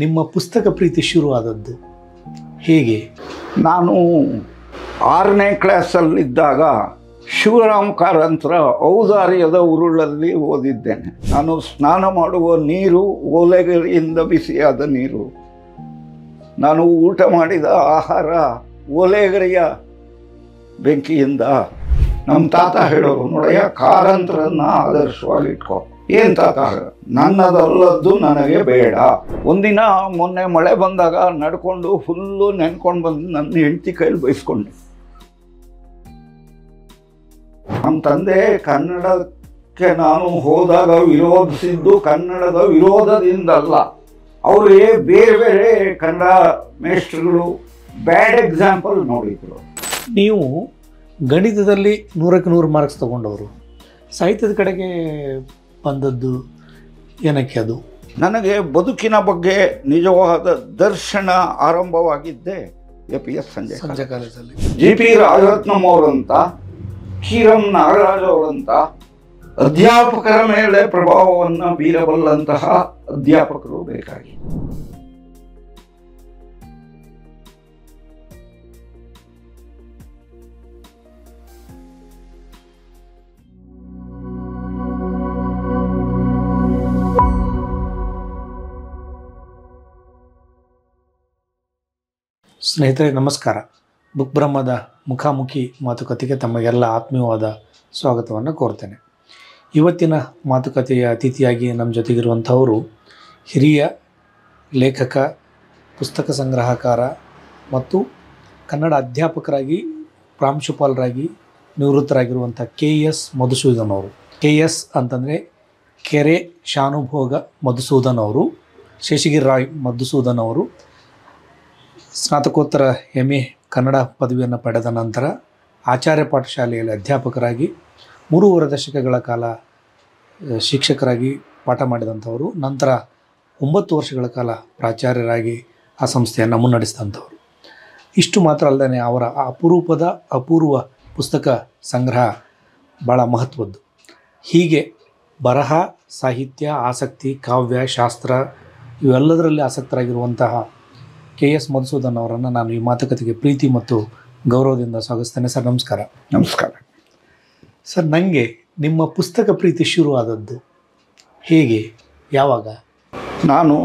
ನಿಮ್ಮ ಪುಸ್ತಕ ಪ್ರೀತಿ ಶುರುವಾದದ್ದು ಹೇಗೆ ನಾನು ಆರನೇ ಕ್ಲಾಸಲ್ಲಿದ್ದಾಗ ಶಿವರಾಮ್ ಕಾರಂತರ ಔದಾರ್ಯದ ಉರುಳಲ್ಲಿ ಓದಿದ್ದೇನೆ ನಾನು ಸ್ನಾನ ಮಾಡುವ ನೀರು ಓಲೆಗಳಿಂದ ಬಿಸಿಯಾದ ನೀರು ನಾನು ಊಟ ಮಾಡಿದ ಆಹಾರ ಓಲೆಗರಿಯ ಬೆಂಕಿಯಿಂದ ನಮ್ಮ ತಾತ ಹೇಳೋರು ನೋಡಯ್ಯ ಕಾರಂತರನ್ನು ಇಟ್ಕೋ ಏನು ನನ್ನದಲ್ಲದ್ದು ನನಗೆ ಬೇಡ ಒಂದಿನ ಮೊನ್ನೆ ಮಳೆ ಬಂದಾಗ ನಡ್ಕೊಂಡು ಫುಲ್ಲು ನೆನ್ಕೊಂಡು ಬಂದು ನನ್ನ ಹೆಂಡತಿ ಕೈಲಿ ಬಯಸ್ಕೊಂಡೆ ನಮ್ಮ ತಂದೆ ಕನ್ನಡಕ್ಕೆ ನಾನು ಹೋದಾಗ ವಿರೋಧಿಸಿದ್ದು ಕನ್ನಡದ ವಿರೋಧದಿಂದಲ್ಲ ಅವರೇ ಬೇರೆ ಬೇರೆ ಕನ್ನಡ ಮೇಷ್ಟ್ರುಗಳು ಬ್ಯಾಡ್ ಎಕ್ಸಾಂಪಲ್ ನೋಡಿದ್ರು ನೀವು ಗಣಿತದಲ್ಲಿ ನೂರಕ್ಕೆ ನೂರು ಮಾರ್ಕ್ಸ್ ತಗೊಂಡವರು ಸಾಹಿತ್ಯದ ಕಡೆಗೆ ಬಂದದ್ದು ಏನಕ್ಕೆ ಅದು ನನಗೆ ಬದುಕಿನ ಬಗ್ಗೆ ನಿಜವಾದ ದರ್ಶನ ಆರಂಭವಾಗಿದ್ದೆ ಎ ಪಿ ಎಸ್ ಸಂಜೆ ಸಂಜೆ ಕಾಲೇಜಲ್ಲಿ ಜಿ ಪಿ ರಾಜರತ್ನಂ ಅವರಂತ ಕೀರಂ ನಾಗರಾಜ್ ಅವರಂತ ಅಧ್ಯಾಪಕರ ಮೇಲೆ ಪ್ರಭಾವವನ್ನು ಬೀರಬಲ್ಲಂತಹ ಅಧ್ಯಾಪಕರು ಬೇಕಾಗಿ ಸ್ನೇಹಿತರೆ ನಮಸ್ಕಾರ ಬುಕ್ ಬ್ರಹ್ಮದ ಮುಖಾಮುಖಿ ಮಾತುಕತೆಗೆ ತಮಗೆಲ್ಲ ಆತ್ಮೀಯವಾದ ಸ್ವಾಗತವನ್ನು ಕೋರ್ತೇನೆ ಇವತ್ತಿನ ಮಾತುಕತೆಯ ಅತಿಥಿಯಾಗಿ ನಮ್ಮ ಜೊತೆಗಿರುವಂಥವರು ಹಿರಿಯ ಲೇಖಕ ಪುಸ್ತಕ ಸಂಗ್ರಹಕಾರ ಮತ್ತು ಕನ್ನಡ ಅಧ್ಯಾಪಕರಾಗಿ ಪ್ರಾಂಶುಪಾಲರಾಗಿ ನಿವೃತ್ತರಾಗಿರುವಂಥ ಕೆ ಎಸ್ ಮಧುಸೂದನ್ ಅವರು ಕೆ ಎಸ್ ಅಂತಂದರೆ ಕೆರೆ ಶಾನುಭೋಗ ಮಧುಸೂದನ್ ಅವರು ಶೇಷಗಿರಿ ರಾಯ್ ಮಧುಸೂದನ್ ಅವರು ಸ್ನಾತಕೋತ್ತರ ಎಮ್ ಎ ಕನ್ನಡ ಪದವಿಯನ್ನು ಪಡೆದ ನಂತರ ಆಚಾರ್ಯ ಪಾಠಶಾಲೆಯಲ್ಲಿ ಅಧ್ಯಾಪಕರಾಗಿ ಮೂರುವರೆ ದಶಕಗಳ ಕಾಲ ಶಿಕ್ಷಕರಾಗಿ ಪಾಠ ಮಾಡಿದಂಥವರು ನಂತರ ಒಂಬತ್ತು ವರ್ಷಗಳ ಕಾಲ ಪ್ರಾಚಾರ್ಯರಾಗಿ ಆ ಸಂಸ್ಥೆಯನ್ನು ಮುನ್ನಡೆಸಿದಂಥವರು ಇಷ್ಟು ಮಾತ್ರ ಅಲ್ಲದೆ ಅವರ ಅಪರೂಪದ ಅಪೂರ್ವ ಪುಸ್ತಕ ಸಂಗ್ರಹ ಭಾಳ ಮಹತ್ವದ್ದು ಹೀಗೆ ಬರಹ ಸಾಹಿತ್ಯ ಆಸಕ್ತಿ ಕಾವ್ಯ ಶಾಸ್ತ್ರ ಇವೆಲ್ಲದರಲ್ಲಿ ಆಸಕ್ತರಾಗಿರುವಂತಹ ಕೆ ಎಸ್ ಮಧುಸೂದನ್ ಅವರನ್ನು ನಾನು ಈ ಮಾತುಕತೆಗೆ ಪ್ರೀತಿ ಮತ್ತು ಗೌರವದಿಂದ ಸ್ವಾಗತಿಸ್ತೇನೆ ಸರ್ ನಮಸ್ಕಾರ ನಮಸ್ಕಾರ ಸರ್ ನನಗೆ ನಿಮ್ಮ ಪುಸ್ತಕ ಪ್ರೀತಿ ಶುರುವಾದದ್ದು ಹೇಗೆ ಯಾವಾಗ ನಾನು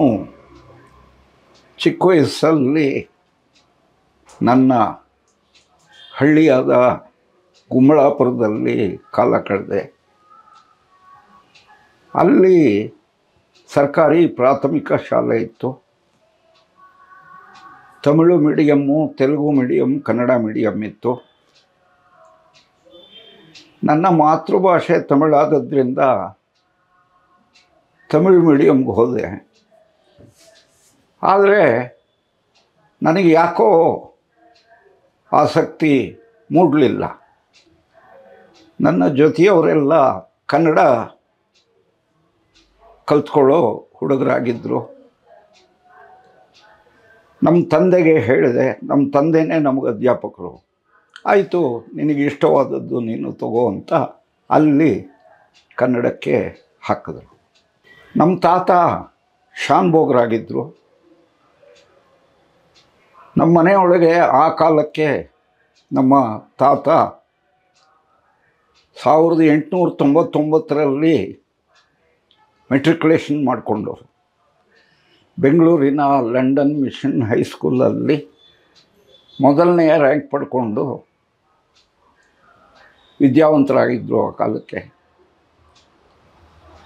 ಚಿಕ್ಕ ವಯಸ್ಸಲ್ಲಿ ನನ್ನ ಹಳ್ಳಿಯಾದ ಕುಂಬಳಾಪುರದಲ್ಲಿ ಕಾಲ ಕಳೆದೆ ಅಲ್ಲಿ ಸರ್ಕಾರಿ ಪ್ರಾಥಮಿಕ ಶಾಲೆ ಇತ್ತು Tamil medium Telugu medium Kannada medium ಇತ್ತು ನನ್ನ ಮಾತೃಭಾಷೆ ತಮಿಳಾದದ್ರಿಂದ ತಮಿಳು ಮೀಡಿಯಮ್ಗೆ ಹೋದೆ ಆದರೆ ನನಗೆ ಯಾಕೋ ಆಸಕ್ತಿ ಮೂಡಲಿಲ್ಲ ನನ್ನ ಜೊತೆಯವರೆಲ್ಲ ಕನ್ನಡ ಕಲ್ತ್ಕೊಳ್ಳೋ ಹುಡುಗರಾಗಿದ್ದರು ನಮ್ಮ ತಂದೆಗೆ ಹೇಳಿದೆ ನಮ್ಮ ತಂದೆಯೇ ನಮಗೆ ಅಧ್ಯಾಪಕರು ಆಯಿತು ನಿನಗೆ ಇಷ್ಟವಾದದ್ದು ನೀನು ತಗೋ ಅಂತ ಅಲ್ಲಿ ಕನ್ನಡಕ್ಕೆ ಹಾಕಿದ್ರು ನಮ್ಮ ತಾತ ಶಾನ್ಭೋಗರಾಗಿದ್ದರು ನಮ್ಮ ಮನೆಯೊಳಗೆ ಆ ಕಾಲಕ್ಕೆ ನಮ್ಮ ತಾತ ಸಾವಿರದ ಎಂಟುನೂರ ತೊಂಬತ್ತೊಂಬತ್ತರಲ್ಲಿ ಮೆಟ್ರಿಕ್ಯುಲೇಷನ್ ಮಾಡಿಕೊಂಡವರು ಬೆಂಗಳೂರಿನ ಲಂಡನ್ ಮಿಷನ್ ಹೈಸ್ಕೂಲಲ್ಲಿ ಮೊದಲನೆಯ ರ್ಯಾಂಕ್ ಪಡ್ಕೊಂಡು ವಿದ್ಯಾವಂತರಾಗಿದ್ದರು ಆ ಕಾಲಕ್ಕೆ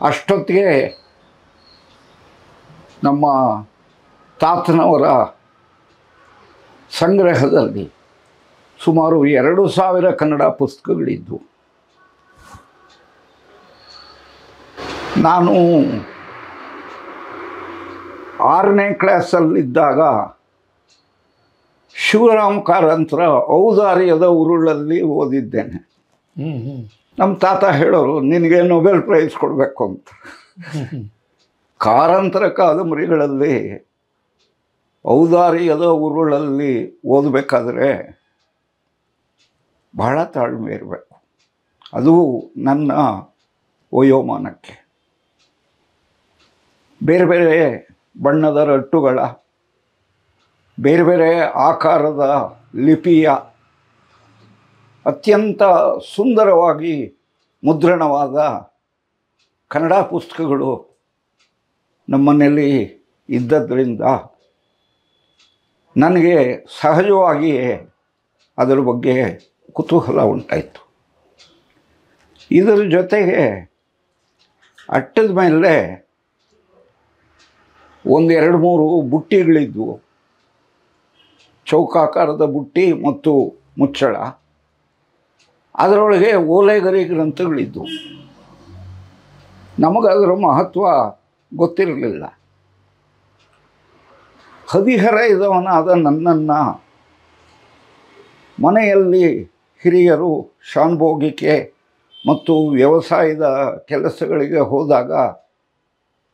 ಅಷ್ಟೊತ್ತಿಗೆ ನಮ್ಮ ತಾತನವರ ಸಂಗ್ರಹದಲ್ಲಿ ಸುಮಾರು ಎರಡು ಸಾವಿರ ಕನ್ನಡ ಪುಸ್ತಕಗಳಿದ್ದವು ನಾನು ಆರನೇ ಕ್ಲಾಸಲ್ಲಿದ್ದಾಗ ಶಿವರಾಮ್ ಕಾರಂತರ ಔದಾರ್ಯದ ಉರುಳಲ್ಲಿ ಓದಿದ್ದೇನೆ ನಮ್ಮ ತಾತ ಹೇಳೋರು ನಿನಗೆ ನೊಬೆಲ್ ಪ್ರೈಸ್ ಕೊಡಬೇಕು ಅಂತ ಕಾರಂತರ ಕಾದಂಬರಿಗಳಲ್ಲಿ ಔದಾರ್ಯದ ಉರುಳಲ್ಲಿ ಓದಬೇಕಾದ್ರೆ ಬಹಳ ತಾಳ್ಮೆ ಇರಬೇಕು ಅದು ನನ್ನ ವಯೋಮಾನಕ್ಕೆ ಬೇರೆ ಬೇರೆ ಬಣ್ಣದ ರಟ್ಟುಗಳ ಬೇರೆ ಬೇರೆ ಆಕಾರದ ಲಿಪಿಯ ಅತ್ಯಂತ ಸುಂದರವಾಗಿ ಮುದ್ರಣವಾದ ಕನ್ನಡ ಪುಸ್ತಕಗಳು ನಮ್ಮನೆಯಲ್ಲಿ ಇದ್ದದ್ರಿಂದ ನನಗೆ ಸಹಜವಾಗಿಯೇ ಅದರ ಬಗ್ಗೆ ಕುತೂಹಲ ಉಂಟಾಯಿತು ಇದರ ಜೊತೆಗೆ ಅಟ್ಟದ ಮೇಲೆ ಒಂದು ಎರಡು ಮೂರು ಬುಟ್ಟಿಗಳಿದ್ವು ಚೌಕಾಕಾರದ ಬುಟ್ಟಿ ಮತ್ತು ಮುಚ್ಚಳ ಅದರೊಳಗೆ ಓಲೆಗರಿ ಗ್ರಂಥಗಳಿದ್ದವು ಅದರ ಮಹತ್ವ ಗೊತ್ತಿರಲಿಲ್ಲ ಹದಿಹರ ಇದ್ದವನಾದ ನನ್ನನ್ನು ಮನೆಯಲ್ಲಿ ಹಿರಿಯರು ಶಾನ್ಭೋಗಿಕೆ ಮತ್ತು ವ್ಯವಸಾಯದ ಕೆಲಸಗಳಿಗೆ ಹೋದಾಗ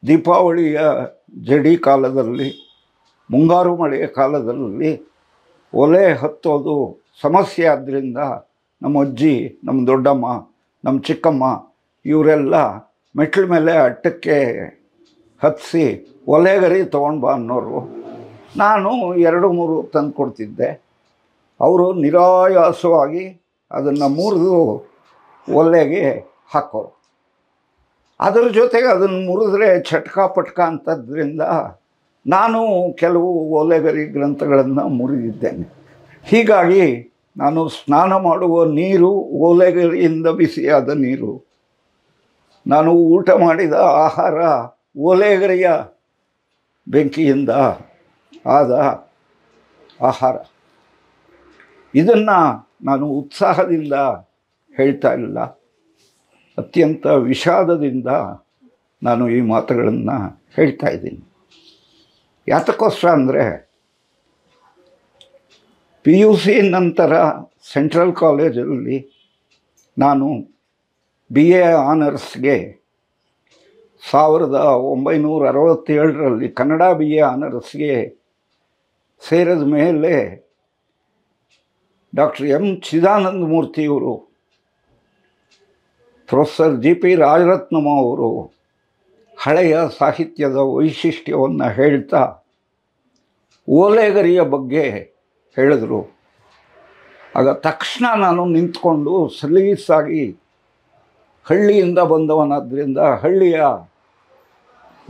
ದೀಪಾವಳಿಯ ಜಡಿ ಕಾಲದಲ್ಲಿ ಮುಂಗಾರು ಮಳೆಯ ಕಾಲದಲ್ಲಿ ಒಲೆ ಹತ್ತೋದು ಸಮಸ್ಯೆ ಆದ್ದರಿಂದ ನಮ್ಮ ಅಜ್ಜಿ ನಮ್ಮ ದೊಡ್ಡಮ್ಮ ನಮ್ಮ ಚಿಕ್ಕಮ್ಮ ಇವರೆಲ್ಲ ಮೆಟ್ಲ ಮೇಲೆ ಅಟ್ಟಕ್ಕೆ ಹತ್ತಿಸಿ ಒಲೆಗರಿ ತೊಗೊಂಡ್ಬಾ ಅನ್ನೋರು ನಾನು ಎರಡು ಮೂರು ತಂದು ಕೊಡ್ತಿದ್ದೆ ಅವರು ನಿರಾಯಾಸವಾಗಿ ಅದನ್ನು ಮುರಿದು ಒಲೆಗೆ ಹಾಕೋರು ಅದರ ಜೊತೆಗೆ ಅದನ್ನು ಮುರಿದ್ರೆ ಚಟ್ಕ ಪಟ್ಕ ಅಂತದ್ರಿಂದ ನಾನು ಕೆಲವು ಓಲೆಗರಿ ಗ್ರಂಥಗಳನ್ನು ಮುರಿದಿದ್ದೇನೆ ಹೀಗಾಗಿ ನಾನು ಸ್ನಾನ ಮಾಡುವ ನೀರು ಓಲೆಗರಿಯಿಂದ ಬಿಸಿಯಾದ ನೀರು ನಾನು ಊಟ ಮಾಡಿದ ಆಹಾರ ಓಲೆಗರಿಯ ಬೆಂಕಿಯಿಂದ ಆದ ಆಹಾರ ಇದನ್ನು ನಾನು ಉತ್ಸಾಹದಿಂದ ಹೇಳ್ತಾ ಇಲ್ಲ ಅತ್ಯಂತ ವಿಷಾದದಿಂದ ನಾನು ಈ ಮಾತುಗಳನ್ನು ಹೇಳ್ತಾ ಇದ್ದೀನಿ ಯಾತಕ್ಕೋಸ್ಕರ ಅಂದರೆ ಪಿ ಯು ಸಿ ನಂತರ ಸೆಂಟ್ರಲ್ ಕಾಲೇಜಲ್ಲಿ ನಾನು ಬಿ ಎ ಆನರ್ಸ್ಗೆ ಸಾವಿರದ ಒಂಬೈನೂರ ಅರವತ್ತೇಳರಲ್ಲಿ ಕನ್ನಡ ಬಿ ಎ ಆನರ್ಸ್ಗೆ ಸೇರಿದ ಮೇಲೆ ಡಾಕ್ಟರ್ ಎಂ ಚಿದಾನಂದ ಮೂರ್ತಿಯವರು ಪ್ರೊಫೆಸರ್ ಜಿ ಪಿ ರಾಜರತ್ನಮ್ಮ ಅವರು ಹಳೆಯ ಸಾಹಿತ್ಯದ ವೈಶಿಷ್ಟ್ಯವನ್ನು ಹೇಳ್ತಾ ಓಲೆಗರಿಯ ಬಗ್ಗೆ ಹೇಳಿದರು ಆಗ ತಕ್ಷಣ ನಾನು ನಿಂತ್ಕೊಂಡು ಸಲೀಸಾಗಿ ಹಳ್ಳಿಯಿಂದ ಬಂದವನಾದ್ದರಿಂದ ಹಳ್ಳಿಯ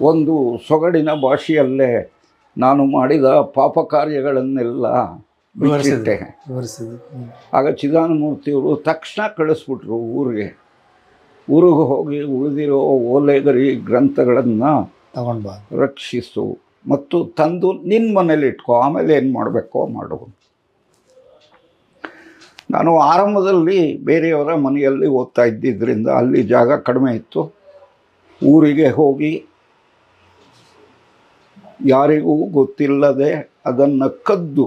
ಒಂದು ಸೊಗಡಿನ ಭಾಷೆಯಲ್ಲೇ ನಾನು ಮಾಡಿದ ಪಾಪ ಕಾರ್ಯಗಳನ್ನೆಲ್ಲ ವಿವರಿಸಿದ್ದೆ ಆಗ ಚಿದಾನಮೂರ್ತಿಯವರು ತಕ್ಷಣ ಕಳಿಸ್ಬಿಟ್ರು ಊರಿಗೆ ಊರಿಗೆ ಹೋಗಿ ಉಳಿದಿರೋ ಓಲೆಗರಿ ಗ್ರಂಥಗಳನ್ನು ತಗೊಂಡು ರಕ್ಷಿಸು ಮತ್ತು ತಂದು ನಿನ್ನ ಮನೇಲಿ ಇಟ್ಕೋ ಆಮೇಲೆ ಏನು ಮಾಡಬೇಕೋ ಮಾಡು ನಾನು ಆರಂಭದಲ್ಲಿ ಬೇರೆಯವರ ಮನೆಯಲ್ಲಿ ಓದ್ತಾ ಇದ್ದಿದ್ದರಿಂದ ಅಲ್ಲಿ ಜಾಗ ಕಡಿಮೆ ಇತ್ತು ಊರಿಗೆ ಹೋಗಿ ಯಾರಿಗೂ ಗೊತ್ತಿಲ್ಲದೆ ಅದನ್ನು ಕದ್ದು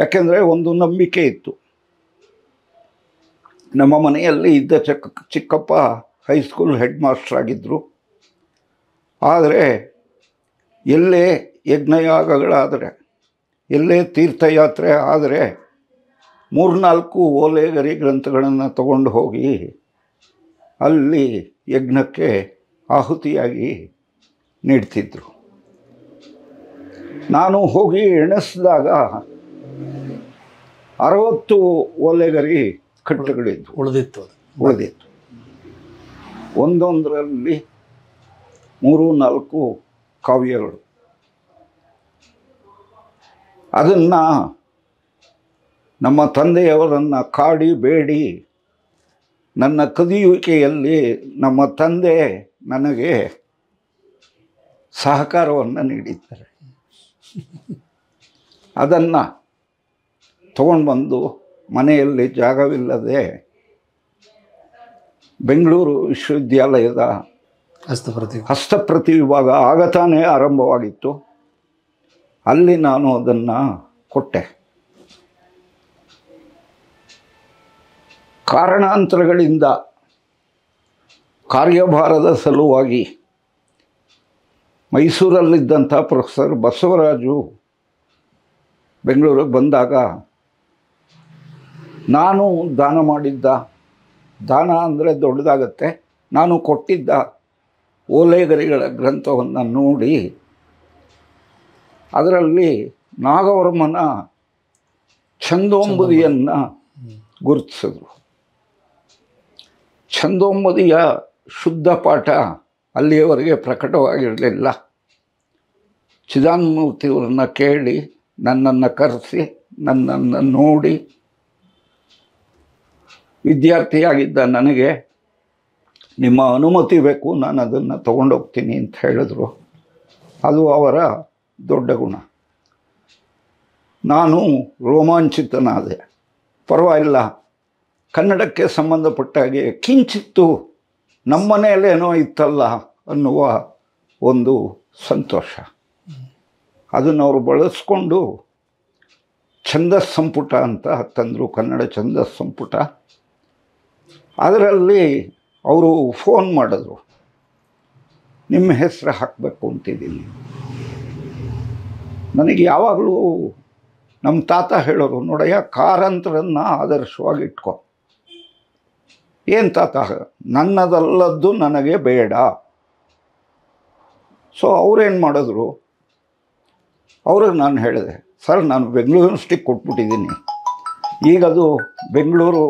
ಯಾಕೆಂದರೆ ಒಂದು ನಂಬಿಕೆ ಇತ್ತು ನಮ್ಮ ಮನೆಯಲ್ಲಿ ಇದ್ದ ಚಿಕ್ಕ ಚಿಕ್ಕಪ್ಪ ಹೈಸ್ಕೂಲ್ ಹೆಡ್ ಮಾಸ್ಟರ್ ಆಗಿದ್ದರು ಆದರೆ ಎಲ್ಲೇ ಯಜ್ಞಯಾಗಗಳಾದರೆ ಎಲ್ಲೇ ತೀರ್ಥಯಾತ್ರೆ ಆದರೆ ಮೂರ್ನಾಲ್ಕು ಓಲೆಗರಿ ಗ್ರಂಥಗಳನ್ನು ತಗೊಂಡು ಹೋಗಿ ಅಲ್ಲಿ ಯಜ್ಞಕ್ಕೆ ಆಹುತಿಯಾಗಿ ನೀಡ್ತಿದ್ದರು ನಾನು ಹೋಗಿ ಎಣಿಸಿದಾಗ ಅರವತ್ತು ಓಲೆಗರಿ ಕಟ್ಟಡಗಳಿದ್ದು ಉಳಿದಿತ್ತು ಉಳಿದಿತ್ತು ಒಂದೊಂದರಲ್ಲಿ ಮೂರು ನಾಲ್ಕು ಕಾವ್ಯಗಳು ಅದನ್ನು ನಮ್ಮ ತಂದೆಯವರನ್ನು ಕಾಡಿ ಬೇಡಿ ನನ್ನ ಕದಿಯುವಿಕೆಯಲ್ಲಿ ನಮ್ಮ ತಂದೆ ನನಗೆ ಸಹಕಾರವನ್ನು ನೀಡಿದ್ದಾರೆ ಅದನ್ನು ತೊಗೊಂಡು ಬಂದು ಮನೆಯಲ್ಲಿ ಜಾಗವಿಲ್ಲದೆ ಬೆಂಗಳೂರು ವಿಶ್ವವಿದ್ಯಾಲಯದ ಹಸ್ತಪ್ರತಿ ಹಸ್ತಪ್ರತಿ ವಿಭಾಗ ಆಗ ತಾನೇ ಆರಂಭವಾಗಿತ್ತು ಅಲ್ಲಿ ನಾನು ಅದನ್ನು ಕೊಟ್ಟೆ ಕಾರಣಾಂತರಗಳಿಂದ ಕಾರ್ಯಭಾರದ ಸಲುವಾಗಿ ಮೈಸೂರಲ್ಲಿದ್ದಂಥ ಪ್ರೊಫೆಸರ್ ಬಸವರಾಜು ಬೆಂಗಳೂರಿಗೆ ಬಂದಾಗ ನಾನು ದಾನ ಮಾಡಿದ್ದ ದಾನ ಅಂದರೆ ದೊಡ್ಡದಾಗತ್ತೆ ನಾನು ಕೊಟ್ಟಿದ್ದ ಓಲೆಗರಿಗಳ ಗ್ರಂಥವನ್ನು ನೋಡಿ ಅದರಲ್ಲಿ ನಾಗವರ್ಮನ ಛಂದೋಂಬುದಿಯನ್ನು ಗುರುತಿಸಿದ್ರು ಛಂದೋಂಬುದಿಯ ಶುದ್ಧ ಪಾಠ ಅಲ್ಲಿಯವರೆಗೆ ಪ್ರಕಟವಾಗಿರಲಿಲ್ಲ ಚಿದಾನಮೂರ್ತಿಯವರನ್ನು ಕೇಳಿ ನನ್ನನ್ನು ಕರೆಸಿ ನನ್ನನ್ನು ನೋಡಿ ವಿದ್ಯಾರ್ಥಿಯಾಗಿದ್ದ ನನಗೆ ನಿಮ್ಮ ಅನುಮತಿ ಬೇಕು ನಾನು ಅದನ್ನು ತೊಗೊಂಡೋಗ್ತೀನಿ ಅಂತ ಹೇಳಿದ್ರು ಅದು ಅವರ ದೊಡ್ಡ ಗುಣ ನಾನು ರೋಮಾಂಚಿತನಾದೆ ಪರವಾಗಿಲ್ಲ ಕನ್ನಡಕ್ಕೆ ಸಂಬಂಧಪಟ್ಟ ಹಾಗೆ ಕಿಂಚಿತ್ತು ನಮ್ಮನೆಯಲ್ಲೇನೋ ಇತ್ತಲ್ಲ ಅನ್ನುವ ಒಂದು ಸಂತೋಷ ಅದನ್ನು ಅವರು ಬಳಸ್ಕೊಂಡು ಛಂದಸ್ ಸಂಪುಟ ಅಂತ ತಂದರು ಕನ್ನಡ ಛಂದಸ್ ಸಂಪುಟ ಅದರಲ್ಲಿ ಅವರು ಫೋನ್ ಮಾಡಿದ್ರು ನಿಮ್ಮ ಹೆಸರು ಹಾಕಬೇಕು ಅಂತಿದ್ದೀನಿ ನನಗೆ ಯಾವಾಗಲೂ ನಮ್ಮ ತಾತ ಹೇಳೋರು ನೋಡಯ್ಯ ಕಾರಂತರನ್ನು ಆದರ್ಶವಾಗಿ ಇಟ್ಕೊ ಏನು ತಾತ ನನ್ನದಲ್ಲದ್ದು ನನಗೆ ಬೇಡ ಸೊ ಅವ್ರೇನು ಮಾಡಿದ್ರು ಅವ್ರಿಗೆ ನಾನು ಹೇಳಿದೆ ಸರ್ ನಾನು ಬೆಂಗಳೂರು ಯೂನಿವರ್ಸಿಟಿಗೆ ಕೊಟ್ಬಿಟ್ಟಿದ್ದೀನಿ ಈಗದು ಬೆಂಗಳೂರು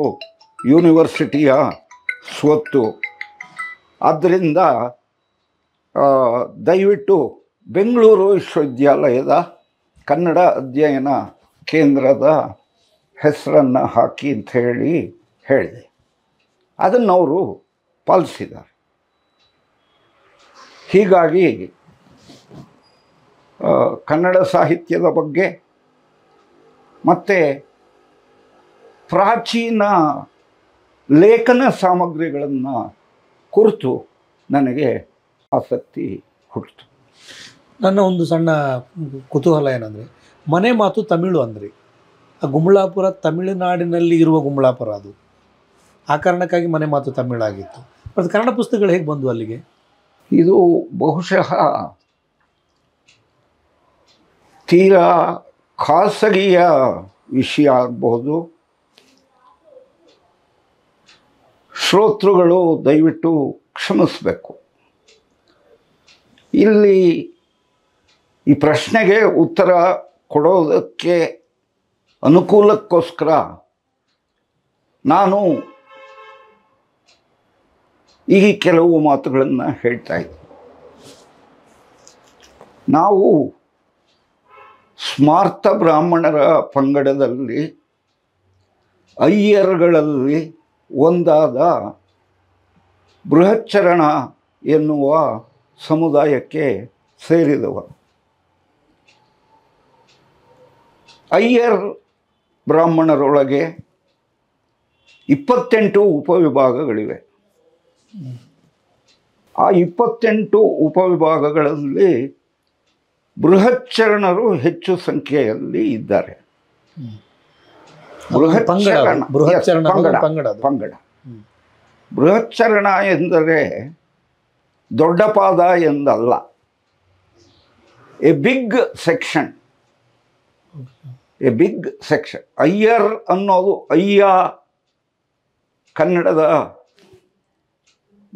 ಯೂನಿವರ್ಸಿಟಿಯ ಸ್ವತ್ತು ಆದ್ದರಿಂದ ದಯವಿಟ್ಟು ಬೆಂಗಳೂರು ವಿಶ್ವವಿದ್ಯಾಲಯದ ಕನ್ನಡ ಅಧ್ಯಯನ ಕೇಂದ್ರದ ಹೆಸರನ್ನು ಹಾಕಿ ಅಂತ ಹೇಳಿ ಹೇಳಿದೆ ಅದನ್ನು ಅವರು ಪಾಲಿಸಿದ್ದಾರೆ ಹೀಗಾಗಿ ಕನ್ನಡ ಸಾಹಿತ್ಯದ ಬಗ್ಗೆ ಮತ್ತು ಪ್ರಾಚೀನ ಲೇಖನ ಸಾಮಗ್ರಿಗಳನ್ನು ಕುರಿತು ನನಗೆ ಆಸಕ್ತಿ ಹುಟ್ಟಿತು ನನ್ನ ಒಂದು ಸಣ್ಣ ಕುತೂಹಲ ಏನಂದರೆ ಮನೆ ಮಾತು ತಮಿಳು ಅಂದರೆ ಆ ಗುಮ್ಲಾಪುರ ತಮಿಳುನಾಡಿನಲ್ಲಿ ಇರುವ ಗುಮ್ಲಾಪುರ ಅದು ಆ ಕಾರಣಕ್ಕಾಗಿ ಮನೆ ಮಾತು ತಮಿಳಾಗಿತ್ತು ಮತ್ತು ಕನ್ನಡ ಪುಸ್ತಕಗಳು ಹೇಗೆ ಬಂದವು ಅಲ್ಲಿಗೆ ಇದು ಬಹುಶಃ ತೀರಾ ಖಾಸಗಿಯ ವಿಷಯ ಆಗಬಹುದು ಶ್ರೋತೃಗಳು ದಯವಿಟ್ಟು ಕ್ಷಮಿಸಬೇಕು ಇಲ್ಲಿ ಈ ಪ್ರಶ್ನೆಗೆ ಉತ್ತರ ಕೊಡೋದಕ್ಕೆ ಅನುಕೂಲಕ್ಕೋಸ್ಕರ ನಾನು ಈ ಕೆಲವು ಮಾತುಗಳನ್ನು ಹೇಳ್ತಾ ಇದ್ದೀನಿ ನಾವು ಸ್ಮಾರ್ಥ ಬ್ರಾಹ್ಮಣರ ಪಂಗಡದಲ್ಲಿ ಅಯ್ಯರ್ಗಳಲ್ಲಿ ಒಂದಾದ ಬೃಹಚ್ಚರಣ ಎನ್ನುವ ಸಮುದಾಯಕ್ಕೆ ಸೇರಿದವರು ಅಯ್ಯರ್ ಬ್ರಾಹ್ಮಣರೊಳಗೆ ಇಪ್ಪತ್ತೆಂಟು ಉಪವಿಭಾಗಗಳಿವೆ ಆ ಇಪ್ಪತ್ತೆಂಟು ಉಪವಿಭಾಗಗಳಲ್ಲಿ ಬೃಹಚ್ಚರಣರು ಹೆಚ್ಚು ಸಂಖ್ಯೆಯಲ್ಲಿ ಇದ್ದಾರೆ ಬೃಹತ್ ಪಂಗಡ ಪಂಗಡ ಬೃಹತ್ ಚರಣ ಎಂದರೆ ದೊಡ್ಡ ಪಾದ ಎಂದಲ್ಲ a big section a big section Iyer ಅನ್ನೋದು ಅಯ್ಯ ಕನ್ನಡದ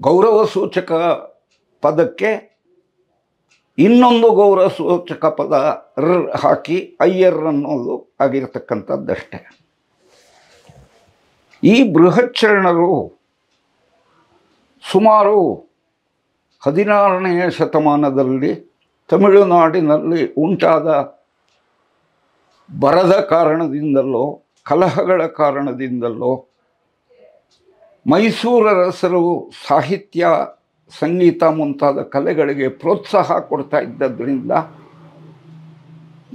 ಗೌರವ ಸೂಚಕ ಪದಕ್ಕೆ ಇನ್ನೊಂದು ಗೌರವ ಸೂಚಕ ಪದ ರ್ ಹಾಕಿ ಅಯ್ಯರ್ ಅನ್ನೋದು ಆಗಿರ್ತಕ್ಕಂಥದ್ದಷ್ಟೇ ಈ ಬೃಹತ್ ಚರಣರು ಸುಮಾರು ಹದಿನಾರನೆಯ ಶತಮಾನದಲ್ಲಿ ತಮಿಳುನಾಡಿನಲ್ಲಿ ಉಂಟಾದ ಬರದ ಕಾರಣದಿಂದಲೋ ಕಲಹಗಳ ಕಾರಣದಿಂದಲೋ ಮೈಸೂರರಸರು ಸಾಹಿತ್ಯ ಸಂಗೀತ ಮುಂತಾದ ಕಲೆಗಳಿಗೆ ಪ್ರೋತ್ಸಾಹ ಕೊಡ್ತಾ ಇದ್ದದ್ರಿಂದ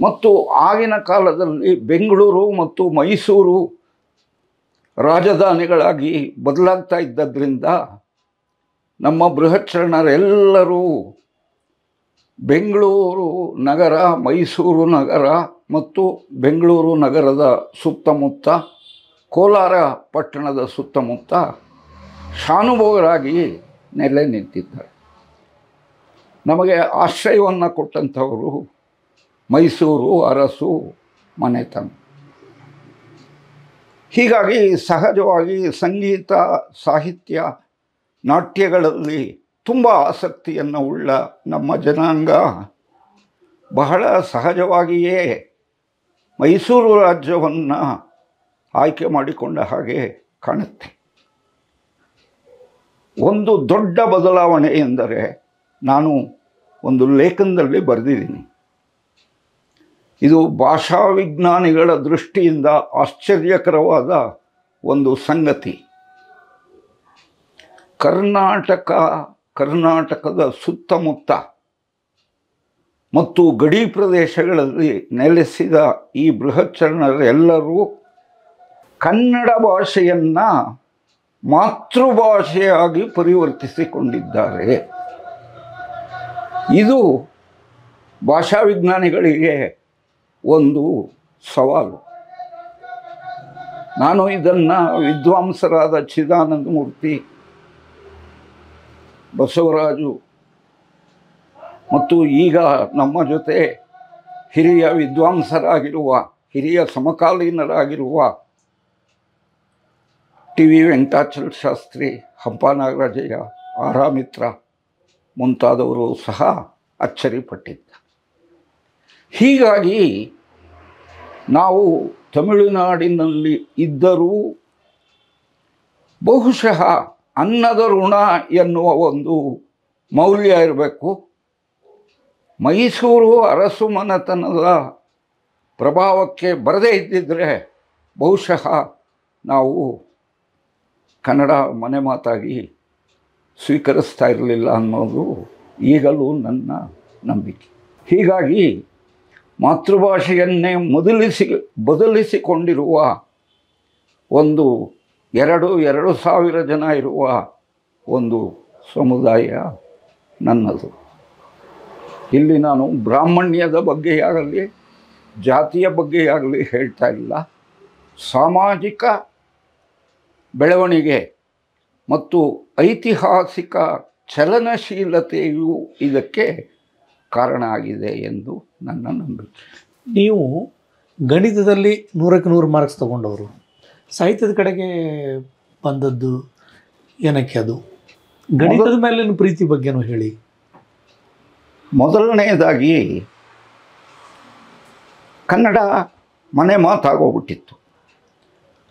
ಮತ್ತು ಆಗಿನ ಕಾಲದಲ್ಲಿ ಬೆಂಗಳೂರು ಮತ್ತು ಮೈಸೂರು ರಾಜಧಾನಿಗಳಾಗಿ ಬದಲಾಗ್ತಾ ಇದ್ದದ್ರಿಂದ ನಮ್ಮ ಬೃಹತ್ ಶರಣರೆಲ್ಲರೂ ಬೆಂಗಳೂರು ನಗರ ಮೈಸೂರು ನಗರ ಮತ್ತು ಬೆಂಗಳೂರು ನಗರದ ಸುತ್ತಮುತ್ತ ಕೋಲಾರ ಪಟ್ಟಣದ ಸುತ್ತಮುತ್ತ ಶಾನುಭೋಗರಾಗಿ ನೆಲೆ ನಿಂತಿದ್ದಾರೆ ನಮಗೆ ಆಶ್ರಯವನ್ನು ಕೊಟ್ಟಂಥವರು ಮೈಸೂರು ಅರಸು ಮನೆತನ ಹೀಗಾಗಿ ಸಹಜವಾಗಿ ಸಂಗೀತ ಸಾಹಿತ್ಯ ನಾಟ್ಯಗಳಲ್ಲಿ ತುಂಬ ಆಸಕ್ತಿಯನ್ನು ಉಳ್ಳ ನಮ್ಮ ಜನಾಂಗ ಬಹಳ ಸಹಜವಾಗಿಯೇ ಮೈಸೂರು ರಾಜ್ಯವನ್ನು ಆಯ್ಕೆ ಮಾಡಿಕೊಂಡ ಹಾಗೆ ಕಾಣುತ್ತೆ ಒಂದು ದೊಡ್ಡ ಬದಲಾವಣೆ ಎಂದರೆ ನಾನು ಒಂದು ಲೇಖನದಲ್ಲಿ ಬರೆದಿದ್ದೀನಿ ಇದು ಭಾಷಾ ವಿಜ್ಞಾನಿಗಳ ದೃಷ್ಟಿಯಿಂದ ಆಶ್ಚರ್ಯಕರವಾದ ಒಂದು ಸಂಗತಿ ಕರ್ನಾಟಕ ಕರ್ನಾಟಕದ ಸುತ್ತಮುತ್ತ ಮತ್ತು ಗಡಿ ಪ್ರದೇಶಗಳಲ್ಲಿ ನೆಲೆಸಿದ ಈ ಬೃಹಚ್ಚರಣರೆಲ್ಲರೂ ಕನ್ನಡ ಭಾಷೆಯನ್ನು ಮಾತೃಭಾಷೆಯಾಗಿ ಪರಿವರ್ತಿಸಿಕೊಂಡಿದ್ದಾರೆ ಇದು ಭಾಷಾವಿಜ್ಞಾನಿಗಳಿಗೆ ಒಂದು ಸವಾಲು ನಾನು ಇದನ್ನು ವಿದ್ವಾಂಸರಾದ ಚಿದಾನಂದ ಮೂರ್ತಿ ಬಸವರಾಜು ಮತ್ತು ಈಗ ನಮ್ಮ ಜೊತೆ ಹಿರಿಯ ವಿದ್ವಾಂಸರಾಗಿರುವ ಹಿರಿಯ ಸಮಕಾಲೀನರಾಗಿರುವ ಟಿ ವಿ ವೆಂಕಟಾಚಲ ಶಾಸ್ತ್ರಿ ಹಂಪ ನಾಗರಾಜಯ್ಯ ಆರಾಮಿತ್ರ ಮುಂತಾದವರು ಸಹ ಅಚ್ಚರಿಪಟ್ಟಿದ್ದ ಹೀಗಾಗಿ ನಾವು ತಮಿಳುನಾಡಿನಲ್ಲಿ ಇದ್ದರೂ ಬಹುಶಃ ಅನ್ನದ ಋಣ ಎನ್ನುವ ಒಂದು ಮೌಲ್ಯ ಇರಬೇಕು ಮೈಸೂರು ಅರಸು ಮನೆತನದ ಪ್ರಭಾವಕ್ಕೆ ಬರದೇ ಇದ್ದಿದ್ದರೆ ಬಹುಶಃ ನಾವು ಕನ್ನಡ ಮನೆ ಮಾತಾಗಿ ಸ್ವೀಕರಿಸ್ತಾ ಇರಲಿಲ್ಲ ಅನ್ನೋದು ಈಗಲೂ ನನ್ನ ನಂಬಿಕೆ ಹೀಗಾಗಿ ಮಾತೃಭಾಷೆಯನ್ನೇ ಮೊದಲಿಸಿ ಬದಲಿಸಿಕೊಂಡಿರುವ ಒಂದು ಎರಡು ಎರಡು ಸಾವಿರ ಜನ ಇರುವ ಒಂದು ಸಮುದಾಯ ನನ್ನದು ಇಲ್ಲಿ ನಾನು ಬ್ರಾಹ್ಮಣ್ಯದ ಬಗ್ಗೆಯಾಗಲಿ ಜಾತಿಯ ಬಗ್ಗೆಯಾಗಲಿ ಹೇಳ್ತಾ ಇಲ್ಲ ಸಾಮಾಜಿಕ ಬೆಳವಣಿಗೆ ಮತ್ತು ಐತಿಹಾಸಿಕ ಚಲನಶೀಲತೆಯು ಇದಕ್ಕೆ ಕಾರಣ ಆಗಿದೆ ಎಂದು ನನ್ನ ನಂಬಿಕೆ ನೀವು ಗಣಿತದಲ್ಲಿ ನೂರಕ್ಕೆ ನೂರು ಮಾರ್ಕ್ಸ್ ತಗೊಂಡವರು ಸಾಹಿತ್ಯದ ಕಡೆಗೆ ಬಂದದ್ದು ಏನಕ್ಕೆ ಅದು ಗಣಿತದ ಮೇಲಿನ ಪ್ರೀತಿ ಬಗ್ಗೆನೂ ಹೇಳಿ ಮೊದಲನೆಯದಾಗಿ ಕನ್ನಡ ಮನೆ ಮಾತಾಗೋಗ್ಬಿಟ್ಟಿತ್ತು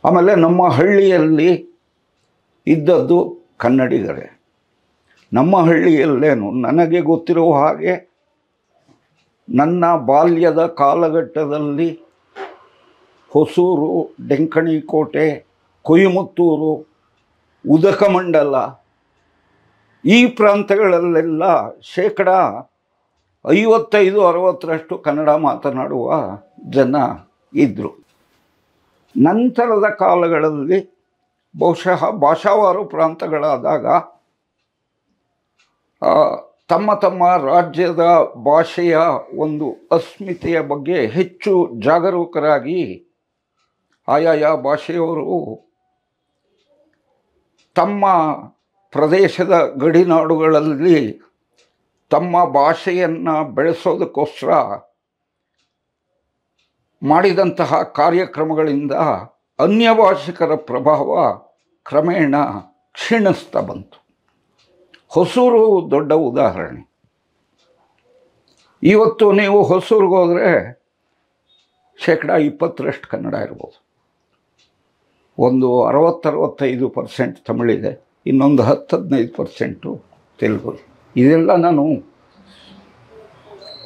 ಆಮೇಲೆ ನಮ್ಮ ಹಳ್ಳಿಯಲ್ಲಿ ಇದ್ದದ್ದು ಕನ್ನಡಿಗರೇ ನಮ್ಮ ಹಳ್ಳಿಯಲ್ಲೇನು ನನಗೆ ಗೊತ್ತಿರುವ ಹಾಗೆ ನನ್ನ ಬಾಲ್ಯದ ಕಾಲಘಟ್ಟದಲ್ಲಿ ಹೊಸೂರು ಡೆಂಕಣಿ ಕೋಟೆ ಕೊಯಿಮುತ್ತೂರು ಉದಕಮಂಡಲ ಈ ಪ್ರಾಂತಗಳಲ್ಲೆಲ್ಲ ಶೇಕಡ ಐವತ್ತೈದು ಅರವತ್ತರಷ್ಟು ಕನ್ನಡ ಮಾತನಾಡುವ ಜನ ಇದ್ದರು ನಂತರದ ಕಾಲಗಳಲ್ಲಿ ಬಹುಶಃ ಭಾಷಾವಾರು ಪ್ರಾಂತಗಳಾದಾಗ ತಮ್ಮ ತಮ್ಮ ರಾಜ್ಯದ ಭಾಷೆಯ ಒಂದು ಅಸ್ಮಿತೆಯ ಬಗ್ಗೆ ಹೆಚ್ಚು ಜಾಗರೂಕರಾಗಿ ಆಯಾಯ ಭಾಷೆಯವರು ತಮ್ಮ ಪ್ರದೇಶದ ಗಡಿನಾಡುಗಳಲ್ಲಿ ತಮ್ಮ ಭಾಷೆಯನ್ನು ಬೆಳೆಸೋದಕ್ಕೋಸ್ಕರ ಮಾಡಿದಂತಹ ಕಾರ್ಯಕ್ರಮಗಳಿಂದ ಅನ್ಯಭಾಷಿಕರ ಪ್ರಭಾವ ಕ್ರಮೇಣ ಕ್ಷೀಣಿಸ್ತಾ ಬಂತು ಹೊಸೂರು ದೊಡ್ಡ ಉದಾಹರಣೆ ಇವತ್ತು ನೀವು ಹೊಸೂರಿಗೆ ಹೋದರೆ ಶೇಕಡ ಇಪ್ಪತ್ತರಷ್ಟು ಕನ್ನಡ ಇರ್ಬೋದು ಒಂದು ಅರವತ್ತರವತ್ತೈದು ಪರ್ಸೆಂಟ್ ತಮಿಳಿದೆ ಇನ್ನೊಂದು ಹತ್ತು ಹದಿನೈದು ಪರ್ಸೆಂಟು ತೆಲುಗು ಇದೆಲ್ಲ ನಾನು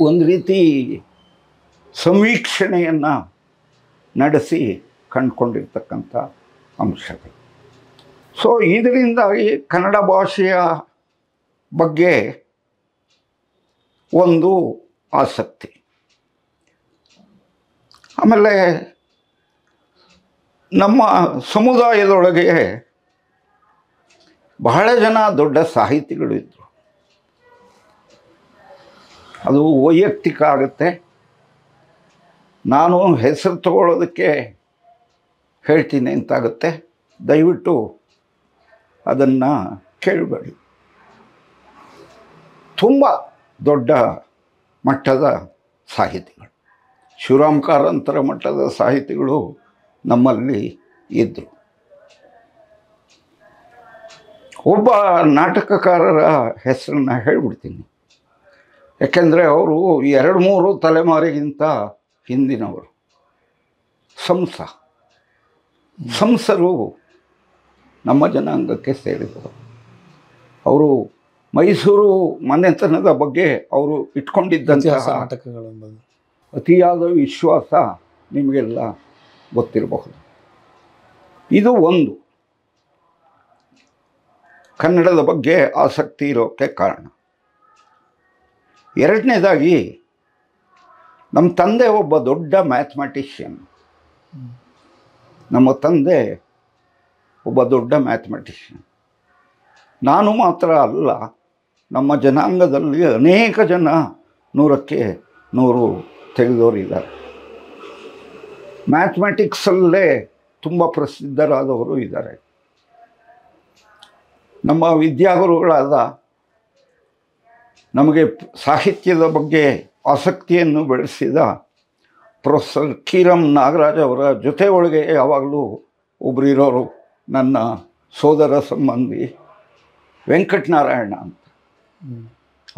ಒಂದು ರೀತಿ ಸಮೀಕ್ಷಣೆಯನ್ನು ನಡೆಸಿ ಕಂಡುಕೊಂಡಿರ್ತಕ್ಕಂಥ ಅಂಶಗಳು ಸೊ ಇದರಿಂದಾಗಿ ಕನ್ನಡ ಭಾಷೆಯ ಬಗ್ಗೆ ಒಂದು ಆಸಕ್ತಿ ಆಮೇಲೆ ನಮ್ಮ ಸಮುದಾಯದೊಳಗೆ ಬಹಳ ಜನ ದೊಡ್ಡ ಸಾಹಿತಿಗಳು ಇದ್ದರು ಅದು ವೈಯಕ್ತಿಕ ಆಗುತ್ತೆ ನಾನು ಹೆಸರು ತಗೊಳ್ಳೋದಕ್ಕೆ ಹೇಳ್ತೀನಿ ಅಂತಾಗುತ್ತೆ ದಯವಿಟ್ಟು ಅದನ್ನು ಕೇಳಬೇಡಿ ತುಂಬ ದೊಡ್ಡ ಮಟ್ಟದ ಸಾಹಿತಿಗಳು ಶಿವರಾಮ್ ಕಾರಂತರ ಮಟ್ಟದ ಸಾಹಿತಿಗಳು ನಮ್ಮಲ್ಲಿ ಇದ್ದರು ಒಬ್ಬ ನಾಟಕಕಾರರ ಹೆಸರನ್ನು ಹೇಳಿಬಿಡ್ತೀನಿ ಯಾಕೆಂದರೆ ಅವರು ಎರಡು ಮೂರು ತಲೆಮಾರಿಗಿಂತ ಹಿಂದಿನವರು ಸಂಸ ಸಂಸರು ನಮ್ಮ ಜನಾಂಗಕ್ಕೆ ಸೇರಿದರು ಅವರು ಮೈಸೂರು ಮನೆತನದ ಬಗ್ಗೆ ಅವರು ಇಟ್ಕೊಂಡಿದ್ದಂತಹ ಅತಿಯಾದ ವಿಶ್ವಾಸ ನಿಮಗೆಲ್ಲ ಗೊತ್ತಿರಬಹುದು ಇದು ಒಂದು ಕನ್ನಡದ ಬಗ್ಗೆ ಆಸಕ್ತಿ ಇರೋಕ್ಕೆ ಕಾರಣ ಎರಡನೇದಾಗಿ ನಮ್ಮ ತಂದೆ ಒಬ್ಬ ದೊಡ್ಡ ಮ್ಯಾಥಮೆಟಿಷಿಯನ್ ನಮ್ಮ ತಂದೆ ಒಬ್ಬ ದೊಡ್ಡ ಮ್ಯಾಥಮೆಟಿಷಿಯನ್ ನಾನು ಮಾತ್ರ ಅಲ್ಲ ನಮ್ಮ ಜನಾಂಗದಲ್ಲಿ ಅನೇಕ ಜನ ನೂರಕ್ಕೆ ನೂರು ತೆಗೆದವರಿದ್ದಾರೆ ಮ್ಯಾಥ್ಮೆಟಿಕ್ಸಲ್ಲೇ ತುಂಬ ಪ್ರಸಿದ್ಧರಾದವರು ಇದ್ದಾರೆ ನಮ್ಮ ವಿದ್ಯಾಗುರುಗಳಾದ ನಮಗೆ ಸಾಹಿತ್ಯದ ಬಗ್ಗೆ ಆಸಕ್ತಿಯನ್ನು ಬೆಳೆಸಿದ ಪ್ರೊಫೆಸರ್ ಕೀರಂ ನಾಗರಾಜ್ ಅವರ ಜೊತೆ ಒಳಗೆ ಯಾವಾಗಲೂ ಒಬ್ಬರಿರೋರು ನನ್ನ ಸೋದರ ಸಂಬಂಧಿ ವೆಂಕಟನಾರಾಯಣ ಅಂತ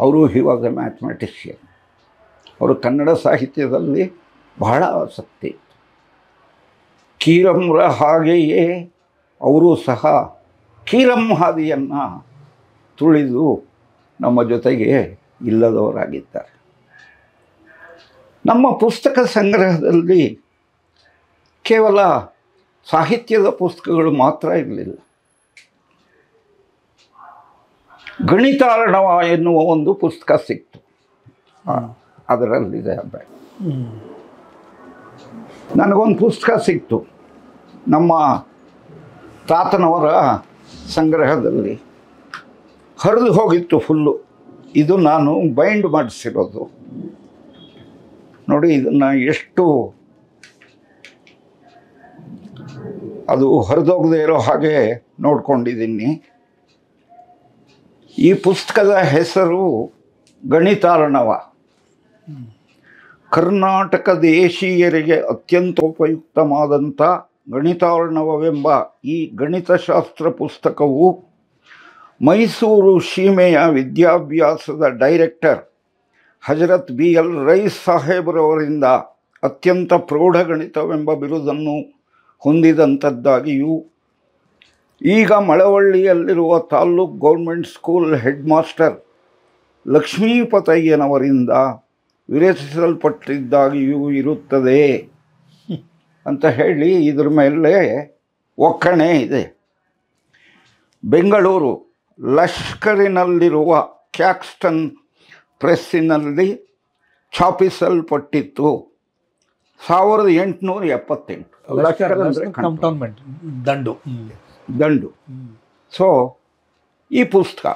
ಅವರು ಇವಾಗ ಮ್ಯಾಥಮೆಟಿಷಿಯನ್ ಅವರು ಕನ್ನಡ ಸಾಹಿತ್ಯದಲ್ಲಿ ಬಹಳ ಆಸಕ್ತಿ ಇತ್ತು ಕೀರಮ್ರ ಹಾಗೆಯೇ ಅವರು ಸಹ ಕೀರಂ ಹಾದಿಯನ್ನು ತುಳಿದು ನಮ್ಮ ಜೊತೆಗೆ ಇಲ್ಲದವರಾಗಿದ್ದಾರೆ ನಮ್ಮ ಪುಸ್ತಕ ಸಂಗ್ರಹದಲ್ಲಿ ಕೇವಲ ಸಾಹಿತ್ಯದ ಪುಸ್ತಕಗಳು ಮಾತ್ರ ಇರಲಿಲ್ಲ ಗಣಿತಾರ್ಣವ ಎನ್ನುವ ಒಂದು ಪುಸ್ತಕ ಸಿಕ್ತು ಅದರಲ್ಲಿದೆ ಅಬ್ಬೆ ನನಗೊಂದು ಪುಸ್ತಕ ಸಿಕ್ತು ನಮ್ಮ ತಾತನವರ ಸಂಗ್ರಹದಲ್ಲಿ ಹರಿದು ಹೋಗಿತ್ತು ಫುಲ್ಲು ಇದು ನಾನು ಬೈಂಡ್ ಮಾಡಿಸಿರೋದು ನೋಡಿ ಇದನ್ನು ಎಷ್ಟು ಅದು ಹರಿದೋಗದೇ ಇರೋ ಹಾಗೆ ನೋಡ್ಕೊಂಡಿದ್ದೀನಿ ಈ ಪುಸ್ತಕದ ಹೆಸರು ಗಣಿತಾರ್ಣವ ಕರ್ನಾಟಕ ದೇಶೀಯರಿಗೆ ಅತ್ಯಂತ ಉಪಯುಕ್ತವಾದಂಥ ಗಣಿತಾರ್ಣವವೆಂಬ ಈ ಗಣಿತಶಾಸ್ತ್ರ ಪುಸ್ತಕವು ಮೈಸೂರು ಸೀಮೆಯ ವಿದ್ಯಾಭ್ಯಾಸದ director Hazrat B L Rice ಸಾಹೇಬ್ರವರಿಂದ ಅತ್ಯಂತ ಪ್ರೌಢ ಗಣಿತವೆಂಬ ಬಿರುದನ್ನು ಹೊಂದಿದಂಥದ್ದಾಗಿಯೂ ಈಗ ಮಳವಳ್ಳಿಯಲ್ಲಿರುವ taluk government school head master ಲಕ್ಷ್ಮೀಪತಯ್ಯನವರಿಂದ ವಿರಚಿಸಲ್ಪಟ್ಟಿದ್ದಾಗಿಯೂ ಇರುತ್ತದೆ ಅಂತ ಹೇಳಿ ಇದ್ರ ಮೇಲೆ ಒಕ್ಕಣೆ ಇದೆ ಬೆಂಗಳೂರು ಲಷ್ಕರಿನಲ್ಲಿರುವ ಕ್ಯಾಕ್ಸ್ಟನ್ ಪ್ರೆಸ್ಸಿನಲ್ಲಿ ಛಾಪಿಸಲ್ಪಟ್ಟಿತ್ತು ಸಾವಿರದ ಎಂಟುನೂರ ಎಪ್ಪತ್ತೆಂಟು ದಂಡು ದಂಡು ಸೊ ಈ ಪುಸ್ತಕ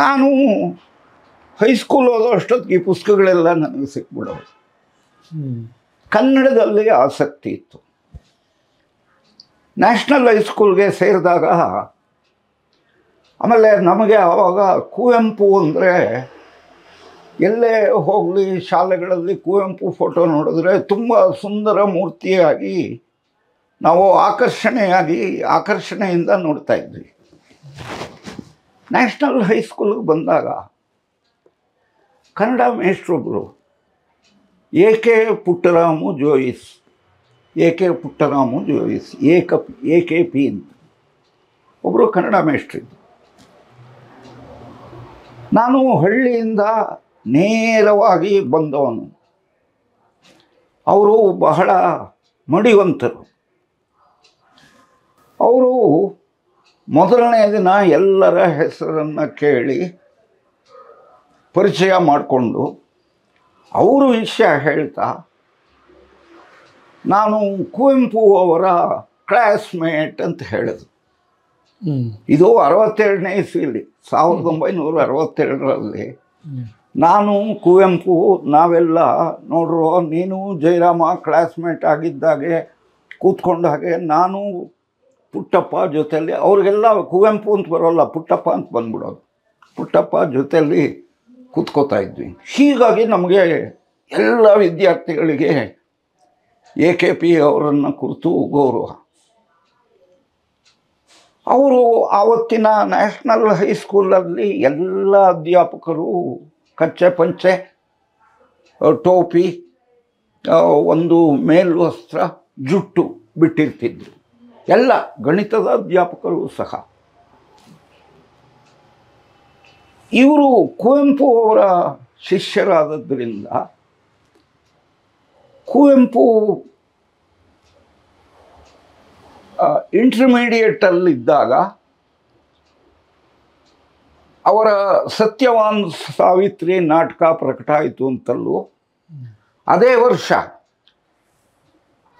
ನಾನು ಹೈಸ್ಕೂಲ್ ಓದೋ ಅಷ್ಟೊತ್ತಿಗೆ ಈ ಪುಸ್ತಕಗಳೆಲ್ಲ ನನಗೆ ಸಿಕ್ಬಿಡೋದು ಕನ್ನಡದಲ್ಲಿ ಆಸಕ್ತಿ ಇತ್ತು ನ್ಯಾಷನಲ್ ಹೈಸ್ಕೂಲ್ಗೆ ಸೇರಿದಾಗ ಆಮೇಲೆ ನಮಗೆ ಆವಾಗ ಕುವೆಂಪು ಅಂದರೆ ಎಲ್ಲೇ ಹೋಗಲಿ ಶಾಲೆಗಳಲ್ಲಿ ಕುವೆಂಪು ಫೋಟೋ ನೋಡಿದ್ರೆ ತುಂಬ ಸುಂದರ ಮೂರ್ತಿಯಾಗಿ ನಾವು ಆಕರ್ಷಣೆಯಾಗಿ ಆಕರ್ಷಣೆಯಿಂದ ನೋಡ್ತಾ ಇದ್ವಿ ನ್ಯಾಷನಲ್ ಹೈಸ್ಕೂಲ್ಗೆ ಬಂದಾಗ ಕನ್ನಡ ಮೇಷ್ಟ್ರೊಬ್ಬರು A K Puttaramu Jois A K Puttaramu Jois A K A K P ಅಂತ ಒಬ್ಬರು ಕನ್ನಡ ಮೇಷ್ಟ್ರಿದ್ದು ನಾನು ಹಳ್ಳಿಯಿಂದ ನೇರವಾಗಿ ಬಂದವನು ಅವರು ಬಹಳ ಮಡಿವಂತರು ಅವರು ಮೊದಲನೇ ದಿನ ಎಲ್ಲರ ಹೆಸರನ್ನು ಕೇಳಿ ಪರಿಚಯ ಮಾಡಿಕೊಂಡು ಅವರು ವಿಷಯ ಹೇಳ್ತಾ ನಾನು ಕುವೆಂಪು ಅವರ ಕ್ಲಾಸ್ಮೇಟ್ ಅಂತ ಹೇಳಿದ್ರು ಇದು ಅರವತ್ತೆರಡನೇ ಇಸ್ವಿಲಿ ಸಾವಿರದ ಒಂಬೈನೂರ ಅರವತ್ತೆರಡರಲ್ಲಿ ನಾನು ಕುವೆಂಪು ನಾವೆಲ್ಲ ನೋಡ್ರೋ ನೀನು ಜಯರಾಮ ಕ್ಲಾಸ್ಮೇಟ್ ಆಗಿದ್ದಾಗೆ ಕೂತ್ಕೊಂಡ ಹಾಗೆ ನಾನು ಪುಟ್ಟಪ್ಪ ಜೊತೆಯಲ್ಲಿ ಅವ್ರಿಗೆಲ್ಲ ಕುವೆಂಪು ಅಂತ ಬರೋಲ್ಲ ಪುಟ್ಟಪ್ಪ ಅಂತ ಬಂದ್ಬಿಡೋದು ಪುಟ್ಟಪ್ಪ ಜೊತೆಯಲ್ಲಿ ಕೂತ್ಕೋತಾ ಇದ್ವಿ ಹೀಗಾಗಿ ನಮಗೆ ಎಲ್ಲ ವಿದ್ಯಾರ್ಥಿಗಳಿಗೆ ಎ ಕೆ ಪಿ ಅವರನ್ನು ಕುರಿತು ಗೌರವ ಅವರು ಆವತ್ತಿನ ನ್ಯಾಷನಲ್ ಹೈಸ್ಕೂಲಲ್ಲಿ ಎಲ್ಲ ಅಧ್ಯಾಪಕರು ಕಚ್ಚೆ ಪಂಚೆ ಟೋಪಿ ಒಂದು ಮೇಲ್ವಸ್ತ್ರ ಜುಟ್ಟು ಬಿಟ್ಟಿರ್ತಿದ್ರು ಎಲ್ಲ ಗಣಿತದ ಅಧ್ಯಾಪಕರು ಸಹ ಇವರು ಕುವೆಂಪು ಅವರ ಶಿಷ್ಯರಾದದ್ದರಿಂದ ಕುವೆಂಪು ಇಂಟರ್ಮೀಡಿಯೇಟಲ್ಲಿದ್ದಾಗ ಅವರ ಸತ್ಯವಾನ್ ಸಾವಿತ್ರಿ ನಾಟಕ ಪ್ರಕಟ ಆಯಿತು ಅಂತಲ್ಲೂ ಅದೇ ವರ್ಷ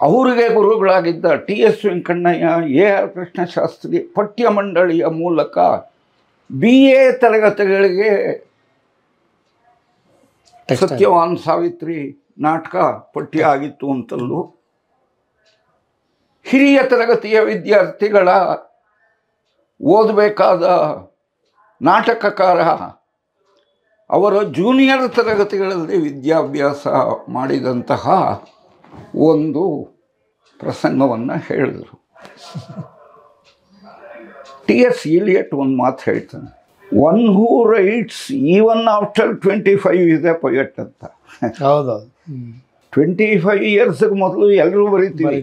ಅವರಿಗೆ ಗುರುಗಳಾಗಿದ್ದ T S Venkannaiah A R Krishnashastri ಪಠ್ಯ ಮಂಡಳಿಯ ಮೂಲಕ ಬಿ ಎ ತರಗತಿಗಳಿಗೆ ಸತ್ಯವಾನ್ ಸಾವಿತ್ರಿ ನಾಟಕ ಪಠ್ಯ ಆಗಿತ್ತು ಅಂತಲ್ಲೂ ಹಿರಿಯ ತರಗತಿಯ ವಿದ್ಯಾರ್ಥಿಗಳ ಓದಬೇಕಾದ ನಾಟಕಕಾರ ಅವರ ಜೂನಿಯರ್ ತರಗತಿಗಳಲ್ಲಿ ವಿದ್ಯಾಭ್ಯಾಸ ಮಾಡಿದಂತಹ ಒಂದು ಪ್ರಸಂಗವನ್ನು ಹೇಳಿದರು ಟಿ ಎಸ್ ಇಲಿಯಟ್ ಒಂದು ಮಾತು ಹೇಳ್ತಾನೆ one who writes even after twenty five is a poet ಅಂತ ಹೌದು ಟ್ವೆಂಟಿ ಫೈವ್ ಇಯರ್ಸ್ಗೆ ಮೊದಲು ಎಲ್ಲರೂ ಬರೀತೀವಿ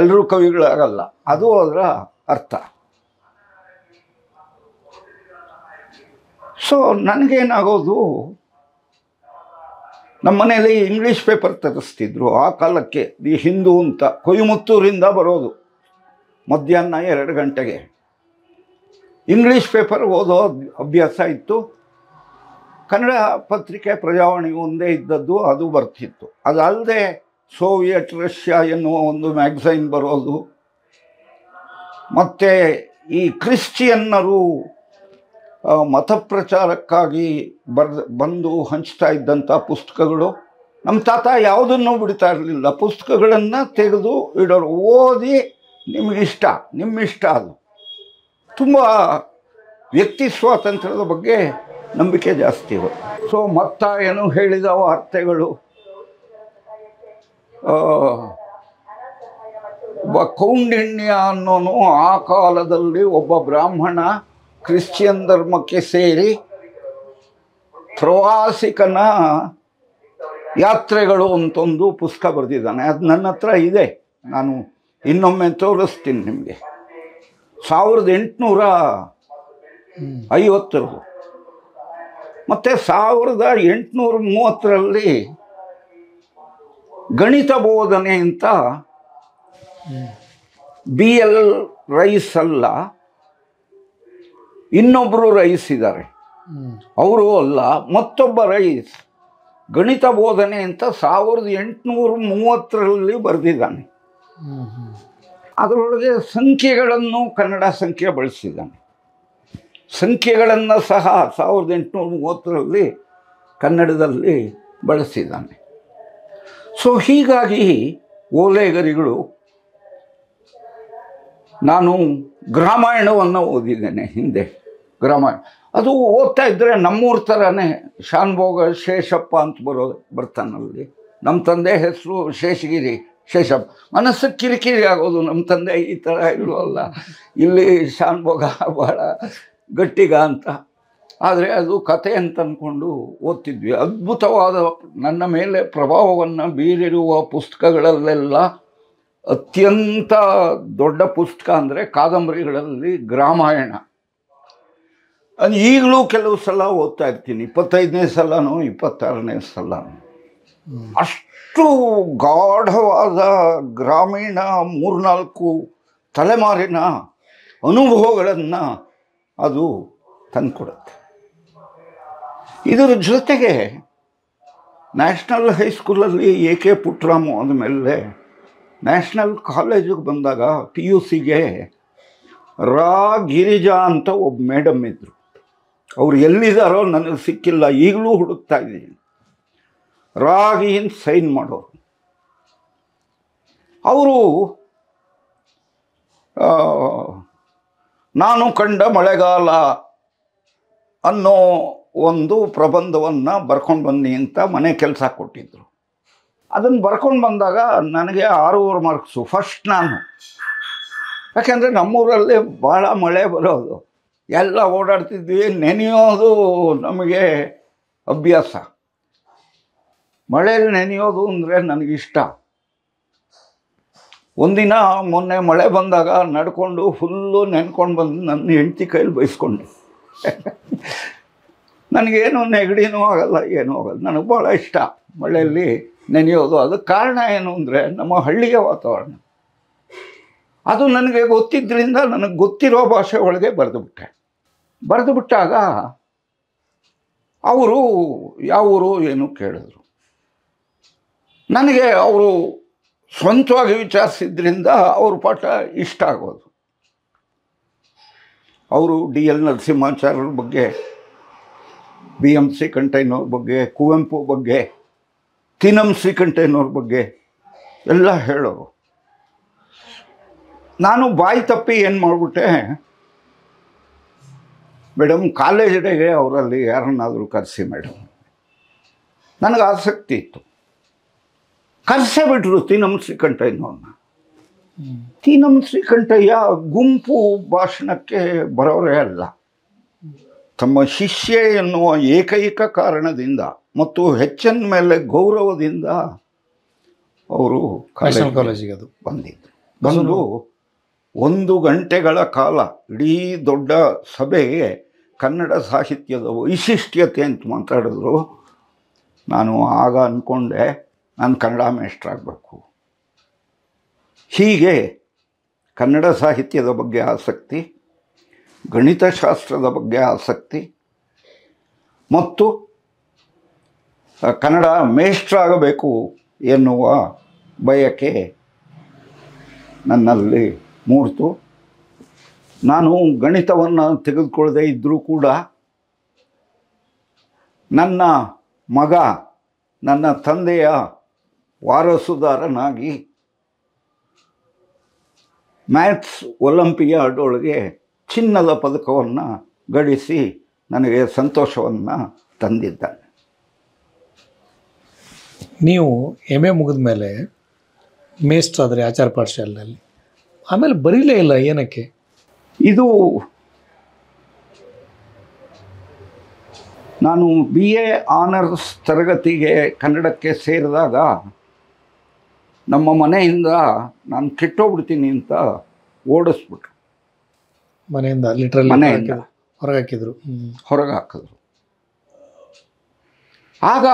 ಎಲ್ಲರೂ ಕವಿಗಳಾಗಲ್ಲ ಅದು ಅದರ ಅರ್ಥ ಸೊ ನನಗೇನಾಗೋದು ನಮ್ಮ ಮನೆಯಲ್ಲಿ ಇಂಗ್ಲೀಷ್ ಪೇಪರ್ ತರಿಸ್ತಿದ್ರು ಆ ಕಾಲಕ್ಕೆ ದಿ ಹಿಂದೂ ಅಂತ ಕೊಯಮುತ್ತೂರಿಂದ ಬರೋದು ಮಧ್ಯಾಹ್ನ ಎರಡು ಗಂಟೆಗೆ ಇಂಗ್ಲೀಷ್ ಪೇಪರ್ ಓದೋ ಅಭ್ಯಾಸ ಇತ್ತು ಕನ್ನಡ ಪತ್ರಿಕೆ ಪ್ರಜಾವಾಣಿ ಒಂದೇ ಇದ್ದದ್ದು ಅದು ಬರ್ತಿತ್ತು ಅದಲ್ಲದೆ ಸೋವಿಯಟ್ ರಷ್ಯಾ ಎನ್ನುವ ಒಂದು ಮ್ಯಾಗ್ಝೈನ್ ಬರೋದು ಮತ್ತು ಈ ಕ್ರಿಶ್ಚಿಯನ್ನರು ಮತ ಪ್ರಚಾರಕ್ಕಾಗಿ ಬಂದು ಹಂಚ್ತಾ ಇದ್ದಂಥ ಪುಸ್ತಕಗಳು ನಮ್ಮ ತಾತ ಯಾವುದನ್ನು ಬಿಡ್ತಾ ಇರಲಿಲ್ಲ ಪುಸ್ತಕಗಳನ್ನು ತೆಗೆದು ಇಡೋರು ಓದಿ ನಿಮಗಿಷ್ಟ ನಿಮ್ಮಿಷ್ಟ ಅದು ತುಂಬ ವ್ಯಕ್ತಿ ಸ್ವಾತಂತ್ರ್ಯದ ಬಗ್ಗೆ ನಂಬಿಕೆ ಜಾಸ್ತಿ ಇವೆ ಸೊ ಮತ್ತ ಏನು ಹೇಳಿದ ವಾರ್ತೆಗಳು ಒಬ್ಬ ಕೌಂಡಿಣ್ಯ ಅನ್ನೋನು ಆ ಕಾಲದಲ್ಲಿ ಒಬ್ಬ ಬ್ರಾಹ್ಮಣ ಕ್ರಿಶ್ಚಿಯನ್ ಧರ್ಮಕ್ಕೆ ಸೇರಿ ಪ್ರವಾಸಿಕನ ಯಾತ್ರೆಗಳು ಅಂತೊಂದು ಪುಸ್ತಕ ಬರೆದಿದ್ದಾನೆ ಅದು ನನ್ನ ಹತ್ರ ಇದೆ ನಾನು ಇನ್ನೊಮ್ಮೆ ತೋರಿಸ್ತೀನಿ ನಿಮಗೆ ಸಾವಿರದ ಎಂಟುನೂರ ಐವತ್ತರದು ಮತ್ತು ಸಾವಿರದ ಎಂಟುನೂರ ಮೂವತ್ತರಲ್ಲಿ ಗಣಿತ ಬೋಧನೆ ಅಂತ ಬಿ ಎಲ್ ರೈಸ್ ಅಲ್ಲ ಇನ್ನೊಬ್ಬರು ರೈಸ್ ಇದ್ದಾರೆ ಅವರು ಅಲ್ಲ ಮತ್ತೊಬ್ಬ ರೈಸ್ ಗಣಿತ ಬೋಧನೆ ಅಂತ ಸಾವಿರದ ಎಂಟುನೂರ ಮೂವತ್ತರಲ್ಲಿ ಬರೆದಿದ್ದಾನೆ ಅದರೊಳಗೆ ಸಂಖ್ಯೆಗಳನ್ನು ಕನ್ನಡ ಸಂಖ್ಯೆ ಬಳಸಿದ್ದಾನೆ ಸಂಖ್ಯೆಗಳನ್ನು ಸಹ ಸಾವಿರದ ಎಂಟುನೂರ ಮೂವತ್ತರಲ್ಲಿ ಕನ್ನಡದಲ್ಲಿ ಬಳಸಿದ್ದಾನೆ ಸೊ ಹೀಗಾಗಿ ಓಲೆಗರಿಗಳು ನಾನು ಗ್ರಾಮಾಯಣವನ್ನು ಓದಿದ್ದೇನೆ ಹಿಂದೆ ಗ್ರಾಮಾಯಣ ಅದು ಓದ್ತಾ ಇದ್ದರೆ ನಮ್ಮೂರ ಥರನೇ ಶಾನ್ಭೋಗ ಶೇಷಪ್ಪ ಅಂತ ಬರೋದು ಬರ್ತಾನಲ್ಲಿ ನಮ್ಮ ತಂದೆ ಹೆಸರು ಶೇಷಗಿರಿ ಶೇಷಪ್ಪ ಮನಸ್ಸು ಕಿರಿಕಿರಿ ಆಗೋದು ನಮ್ಮ ತಂದೆ ಈ ಥರ ಅಲ್ಲ ಇಲ್ಲಿ ಶಾನ್ಭೋಗ ಬಹಳ ಗಟ್ಟಿಗ ಅಂತ ಆದರೆ ಅದು ಕತೆ ಅಂತ ಅಂದ್ಕೊಂಡು ಓದ್ತಿದ್ವಿ ಅದ್ಭುತವಾದ ನನ್ನ ಮೇಲೆ ಪ್ರಭಾವವನ್ನು ಬೀರಿರುವ ಪುಸ್ತಕಗಳಲ್ಲೆಲ್ಲ ಅತ್ಯಂತ ದೊಡ್ಡ ಪುಸ್ತಕ ಅಂದರೆ ಕಾದಂಬರಿಗಳಲ್ಲಿ ಗ್ರಾಮಾಯಣ ಅದು ಈಗಲೂ ಕೆಲವು ಸಲ ಓದ್ತಾ ಇರ್ತೀನಿ ಇಪ್ಪತ್ತೈದನೇ ಸಲನು ಇಪ್ಪತ್ತಾರನೇ ಸಲ ಅಷ್ಟು ಗಾಢವಾದ ಗ್ರಾಮೀಣ ಮೂರ್ನಾಲ್ಕು ತಲೆಮಾರಿನ ಅನುಭವಗಳನ್ನು ಅದು ತಂದುಕೊಡುತ್ತೆ ಇದರ ಜೊತೆಗೆ ನ್ಯಾಷನಲ್ ಹೈಸ್ಕೂಲಲ್ಲಿ ಎ ಕೆ ಪುಟ್ಟರಾಮು ಆದಮೇಲೆ ನ್ಯಾಷನಲ್ ಕಾಲೇಜಿಗೆ ಬಂದಾಗ ಪಿ ಯು ಸಿಗೆ ರಾ ಗಿರಿಜಾ ಅಂತ ಒಬ್ಬ ಮೇಡಮ್ ಇದ್ದರು ಅವ್ರು ಎಲ್ಲಿದ್ದಾರೋ ನನಗೆ ಸಿಕ್ಕಿಲ್ಲ ಈಗಲೂ ಹುಡುಕ್ತಾ ಇದ್ದೀನಿ ರಾಗಿನ ಸೈನ್ ಮಾಡೋರು ಅವರು ನಾನು ಕಂಡ ಮಳೆಗಾಲ ಅನ್ನೋ ಒಂದು ಪ್ರಬಂಧವನ್ನು ಬರ್ಕೊಂಡು ಬನ್ನಿ ಅಂತ ಮನೆ ಕೆಲಸ ಕೊಟ್ಟಿದ್ದರು ಅದನ್ನು ಬರ್ಕೊಂಡು ಬಂದಾಗ ನನಗೆ ಆರೂವರೆ ಮಾರ್ಕ್ಸು ಫಸ್ಟ್ ನಾನು ಯಾಕೆಂದರೆ ನಮ್ಮೂರಲ್ಲೇ ಭಾಳ ಮಳೆ ಬರೋದು ಎಲ್ಲ ಓಡಾಡ್ತಿದ್ವಿ ನೆನೆಯೋದು ನಮಗೆ ಅಭ್ಯಾಸ ಮಳೆಯಲ್ಲಿ ನೆನೆಯೋದು ಅಂದರೆ ನನಗಿಷ್ಟ ಒಂದಿನ ಮೊನ್ನೆ ಮಳೆ ಬಂದಾಗ ನಡ್ಕೊಂಡು ಫುಲ್ಲು ನೆನ್ಕೊಂಡು ಬಂದು ನನ್ನ ಹೆಂಡತಿ ಕೈಲಿ ಬೈಸ್ಕೊಂಡು ನನಗೇನು ನೆಗಡಿನೂ ಆಗಲ್ಲ ಏನೂ ಆಗಲ್ಲ ನನಗೆ ಭಾಳ ಇಷ್ಟ ಮಳೆಯಲ್ಲಿ ನೆನೆಯೋದು ಅದಕ್ಕೆ ಕಾರಣ ಏನು ಅಂದರೆ ನಮ್ಮ ಹಳ್ಳಿಯ ವಾತಾವರಣ ಅದು ನನಗೆ ಗೊತ್ತಿದ್ದರಿಂದ ನನಗೆ ಗೊತ್ತಿರೋ ಭಾಷೆ ಒಳಗೆ ಬರೆದುಬಿಟ್ಟೆ ಬರೆದು ಬಿಟ್ಟಾಗ ಅವರು ಯಾವೂರು ಏನು ಕೇಳಿದ್ರು ನನಗೆ ಅವರು ಸ್ವಂತವಾಗಿ ವಿಚಾರಿಸಿದ್ರಿಂದ ಅವ್ರ ಪಾಠ ಇಷ್ಟ ಆಗೋದು ಅವರು ಡಿ ಎಲ್ ನರಸಿಂಹಾಚಾರ್ಯರ ಬಗ್ಗೆ ಬಿ ಎಮ್ ಸಿ ಬಗ್ಗೆ ಕುವೆಂಪು ಬಗ್ಗೆ ತಿನಮ್ ಸಿ ಕಂಠಯ್ಯನವ್ರ ಬಗ್ಗೆ ಎಲ್ಲ ಹೇಳೋರು ನಾನು ಬಾಯಿ ತಪ್ಪಿ ಏನು ಮಾಡಿಬಿಟ್ಟೆ ಮೇಡಮ್ ಕಾಲೇಜ್ ಡೇಗೆ ಅವರಲ್ಲಿ ಯಾರನ್ನಾದರೂ ಕರೆಸಿ ಮೇಡಮ್ ನನಗೆ ಆಸಕ್ತಿ ಇತ್ತು ಕರೆಸೇ ಬಿಟ್ಟರು ತೀನಂ ಶ್ರೀಕಂಠಯ್ಯನವ್ರನ್ನ ತೀನಂ ಶ್ರೀಕಂಠಯ್ಯ ಗುಂಪು ಭಾಷಣಕ್ಕೆ ಬರೋರೇ ಅಲ್ಲ ತಮ್ಮ ಶಿಷ್ಯ ಎನ್ನುವ ಏಕೈಕ ಕಾರಣದಿಂದ ಮತ್ತು ಹೆಚ್ಚಿನ ಮೇಲೆ ಗೌರವದಿಂದ ಅವರು ಕಾಲೇಜಿಗೆ ಅದು ಬಂದಿದ್ದರು ಬಂದು ಒಂದು ಗಂಟೆಗಳ ಕಾಲ ಇಡೀ ದೊಡ್ಡ ಸಭೆಗೆ ಕನ್ನಡ ಸಾಹಿತ್ಯದ ವೈಶಿಷ್ಟ್ಯತೆ ಅಂತ ಮಾತಾಡಿದ್ರು ನಾನು ಆಗ ಅಂದ್ಕೊಂಡೆ ನಾನು ಕನ್ನಡ ಆಗಬೇಕು ಹೀಗೆ ಕನ್ನಡ ಸಾಹಿತ್ಯದ ಬಗ್ಗೆ ಆಸಕ್ತಿ ಗಣಿತಶಾಸ್ತ್ರದ ಬಗ್ಗೆ ಆಸಕ್ತಿ ಮತ್ತು ಕನ್ನಡ ಮೇಷ್ಟ್ರಾಗಬೇಕು ಎನ್ನುವ ಬಯಕೆ ನನ್ನಲ್ಲಿ ಮೂರ್ತು ನಾನು ಗಣಿತವನ್ನು ತೆಗೆದುಕೊಳ್ಳದೆ ಇದ್ದರೂ ಕೂಡ ನನ್ನ ಮಗ ನನ್ನ ತಂದೆಯ ವಾರಸುದಾರನಾಗಿ ಮ್ಯಾಥ್ಸ್ ಒಲಂಪಿಯಾಡೊಳಗೆ ಚಿನ್ನದ ಪದಕವನ್ನು ಗಳಿಸಿ ನನಗೆ ಸಂತೋಷವನ್ನು ತಂದಿದ್ದಾನೆ ನೀವು ಎಮ್ ಎ ಮುಗಿದ ಮೇಲೆ ಮೇಸ್ಟ್ರಾದರೆ ಆಚಾರ ಪಾಠಶಾಲೆಯಲ್ಲಿ ಆಮೇಲೆ ಬರೀಲೇ ಇಲ್ಲ ಏನಕ್ಕೆ ಇದು ನಾನು ಬಿ ಎ ಆನರ್ಸ್ ತರಗತಿಗೆ ಕನ್ನಡಕ್ಕೆ ಸೇರಿದಾಗ ನಮ್ಮ ಮನೆಯಿಂದ ನಾನು ಕೆಟ್ಟೋಗ್ಬಿಡ್ತೀನಿ ಅಂತ ಓಡಿಸ್ಬಿಟ್ರು ಮನೆಯಿಂದ ಲಿಟ್ರಲ್ ಮನೆಯಿಂದ ಹೊರಗೆ ಹಾಕಿದರು ಹೊರಗೆ ಹಾಕಿದ್ರು ಆಗ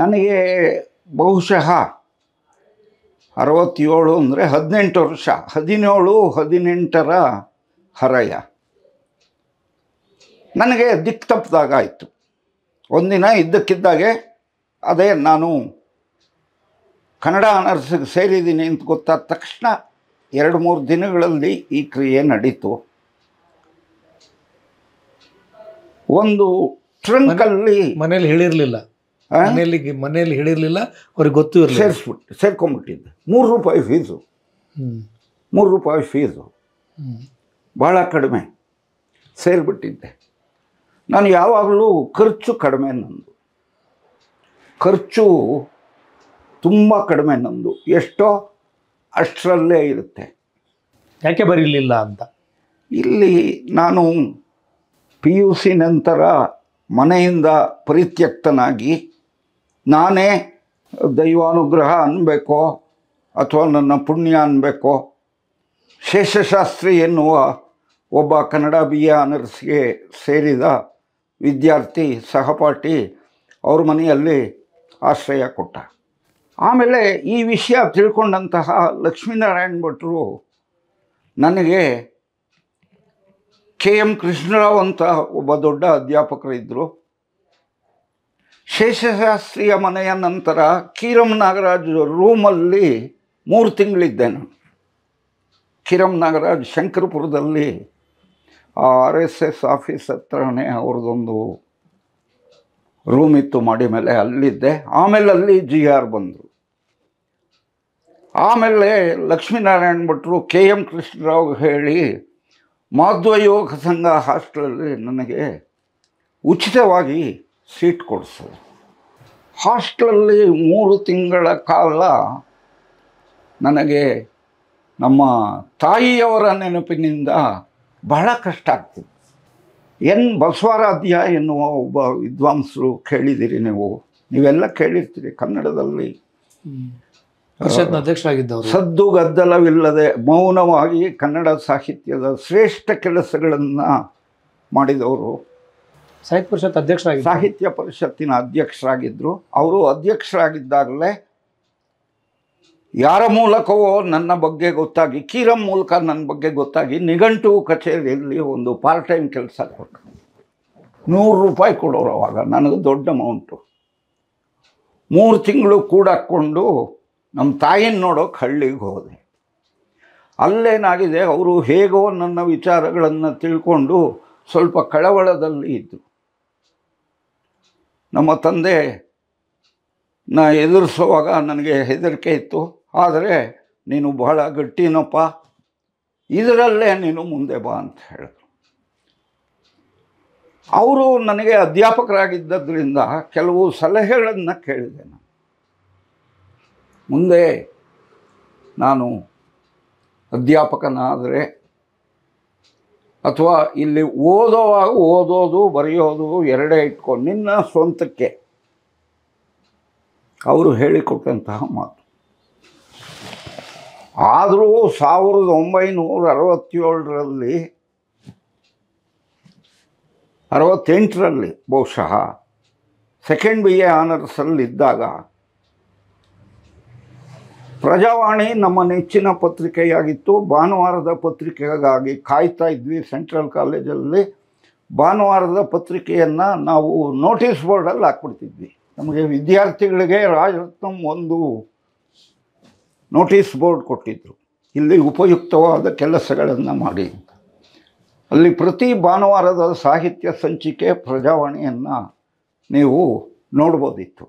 ನನಗೆ ಬಹುಶಃ ಅರವತ್ತೇಳು ಅಂದರೆ ಹದಿನೆಂಟು ವರ್ಷ ಹದಿನೇಳು ಹದಿನೆಂಟರ ಹರಯ ನನಗೆ ದಿಕ್ ತಪ್ಪಿದಾಗ ಆಯಿತು ಒಂದಿನ ಇದ್ದಕ್ಕಿದ್ದಾಗೆ ಅದೇ ನಾನು ಕನ್ನಡ ಅನರ್ಸಿಗೆ ಸೇರಿದ್ದೀನಿ ಅಂತ ಗೊತ್ತಾದ ತಕ್ಷಣ ಎರಡು ಮೂರು ದಿನಗಳಲ್ಲಿ ಈ ಕ್ರಿಯೆ ನಡೀತು ಒಂದು ಟ್ರಂಕಲ್ಲಿ ಮನೇಲಿ ಹೇಳಿರಲಿಲ್ಲ ಮನೆಯಲ್ಲಿ ಮನೆಯಲ್ಲಿ ಹೇಳಿರಲಿಲ್ಲ ಅವ್ರಿಗೆ ಗೊತ್ತೂ ಇರಲಿಲ್ಲ ಸೇರಿಸ್ಬಿಟ್ಟು ಸೇರ್ಕೊಂಬಿಟ್ಟಿದ್ದೆ ಮೂರು ರೂಪಾಯಿ ಫೀಸು ಮೂರು ರೂಪಾಯಿ ಫೀಸು ಭಾಳ ಕಡಿಮೆ ಸೇರಿಬಿಟ್ಟಿದ್ದೆ ನಾನು ಯಾವಾಗಲೂ ಖರ್ಚು ಕಡಿಮೆ ನಂದು ಖರ್ಚು ತುಂಬ ಕಡಿಮೆ ನಂದು ಎಷ್ಟೋ ಅಷ್ಟರಲ್ಲೇ ಇರುತ್ತೆ ಯಾಕೆ ಬರೀಲಿಲ್ಲ ಅಂತ ಇಲ್ಲಿ ನಾನು ಪಿ ಯು ಸಿ ನಂತರ ಮನೆಯಿಂದ ಪರಿತ್ಯಕ್ತನಾಗಿ ನಾನೇ ದೈವಾನುಗ್ರಹ ಅನ್ನಬೇಕೋ ಅಥವಾ ನನ್ನ ಪುಣ್ಯ ಅನ್ನಬೇಕೋ ಶೇಷಶಾಸ್ತ್ರಿ ಎನ್ನುವ ಒಬ್ಬ ಕನ್ನಡ ಬಿ ಎ ಆನರ್ಸ್ಗೆ ಸೇರಿದ ವಿದ್ಯಾರ್ಥಿ ಸಹಪಾಠಿ ಅವ್ರ ಮನೆಯಲ್ಲಿ ಆಶ್ರಯ ಕೊಟ್ಟ ಆಮೇಲೆ ಈ ವಿಷಯ ತಿಳ್ಕೊಂಡಂತಹ ಲಕ್ಷ್ಮೀನಾರಾಯಣ ಭಟ್ರು ನನಗೆ ಕೆ ಎಂ ಕೃಷ್ಣರಾವ್ ಅಂತ ಒಬ್ಬ ದೊಡ್ಡ ಅಧ್ಯಾಪಕರಿದ್ದರು ಶೇಷಶಾಸ್ತ್ರಿಯ ಮನೆಯ ನಂತರ ಕೀರಂ ನಾಗರಾಜ ರೂಮಲ್ಲಿ ಮೂರು ತಿಂಗಳಿದ್ದೆ ನಾನು ಕಿರಂ ನಾಗರಾಜ್ ಶಂಕರಪುರದಲ್ಲಿ ಆರ್ ಎಸ್ ಎಸ್ ಆಫೀಸ್ ಹತ್ರನೇ ಅವ್ರದ್ದೊಂದು ರೂಮ್ ಇತ್ತು ಮಾಡಿ ಮೇಲೆ ಅಲ್ಲಿದ್ದೆ ಆಮೇಲೆ ಅಲ್ಲಿ ಜಿ ಆರ್ ಬಂದರು ಆಮೇಲೆ ಲಕ್ಷ್ಮೀನಾರಾಯಣ ಭಟ್ರು ಕೆ ಎಮ್ ಕೃಷ್ಣರಾವ್ ಹೇಳಿ ಮಾಧ್ವ ಯೋಗ ಸಂಘ ಹಾಸ್ಟೆಲಲ್ಲಿ ನನಗೆ ಉಚಿತವಾಗಿ ಸೀಟ್ ಕೊಡಿಸು ಹಾಸ್ಟ್ಲಲ್ಲಿ ಮೂರು ತಿಂಗಳ ಕಾಲ ನನಗೆ ನಮ್ಮ ತಾಯಿಯವರ ನೆನಪಿನಿಂದ ಬಹಳ ಕಷ್ಟ ಆಗ್ತಿತ್ತು ಎನ್ ಬಸವರಾಧ್ಯ ಎನ್ನುವ ಒಬ್ಬ ವಿದ್ವಾಂಸರು ಕೇಳಿದ್ದೀರಿ ನೀವು ನೀವೆಲ್ಲ ಕೇಳಿರ್ತೀರಿ ಕನ್ನಡದಲ್ಲಿ ಸದ್ದು ಗದ್ದಲವಿಲ್ಲದೆ ಮೌನವಾಗಿ ಕನ್ನಡ ಸಾಹಿತ್ಯದ ಶ್ರೇಷ್ಠ ಕೆಲಸಗಳನ್ನು ಮಾಡಿದವರು ಸಾಹಿತ್ಯ ಪರಿಷತ್ ಅಧ್ಯಕ್ಷರಾಗಿ ಸಾಹಿತ್ಯ ಪರಿಷತ್ತಿನ ಅಧ್ಯಕ್ಷರಾಗಿದ್ದರು ಅವರು ಅಧ್ಯಕ್ಷರಾಗಿದ್ದಾಗಲೇ ಯಾರ ಮೂಲಕವೋ ನನ್ನ ಬಗ್ಗೆ ಗೊತ್ತಾಗಿ ಕೀರಂ ಮೂಲಕ ನನ್ನ ಬಗ್ಗೆ ಗೊತ್ತಾಗಿ ನಿಘಂಟು ಕಚೇರಿಯಲ್ಲಿ ಒಂದು ಪಾರ್ಟ್ ಟೈಮ್ ಕೆಲಸ ಕೊಟ್ಟರು ನೂರು ರೂಪಾಯಿ ಕೊಡೋರು ಅವಾಗ ನನಗೆ ದೊಡ್ಡ ಅಮೌಂಟು ಮೂರು ತಿಂಗಳು ಕೂಡಕೊಂಡು ನಮ್ಮ ತಾಯಿನ ನೋಡೋಕೆ ಹಳ್ಳಿಗೆ ಹೋದೆ ಅಲ್ಲೇನಾಗಿದೆ ಅವರು ಹೇಗೋ ನನ್ನ ವಿಚಾರಗಳನ್ನು ತಿಳ್ಕೊಂಡು ಸ್ವಲ್ಪ ಕಳವಳದಲ್ಲಿ ಇದ್ದರು ನಮ್ಮ ತಂದೆ ನಾ ಎದುರಿಸುವಾಗ ನನಗೆ ಹೆದರಿಕೆ ಇತ್ತು ಆದರೆ ನೀನು ಬಹಳ ಗಟ್ಟಿನಪ್ಪ ಇದರಲ್ಲೇ ನೀನು ಮುಂದೆ ಬಾ ಅಂತ ಹೇಳಿದ್ರು ಅವರು ನನಗೆ ಅಧ್ಯಾಪಕರಾಗಿದ್ದರಿಂದ ಕೆಲವು ಸಲಹೆಗಳನ್ನು ಕೇಳಿದೆ ನಾನು ಮುಂದೆ ನಾನು ಅಧ್ಯಾಪಕನಾದರೆ ಅಥವಾ ಇಲ್ಲಿ ಓದೋವಾಗ ಓದೋದು ಬರೆಯೋದು ಎರಡೇ ಇಟ್ಕೊಂಡು ನಿನ್ನ ಸ್ವಂತಕ್ಕೆ ಅವರು ಹೇಳಿಕೊಟ್ಟಂತಹ ಮಾತು ಆದರೂ ಸಾವಿರದ ಒಂಬೈನೂರ ಅರವತ್ತೇಳರಲ್ಲಿ ಅರವತ್ತೆಂಟರಲ್ಲಿ ಬಹುಶಃ ಸೆಕೆಂಡ್ ಬಿ ಎ ಆನರ್ಸಲ್ಲಿದ್ದಾಗ ಪ್ರಜಾವಾಣಿ ನಮ್ಮ ನೆಚ್ಚಿನ ಪತ್ರಿಕೆಯಾಗಿತ್ತು ಭಾನುವಾರದ ಪತ್ರಿಕೆಗಾಗಿ ಕಾಯ್ತಾ ಇದ್ವಿ ಸೆಂಟ್ರಲ್ ಕಾಲೇಜಲ್ಲಿ ಭಾನುವಾರದ ಪತ್ರಿಕೆಯನ್ನು ನಾವು ನೋಟಿಸ್ ಬೋರ್ಡಲ್ಲಿ ಹಾಕ್ಬಿಡ್ತಿದ್ವಿ ನಮಗೆ ವಿದ್ಯಾರ್ಥಿಗಳಿಗೆ ರಾಜರತ್ನಂ ಒಂದು ನೋಟಿಸ್ ಬೋರ್ಡ್ ಕೊಟ್ಟಿದ್ದರು ಇಲ್ಲಿ ಉಪಯುಕ್ತವಾದ ಕೆಲಸಗಳನ್ನು ಮಾಡಿ ಅಲ್ಲಿ ಪ್ರತಿ ಭಾನುವಾರದ ಸಾಹಿತ್ಯ ಸಂಚಿಕೆ ಪ್ರಜಾವಾಣಿಯನ್ನು ನೀವು ನೋಡ್ಬೋದಿತ್ತು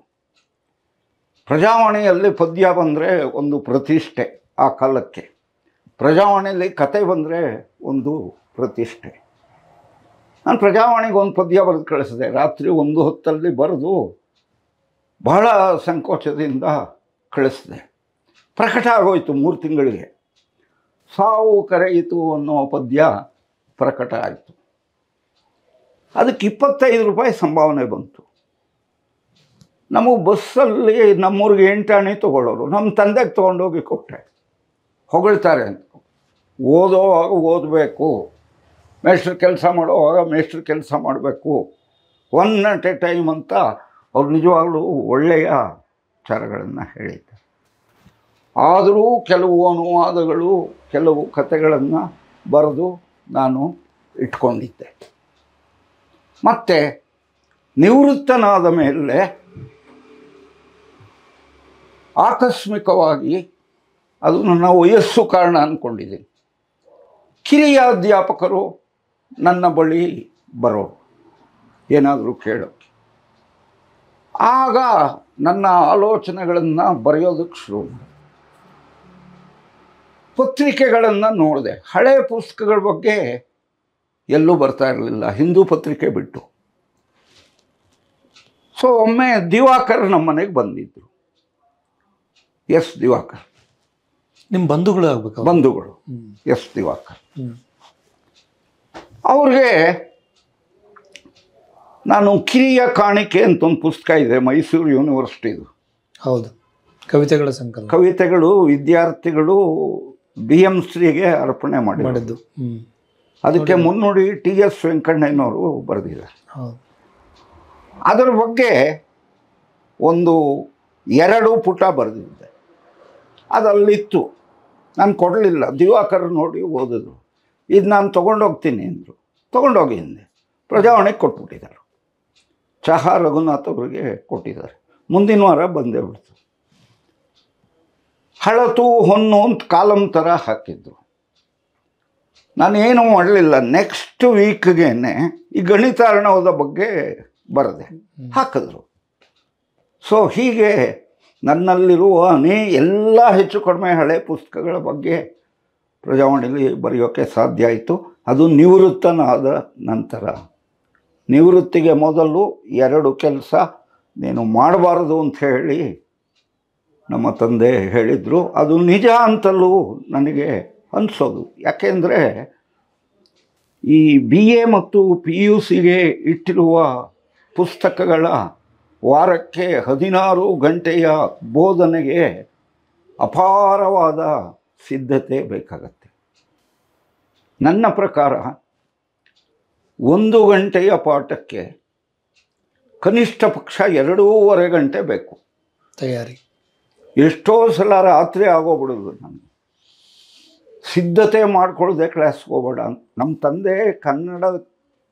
ಪ್ರಜಾವಾಣಿಯಲ್ಲಿ ಪದ್ಯ ಬಂದರೆ ಒಂದು ಪ್ರತಿಷ್ಠೆ ಆ ಕಾಲಕ್ಕೆ ಪ್ರಜಾವಾಣಿಯಲ್ಲಿ ಕತೆ ಬಂದರೆ ಒಂದು ಪ್ರತಿಷ್ಠೆ ನಾನು ಪ್ರಜಾವಾಣಿಗೆ ಒಂದು ಪದ್ಯ ಬರೆದು ಕಳಿಸಿದೆ ರಾತ್ರಿ ಒಂದು ಹೊತ್ತಲ್ಲಿ ಬರೆದು ಬಹಳ ಸಂಕೋಚದಿಂದ ಕಳಿಸಿದೆ ಪ್ರಕಟ ಆಗೋಯಿತು ಮೂರು ತಿಂಗಳಿಗೆ ಸಾವು ಕರೆಯಿತು ಅನ್ನೋ ಪದ್ಯ ಪ್ರಕಟ ಆಯಿತು ಅದಕ್ಕೆ ಇಪ್ಪತ್ತೈದು ರೂಪಾಯಿ ಸಂಭಾವನೆ ಬಂತು ನಮಗೆ ಬಸ್ಸಲ್ಲಿ ನಮ್ಮೂರಿಗೆ ಎಂಟಾಣಿ ತೊಗೊಳ್ಳೋರು ನಮ್ಮ ತಂದೆಗೆ ತೊಗೊಂಡೋಗಿ ಕೊಟ್ಟೆ ಹೊಗಳ್ತಾರೆ ಅಂತ ಓದೋವಾಗ ಓದಬೇಕು ಮೇಷ್ಟ್ರ ಕೆಲಸ ಮಾಡೋವಾಗ ಮೇಷ್ಟ್ರ ಕೆಲಸ ಮಾಡಬೇಕು ಒನ್ ಅಟ್ ಎ ಟೈಮ್ ಅಂತ ಅವ್ರು ನಿಜವಾಗ್ಲೂ ಒಳ್ಳೆಯ ವಿಚಾರಗಳನ್ನು ಹೇಳಿದ್ದಾರೆ ಆದರೂ ಕೆಲವು ಅನುವಾದಗಳು ಕೆಲವು ಕಥೆಗಳನ್ನು ಬರೆದು ನಾನು ಇಟ್ಕೊಂಡಿದ್ದೆ ಮತ್ತು ನಿವೃತ್ತನಾದ ಮೇಲೆ ಆಕಸ್ಮಿಕವಾಗಿ ಅದು ನನ್ನ ವಯಸ್ಸು ಕಾರಣ ಅಂದ್ಕೊಂಡಿದ್ದೀನಿ ಕಿರಿಯ ಅಧ್ಯಾಪಕರು ನನ್ನ ಬಳಿ ಬರೋರು ಏನಾದರೂ ಕೇಳೋಕ್ಕೆ ಆಗ ನನ್ನ ಆಲೋಚನೆಗಳನ್ನು ಬರೆಯೋದಕ್ಕೆ ಶುರು ಪತ್ರಿಕೆಗಳನ್ನು ನೋಡಿದೆ ಹಳೆ ಪುಸ್ತಕಗಳ ಬಗ್ಗೆ ಎಲ್ಲೂ ಬರ್ತಾ ಇರಲಿಲ್ಲ ಹಿಂದೂ ಪತ್ರಿಕೆ ಬಿಟ್ಟು ಸೊ ಒಮ್ಮೆ ದಿವಾಕರ್ ನಮ್ಮ ಮನೆಗೆ ಬಂದಿದ್ದರು ಎಸ್ ದಿವಾಕರ್ ನಿಮ್ಮ ಬಂಧುಗಳು ಆಗ್ಬೇಕು ಬಂಧುಗಳು ಎಸ್ ದಿವಾಕರ್ ಅವ್ರಿಗೆ ನಾನು ಕಿರಿಯ ಕಾಣಿಕೆ ಅಂತ ಒಂದು ಪುಸ್ತಕ ಇದೆ ಮೈಸೂರು ಯೂನಿವರ್ಸಿಟಿದು ಹೌದು ಕವಿತೆಗಳ ಸಂಕಲನ ಕವಿತೆಗಳು ವಿದ್ಯಾರ್ಥಿಗಳು ಬಿ ಎಂ ಶ್ರೀಗೆ ಅರ್ಪಣೆ ಮಾಡಿ ಮಾಡಿದ್ದು ಅದಕ್ಕೆ ಮುನ್ನುಡಿ ಟಿ ಎಸ್ ವೆಂಕಣ್ಣಯ್ಯನವರು ಬರೆದಿದ್ದಾರೆ ಅದರ ಬಗ್ಗೆ ಒಂದು ಎರಡು ಪುಟ ಬರೆದಿದ್ದೆ ಅದಲ್ಲಿತ್ತು ನಾನು ಕೊಡಲಿಲ್ಲ ದಿವಾಕರ್ ನೋಡಿ ಓದಿದ್ರು ಇದು ನಾನು ತೊಗೊಂಡೋಗ್ತೀನಿ ಅಂದರು ತೊಗೊಂಡೋಗಿ ಹಿಂದೆ ಪ್ರಜಾವಣೆಗೆ ಕೊಟ್ಬಿಟ್ಟಿದ್ದಾರೆ ಚಹಾ ರಘುನಾಥ್ ಅವರಿಗೆ ಕೊಟ್ಟಿದ್ದಾರೆ ಮುಂದಿನ ವಾರ ಬಂದೇ ಬಿಡ್ತು ಹಳತು ಹೊನ್ನು ಅಂತ ಕಾಲಂ ಥರ ಹಾಕಿದ್ರು ನಾನೇನು ಮಾಡಲಿಲ್ಲ ನೆಕ್ಸ್ಟ್ ವೀಕ್ಗೆ ಈ ಗಣಿತಾರ್ಣವದ ಬಗ್ಗೆ ಬರದೆ ಹಾಕಿದ್ರು ಸೊ ಹೀಗೆ ನನ್ನಲ್ಲಿರುವ ಅನೇ ಎಲ್ಲ ಹೆಚ್ಚು ಕಡಿಮೆ ಹಳೆ ಪುಸ್ತಕಗಳ ಬಗ್ಗೆ ಪ್ರಜಾವಾಣಿಲಿ ಬರೆಯೋಕ್ಕೆ ಸಾಧ್ಯ ಆಯಿತು ಅದು ನಿವೃತ್ತನಾದ ನಂತರ ನಿವೃತ್ತಿಗೆ ಮೊದಲು ಎರಡು ಕೆಲಸ ನೀನು ಮಾಡಬಾರದು ಅಂತ ಹೇಳಿ ನಮ್ಮ ತಂದೆ ಹೇಳಿದರು ಅದು ನಿಜ ಅಂತಲೂ ನನಗೆ ಅನಿಸೋದು ಯಾಕೆಂದರೆ ಈ ಬಿ ಎ ಮತ್ತು ಪಿ ಯು ಸಿಗೆ ಇಟ್ಟಿರುವ ಪುಸ್ತಕಗಳ ವಾರಕ್ಕೆ ಹದಿನಾರು ಗಂಟೆಯ ಬೋಧನೆಗೆ ಅಪಾರವಾದ ಸಿದ್ಧತೆ ಬೇಕಾಗತ್ತೆ ನನ್ನ ಪ್ರಕಾರ ಒಂದು ಗಂಟೆಯ ಪಾಠಕ್ಕೆ ಕನಿಷ್ಠ ಪಕ್ಷ ಎರಡೂವರೆ ಗಂಟೆ ಬೇಕು ತಯಾರಿ ಎಷ್ಟೋ ಸಲ ರಾತ್ರಿ ಆಗೋಗ್ಬಿಡೋದು ನಾನು ಸಿದ್ಧತೆ ಮಾಡಿಕೊಳ್ಳದೆ ಕ್ಲಾಸ್ಗೆ ಹೋಗ್ಬೇಡ ನಮ್ಮ ತಂದೆ ಕನ್ನಡ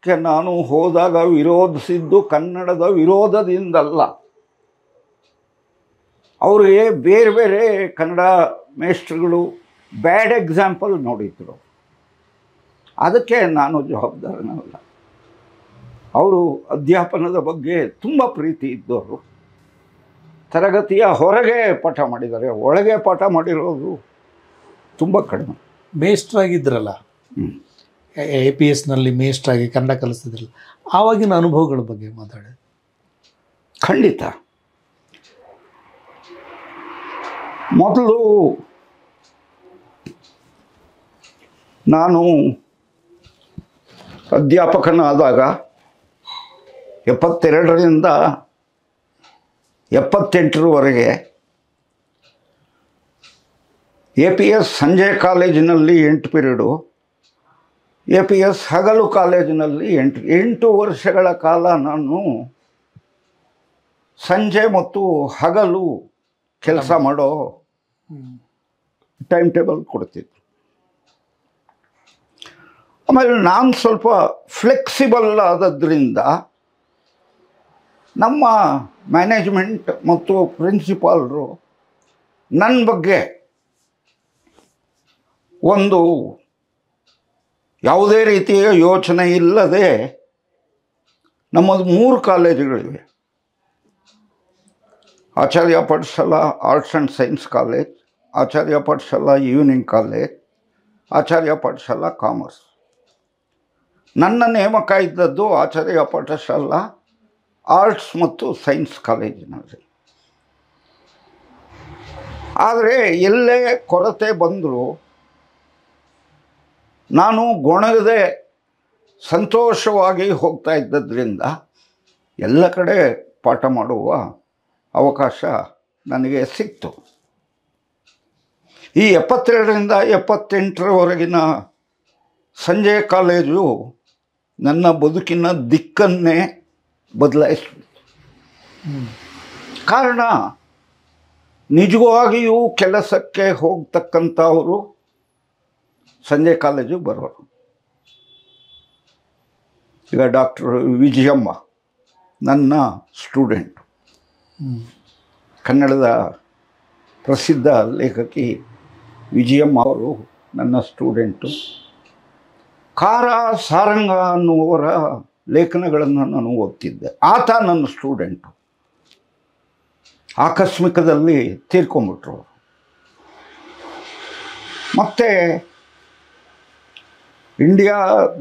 ಅದಕ್ಕೆ ನಾನು ಹೋದಾಗ ವಿರೋಧಿಸಿದ್ದು ಕನ್ನಡದ ವಿರೋಧದಿಂದಲ್ಲ ಅವರಿಗೆ ಬೇರೆ ಬೇರೆ ಕನ್ನಡ ಮೇಸ್ಟ್ರುಗಳು ಬ್ಯಾಡ್ ಎಕ್ಸಾಂಪಲ್ ನೋಡಿದರು ಅದಕ್ಕೆ ನಾನು ಜವಾಬ್ದಾರನಲ್ಲ ಅವರು ಅಧ್ಯಾಪನದ ಬಗ್ಗೆ ತುಂಬ ಪ್ರೀತಿ ಇದ್ದವರು ತರಗತಿಯ ಹೊರಗೆ ಪಾಠ ಮಾಡಿದ್ದಾರೆ ಒಳಗೆ ಪಾಠ ಮಾಡಿರೋದು ತುಂಬ ಕಡಿಮೆ ಮೇಸ್ಟ್ರಾಗಿದ್ದರಲ್ಲ ಹ್ಞೂ ಎ ಪಿ ಎಸ್ನಲ್ಲಿ ಮೇಸ್ಟ್ರಾಗಿ ಕನ್ನಡ ಕಲಿಸ್ತಿದ್ರಲ್ಲ ಆವಾಗಿನ ಅನುಭವಗಳ ಬಗ್ಗೆ ಮಾತಾಡಿ ಖಂಡಿತ ಮೊದಲು ನಾನು ಅಧ್ಯಾಪಕನಾದಾಗ ಎಪ್ಪತ್ತೆರಡರಿಂದ ಎಪ್ಪತ್ತೆಂಟರವರೆಗೆ ಎ ಪಿ ಎಸ್ ಸಂಜೆ ಕಾಲೇಜಿನಲ್ಲಿ ಎಂಟು ಪಿರಿಯಡು ಎ ಪಿ ಎಸ್ ಹಗಲು ಕಾಲೇಜಿನಲ್ಲಿ ಎಂಟು ಎಂಟು ವರ್ಷಗಳ ಕಾಲ ನಾನು ಸಂಜೆ ಮತ್ತು ಹಗಲು ಕೆಲಸ ಮಾಡೋ ಟೈಮ್ ಟೇಬಲ್ ಕೊಡ್ತಿದ್ದೆ ಆಮೇಲೆ ನಾನು ಸ್ವಲ್ಪ ಫ್ಲೆಕ್ಸಿಬಲ್ ಆದದ್ರಿಂದ ನಮ್ಮ ಮ್ಯಾನೇಜ್ಮೆಂಟ್ ಮತ್ತು ಪ್ರಿನ್ಸಿಪಾಲರು ನನ್ನ ಬಗ್ಗೆ ಒಂದು ಯಾವುದೇ ರೀತಿಯ ಯೋಚನೆ ಇಲ್ಲದೆ ನಮ್ಮದು ಮೂರು ಕಾಲೇಜುಗಳಿವೆ Acharya Pathashala arts and science college Acharya Pathashala evening college Acharya Pathashala commerce ನನ್ನ ನೇಮಕ ಇದ್ದದ್ದು ಆಚಾರ್ಯ ಪಾಠಶಾಲ ಆರ್ಟ್ಸ್ ಮತ್ತು ಸೈನ್ಸ್ ಕಾಲೇಜಿನಲ್ಲಿ ಆದರೆ ಎಲ್ಲೇ ಕೊರತೆ ಬಂದರೂ ನಾನು ಗೊಣಗದೆ ಸಂತೋಷವಾಗಿ ಹೋಗ್ತಾ ಇದ್ದದ್ರಿಂದ ಎಲ್ಲ ಕಡೆ ಪಾಠ ಮಾಡುವ ಅವಕಾಶ ನನಗೆ ಸಿಕ್ತು ಈ ಎಪ್ಪತ್ತೆರಡರಿಂದ ಎಪ್ಪತ್ತೆಂಟರವರೆಗಿನ ಸಂಜೆ ಕಾಲೇಜು ನನ್ನ ಬದುಕಿನ ದಿಕ್ಕನ್ನೇ ಬದಲಾಯಿಸ್ಬಿಟ್ಟು ಕಾರಣ ನಿಜವಾಗಿಯೂ ಕೆಲಸಕ್ಕೆ ಹೋಗ್ತಕ್ಕಂಥವರು ಸಂಜೆ ಕಾಲೇಜಿಗೆ ಬರೋರು ಈಗ ಡಾಕ್ಟರ್ ವಿಜಯಮ್ಮ ನನ್ನ ಸ್ಟೂಡೆಂಟ್ ಕನ್ನಡದ ಪ್ರಸಿದ್ಧ ಲೇಖಕಿ ವಿಜಯಮ್ಮ ಅವರು ನನ್ನ ಸ್ಟೂಡೆಂಟು ಕಾರ ಸಾರಂಗ ಅನ್ನುವರ ಲೇಖನಗಳನ್ನು ನಾನು ಓದ್ತಿದ್ದೆ ಆತ ನನ್ನ ಸ್ಟೂಡೆಂಟು ಆಕಸ್ಮಿಕದಲ್ಲಿ ತೀರ್ಕೊಂಬಿಟ್ರು ಮತ್ತು ಮತ್ತೆ ಇಂಡಿಯಾ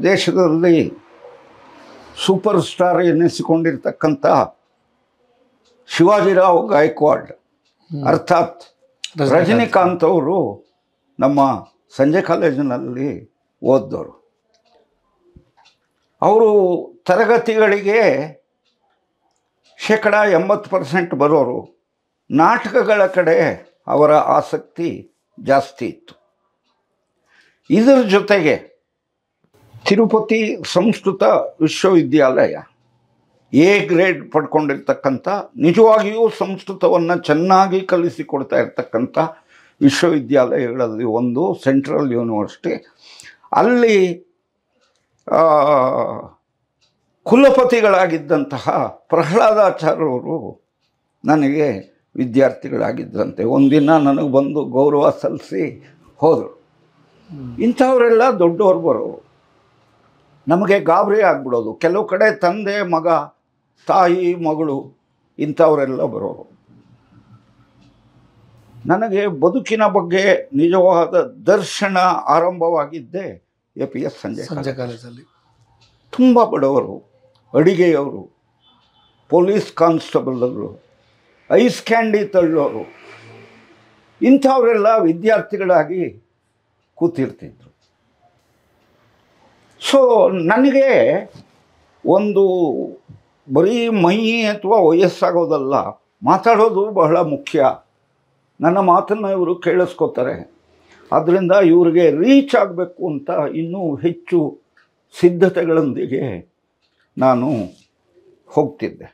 ದೇಶದಲ್ಲಿ ಸೂಪರ್ ಸ್ಟಾರ್ ಎನಿಸಿಕೊಂಡಿರ್ತಕ್ಕಂಥ ಶಿವಾಜಿರಾವ್ ಗಾಯಕ್ವಾಡ್ ಅರ್ಥಾತ್ ರಜನಿಕಾಂತ್ ಅವರು ನಮ್ಮ ಸಂಜೆ ಕಾಲೇಜಿನಲ್ಲಿ ಓದ್ದವರು ಅವರು ತರಗತಿಗಳಿಗೆ ಶೇಕಡ ಎಂಬತ್ತು ಪರ್ಸೆಂಟ್ ಬರೋರು ನಾಟಕಗಳ ಕಡೆ ಅವರ ಆಸಕ್ತಿ ಜಾಸ್ತಿ ಇತ್ತು ಇದರ ಜೊತೆಗೆ ತಿರುಪತಿ ಸಂಸ್ಕೃತ ವಿಶ್ವವಿದ್ಯಾಲಯ ಎ ಗ್ರೇಡ್ ಪಡ್ಕೊಂಡಿರ್ತಕ್ಕಂಥ ನಿಜವಾಗಿಯೂ ಸಂಸ್ಕೃತವನ್ನು ಚೆನ್ನಾಗಿ ಕಲಿಸಿಕೊಡ್ತಾ ಇರ್ತಕ್ಕಂಥ ವಿಶ್ವವಿದ್ಯಾಲಯಗಳಲ್ಲಿ ಒಂದು ಸೆಂಟ್ರಲ್ ಯೂನಿವರ್ಸಿಟಿ ಅಲ್ಲಿ ಕುಲಪತಿಗಳಾಗಿದ್ದಂತಹ ಪ್ರಹ್ಲಾದಾಚಾರ್ಯವರು ನನಗೆ ವಿದ್ಯಾರ್ಥಿಗಳಾಗಿದ್ದಂತೆ ಒಂದಿನ ನನಗೆ ಬಂದು ಗೌರವ ಸಲ್ಲಿಸಿ ಹೋದರು ಇಂಥವರೆಲ್ಲ ದೊಡ್ಡವರು ಬರೋರು ನಮಗೆ ಗಾಬರಿ ಆಗ್ಬಿಡೋದು ಕೆಲವು ಕಡೆ ತಂದೆ ಮಗ ತಾಯಿ ಮಗಳು ಇಂಥವರೆಲ್ಲ ಬರೋರು ನನಗೆ ಬದುಕಿನ ಬಗ್ಗೆ ನಿಜವಾದ ದರ್ಶನ ಆರಂಭವಾಗಿದ್ದೆ ಎ ಪಿ ಎಸ್ ಸಂಜೆ ಸಂಜೆ ಕಾಲೇಜಲ್ಲಿ ತುಂಬ ಬಡವರು ಅಡಿಗೆಯವರು ಪೊಲೀಸ್ ಕಾನ್ಸ್ಟೇಬಲ್ಗಳು ಐಸ್ ಕ್ಯಾಂಡಿ ತಳ್ಳೋರು ಇಂಥವರೆಲ್ಲ ವಿದ್ಯಾರ್ಥಿಗಳಾಗಿ ಕೂತಿರ್ತಿದ್ರು ಸೊ ನನಗೆ ಒಂದು ಬರೀ ಮೈ ಅಥವಾ ವಯಸ್ಸಾಗೋದಲ್ಲ ಮಾತಾಡೋದು ಬಹಳ ಮುಖ್ಯ ನನ್ನ ಮಾತನ್ನು ಇವರು ಕೇಳಿಸ್ಕೋತಾರೆ ಆದ್ದರಿಂದ ಇವರಿಗೆ ರೀಚ್ ಆಗಬೇಕು ಅಂತ ಇನ್ನೂ ಹೆಚ್ಚು ಸಿದ್ಧತೆಗಳೊಂದಿಗೆ ನಾನು ಹೋಗ್ತಿದ್ದೆ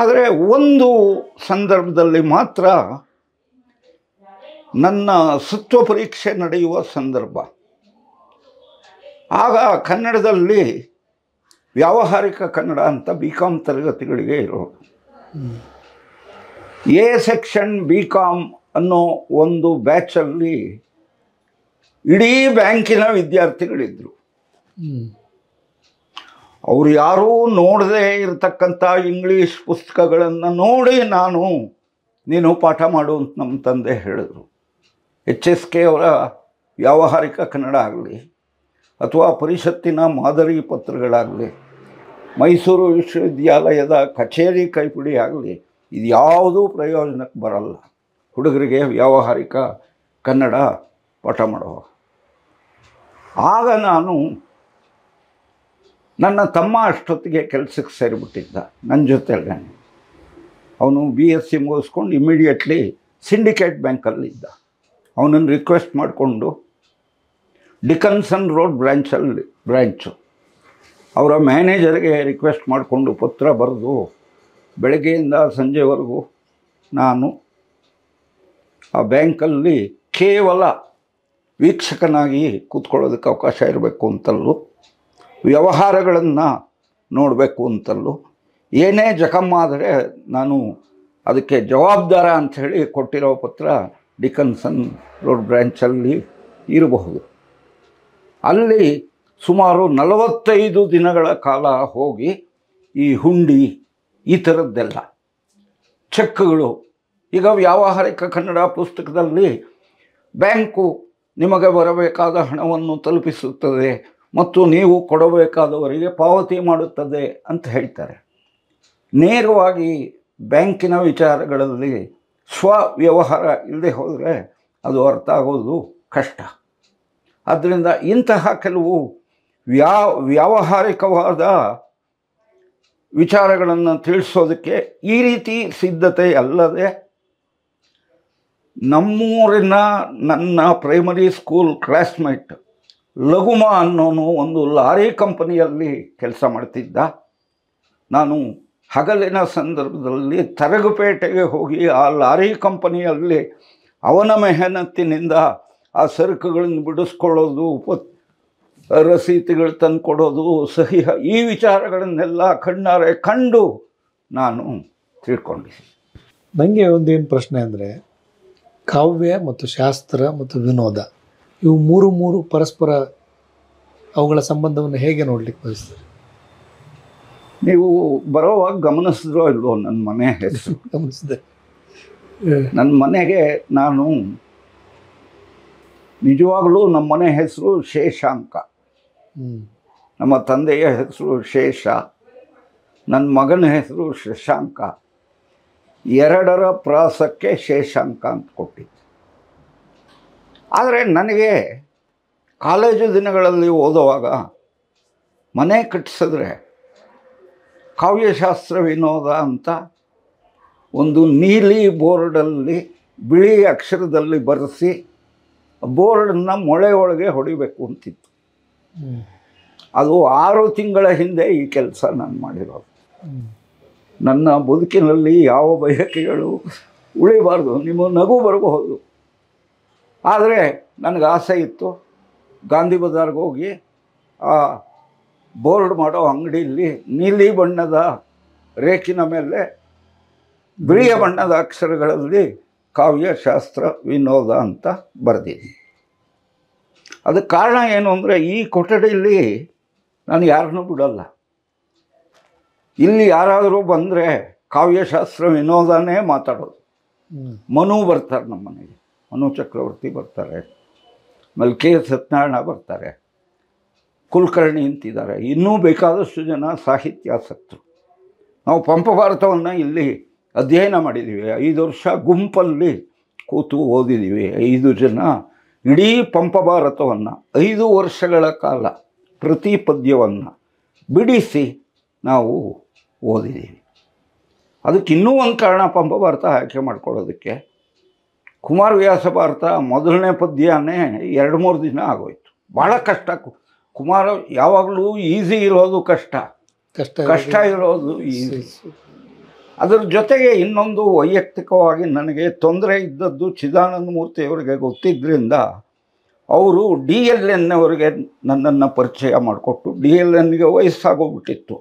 ಆದರೆ ಒಂದು ಸಂದರ್ಭದಲ್ಲಿ ಮಾತ್ರ ನನ್ನ ಸತ್ವ ಪರೀಕ್ಷೆ ನಡೆಯುವ ಸಂದರ್ಭ ಆಗ ಕನ್ನಡದಲ್ಲಿ ವ್ಯಾವಹಾರಿಕ ಕನ್ನಡ ಅಂತ ಬಿ ಕಾಮ್ ತರಗತಿಗಳಿಗೆ ಇರೋದು ಎ ಸೆಕ್ಷನ್ ಬಿ ಕಾಮ್ ಅನ್ನೋ ಒಂದು ಬ್ಯಾಚಲ್ಲಿ ಇಡೀ ಬ್ಯಾಂಕಿನ ವಿದ್ಯಾರ್ಥಿಗಳಿದ್ದರು ಅವರು ಯಾರೂ ನೋಡದೇ ಇರತಕ್ಕಂಥ ಇಂಗ್ಲೀಷ್ ಪುಸ್ತಕಗಳನ್ನು ನೋಡಿ ನಾನು ನೀನು ಪಾಠ ಮಾಡು ಅಂತ ನಮ್ಮ ತಂದೆ ಹೇಳಿದರು ಎಚ್ ಎಸ್ ಕೆ ಅವರ ವ್ಯಾವಹಾರಿಕ ಕನ್ನಡ ಆಗಲಿ ಅಥವಾ ಪರಿಷತ್ತಿನ ಮಾದರಿ ಪತ್ರಗಳಾಗಲಿ ಮೈಸೂರು ವಿಶ್ವವಿದ್ಯಾಲಯದ ಕಚೇರಿ ಕೈಪಿಡಿ ಆಗಲಿ ಇದು ಯಾವುದೂ ಪ್ರಯೋಜನಕ್ಕೆ ಬರಲ್ಲ ಹುಡುಗರಿಗೆ ವ್ಯಾವಹಾರಿಕ ಕನ್ನಡ ಪಾಠ ಮಾಡುವ ಆಗ ನಾನು ನನ್ನ ತಮ್ಮ ಅಷ್ಟೊತ್ತಿಗೆ ಕೆಲಸಕ್ಕೆ ಸೇರಿಬಿಟ್ಟಿದ್ದ ನನ್ನ ಜೊತೆಗೆ ಅವನು ಬಿ ಎಸ್ ಸಿ ಮುಗಿಸ್ಕೊಂಡು ಇಮಿಡಿಯೇಟ್ಲಿ ಸಿಂಡಿಕೇಟ್ ಬ್ಯಾಂಕಲ್ಲಿದ್ದ ಅವನನ್ನು ರಿಕ್ವೆಸ್ಟ್ ಮಾಡಿಕೊಂಡು ಡಿಕನ್ಸನ್ ರೋಡ್ ಬ್ರ್ಯಾಂಚಲ್ಲಿ ಬ್ರ್ಯಾಂಚು ಅವರ ಮ್ಯಾನೇಜರ್ಗೆ ರಿಕ್ವೆಸ್ಟ್ ಮಾಡಿಕೊಂಡು ಪತ್ರ ಬರೆದು ಬೆಳಗ್ಗೆಯಿಂದ ಸಂಜೆವರೆಗೂ ನಾನು ಆ ಬ್ಯಾಂಕಲ್ಲಿ ಕೇವಲ ವೀಕ್ಷಕನಾಗಿ ಕೂತ್ಕೊಳ್ಳೋದಕ್ಕೆ ಅವಕಾಶ ಇರಬೇಕು ಅಂತಲ್ಲೂ ವ್ಯವಹಾರಗಳನ್ನು ನೋಡಬೇಕು ಅಂತಲ್ಲೂ ಏನೇ ಜಖಮ್ ಆದರೆ ನಾನು ಅದಕ್ಕೆ ಜವಾಬ್ದಾರ ಅಂಥೇಳಿ ಕೊಟ್ಟಿರೋ ಪತ್ರ ಡಿಕನ್ಸನ್ ರೋಡ್ ಬ್ರ್ಯಾಂಚಲ್ಲಿ ಇರಬಹುದು ಅಲ್ಲಿ ಸುಮಾರು ನಲವತ್ತೈದು ದಿನಗಳ ಕಾಲ ಹೋಗಿ ಈ ಹುಂಡಿ ಈ ಥರದ್ದೆಲ್ಲ ಚೆಕ್ಗಳು ಈಗ ವ್ಯಾವಹಾರಿಕ ಕನ್ನಡ ಪುಸ್ತಕದಲ್ಲಿ ಬ್ಯಾಂಕು ನಿಮಗೆ ಬರಬೇಕಾದ ಹಣವನ್ನು ತಲುಪಿಸುತ್ತದೆ ಮತ್ತು ನೀವು ಕೊಡಬೇಕಾದವರಿಗೆ ಪಾವತಿ ಮಾಡುತ್ತದೆ ಅಂತ ಹೇಳ್ತಾರೆ ನೇರವಾಗಿ ಬ್ಯಾಂಕಿನ ವಿಚಾರಗಳಲ್ಲಿ ಸ್ವವ್ಯವಹಾರ ಇಲ್ಲದೆ ಹೋದರೆ ಅದು ಅರ್ಥ ಆಗೋದು ಕಷ್ಟ ಅದರಿಂದ ಇಂತಹ ಕೆಲವು ವ್ಯಾ ವ್ಯಾವಹಾರಿಕವಾದ ವಿಚಾರಗಳನ್ನು ತಿಳಿಸೋದಕ್ಕೆ ಈ ರೀತಿ ಸಿದ್ಧತೆ ಅಲ್ಲದೆ ನಮ್ಮೂರಿನ ನನ್ನ ಪ್ರೈಮರಿ ಸ್ಕೂಲ್ ಕ್ಲಾಸ್ಮೇಟ್ ಲಘುಮ ಅನ್ನೋನು ಒಂದು ಲಾರಿ ಕಂಪನಿಯಲ್ಲಿ ಕೆಲಸ ಮಾಡ್ತಿದ್ದ ನಾನು ಹಗಲಿನ ಸಂದರ್ಭದಲ್ಲಿ ತರಗುಪೇಟೆಗೆ ಹೋಗಿ ಆ ಲಾರಿ ಕಂಪನಿಯಲ್ಲಿ ಅವನ ಮೆಹನತ್ತಿನಿಂದ ಆ ಸರಕುಗಳನ್ನು ಬಿಡಿಸ್ಕೊಳ್ಳೋದು ಉಪ ರಸೀತಿಗಳು ತಂದುಕೊಡೋದು ಸಹಿ ಈ ವಿಚಾರಗಳನ್ನೆಲ್ಲ ಕಣ್ಣಾರೆ ಕಂಡು ನಾನು ತಿಳ್ಕೊಂಡಿದ್ದೀನಿ ನನಗೆ ಒಂದೇನು ಪ್ರಶ್ನೆ ಅಂದರೆ ಕಾವ್ಯ ಮತ್ತು ಶಾಸ್ತ್ರ ಮತ್ತು ವಿನೋದ ಇವು ಮೂರು ಮೂರು ಪರಸ್ಪರ ಅವುಗಳ ಸಂಬಂಧವನ್ನು ಹೇಗೆ ನೋಡಲಿಕ್ಕೆ ಬಯಸ್ತಾರೆ ನೀವು ಬರೋವಾಗ ಗಮನಿಸಿದ್ರೋ ಇಲ್ವೋ ನನ್ನ ಮನೆ ಹೆಸರು ಗಮನಿಸಿದೆ ನನ್ನ ಮನೆಗೆ ನಾನು ನಿಜವಾಗಲೂ ನಮ್ಮ ಮನೆ ಹೆಸರು ಶೇಷಾಂಕ ನಮ್ಮ ತಂದೆಯ ಹೆಸರು ಶೇಷ ನನ್ನ ಮಗನ ಹೆಸರು ಶಶಾಂಕ ಎರಡರ ಪ್ರಾಸಕ್ಕೆ ಶೇಷಾಂಕ ಅಂತ ಕೊಟ್ಟಿದ್ದೆ ಆದರೆ ನನಗೆ ಕಾಲೇಜು ದಿನಗಳಲ್ಲಿ ಓದುವಾಗ ಮನೆ ಕಟ್ಟಿಸಿದ್ರೆ ಕಾವ್ಯಶಾಸ್ತ್ರ ವಿನೋದ ಅಂತ ಒಂದು ನೀಲಿ ಬೋರ್ಡಲ್ಲಿ ಬಿಳಿ ಅಕ್ಷರದಲ್ಲಿ ಬರೆಸಿ ಬೋರ್ಡನ್ನು ಮೊಳೆ ಒಳಗೆ ಹೊಡಿಬೇಕು ಅಂತಿತ್ತು ಅದು ಆರು ತಿಂಗಳ ಹಿಂದೆ ಈ ಕೆಲಸ ನಾನು ಮಾಡಿರೋದು ನನ್ನ ಬದುಕಿನಲ್ಲಿ ಯಾವ ಬಯಕೆಗಳು ಉಳಿಬಾರ್ದು ನಿಮ್ಮ ನಗು ಬರಬಹುದು ಆದರೆ ನನಗೆ ಆಸೆ ಇತ್ತು ಗಾಂಧಿ ಬಜಾರ್ಗೆ ಹೋಗಿ ಆ ಬೋರ್ಡ್ ಮಾಡೋ ಅಂಗಡಿಯಲ್ಲಿ ನೀಲಿ ಬಣ್ಣದ ರೇಖಿನ ಮೇಲೆ ಬಿಳಿಯ ಬಣ್ಣದ ಅಕ್ಷರಗಳಲ್ಲಿ ಕಾವ್ಯಶಾಸ್ತ್ರ ವಿನೋದ ಅಂತ ಬರೆದಿದ್ದೀನಿ ಅದಕ್ಕೆ ಕಾರಣ ಏನು ಅಂದರೆ ಈ ಕೊಠಡಿಯಲ್ಲಿ ನಾನು ಯಾರನ್ನೂ ಬಿಡೋಲ್ಲ ಇಲ್ಲಿ ಯಾರಾದರೂ ಬಂದರೆ ಕಾವ್ಯಶಾಸ್ತ್ರ ವಿನೋದನೇ ಮಾತಾಡೋದು ಮನು ಬರ್ತಾರೆ ನಮ್ಮ ಮನೆಗೆ ಮನು ಚಕ್ರವರ್ತಿ ಬರ್ತಾರೆ ಮಲ್ಕೆ ಸತ್ಯನಾರಾಯಣ ಬರ್ತಾರೆ ಕುಲಕರ್ಣಿ ಅಂತಿದ್ದಾರೆ ಇನ್ನೂ ಬೇಕಾದಷ್ಟು ಜನ ಸಾಹಿತ್ಯಾಸಕ್ತರು ನಾವು ಪಂಪ ಭಾರತವನ್ನು ಇಲ್ಲಿ ಅಧ್ಯಯನ ಮಾಡಿದ್ದೀವಿ ಐದು ವರ್ಷ ಗುಂಪಲ್ಲಿ ಕೂತು ಓದಿದ್ದೀವಿ ಐದು ಜನ ಇಡೀ ಪಂಪ ಭಾರತವನ್ನು ಐದು ವರ್ಷಗಳ ಕಾಲ ಪ್ರತಿ ಪದ್ಯವನ್ನು ಬಿಡಿಸಿ ನಾವು ಓದಿದ್ದೀವಿ ಅದಕ್ಕೆ ಇನ್ನೂ ಒಂದು ಕಾರಣ ಭಾರತ ಆಯ್ಕೆ ಮಾಡ್ಕೊಳ್ಳೋದಕ್ಕೆ ಕುಮಾರವ್ಯಾಸ ಭಾರತ ಮೊದಲನೇ ಪದ್ಯನೇ ಎರಡು ಮೂರು ದಿನ ಆಗೋಯ್ತು ಭಾಳ ಕಷ್ಟ ಕುಮಾರ ಯಾವಾಗಲೂ ಈಸಿ ಇರೋದು ಕಷ್ಟ ಕಷ್ಟ ಕಷ್ಟ ಇರೋದು ಈಸಿ ಅದರ ಜೊತೆಗೆ ಇನ್ನೊಂದು ವೈಯಕ್ತಿಕವಾಗಿ ನನಗೆ ತೊಂದರೆ ಇದ್ದದ್ದು ಚಿದಾನಂದ ಮೂರ್ತಿಯವರಿಗೆ ಗೊತ್ತಿದ್ದರಿಂದ ಅವರು ಡಿ ಎಲ್ ಎನ್ನವರಿಗೆ ಅವರಿಗೆ ನನ್ನನ್ನು ಪರಿಚಯ ಮಾಡಿಕೊಟ್ಟು ಡಿ ಎಲ್ ಎನ್ಗೆ ವಯಸ್ಸಾಗೋಗ್ಬಿಟ್ಟಿತ್ತು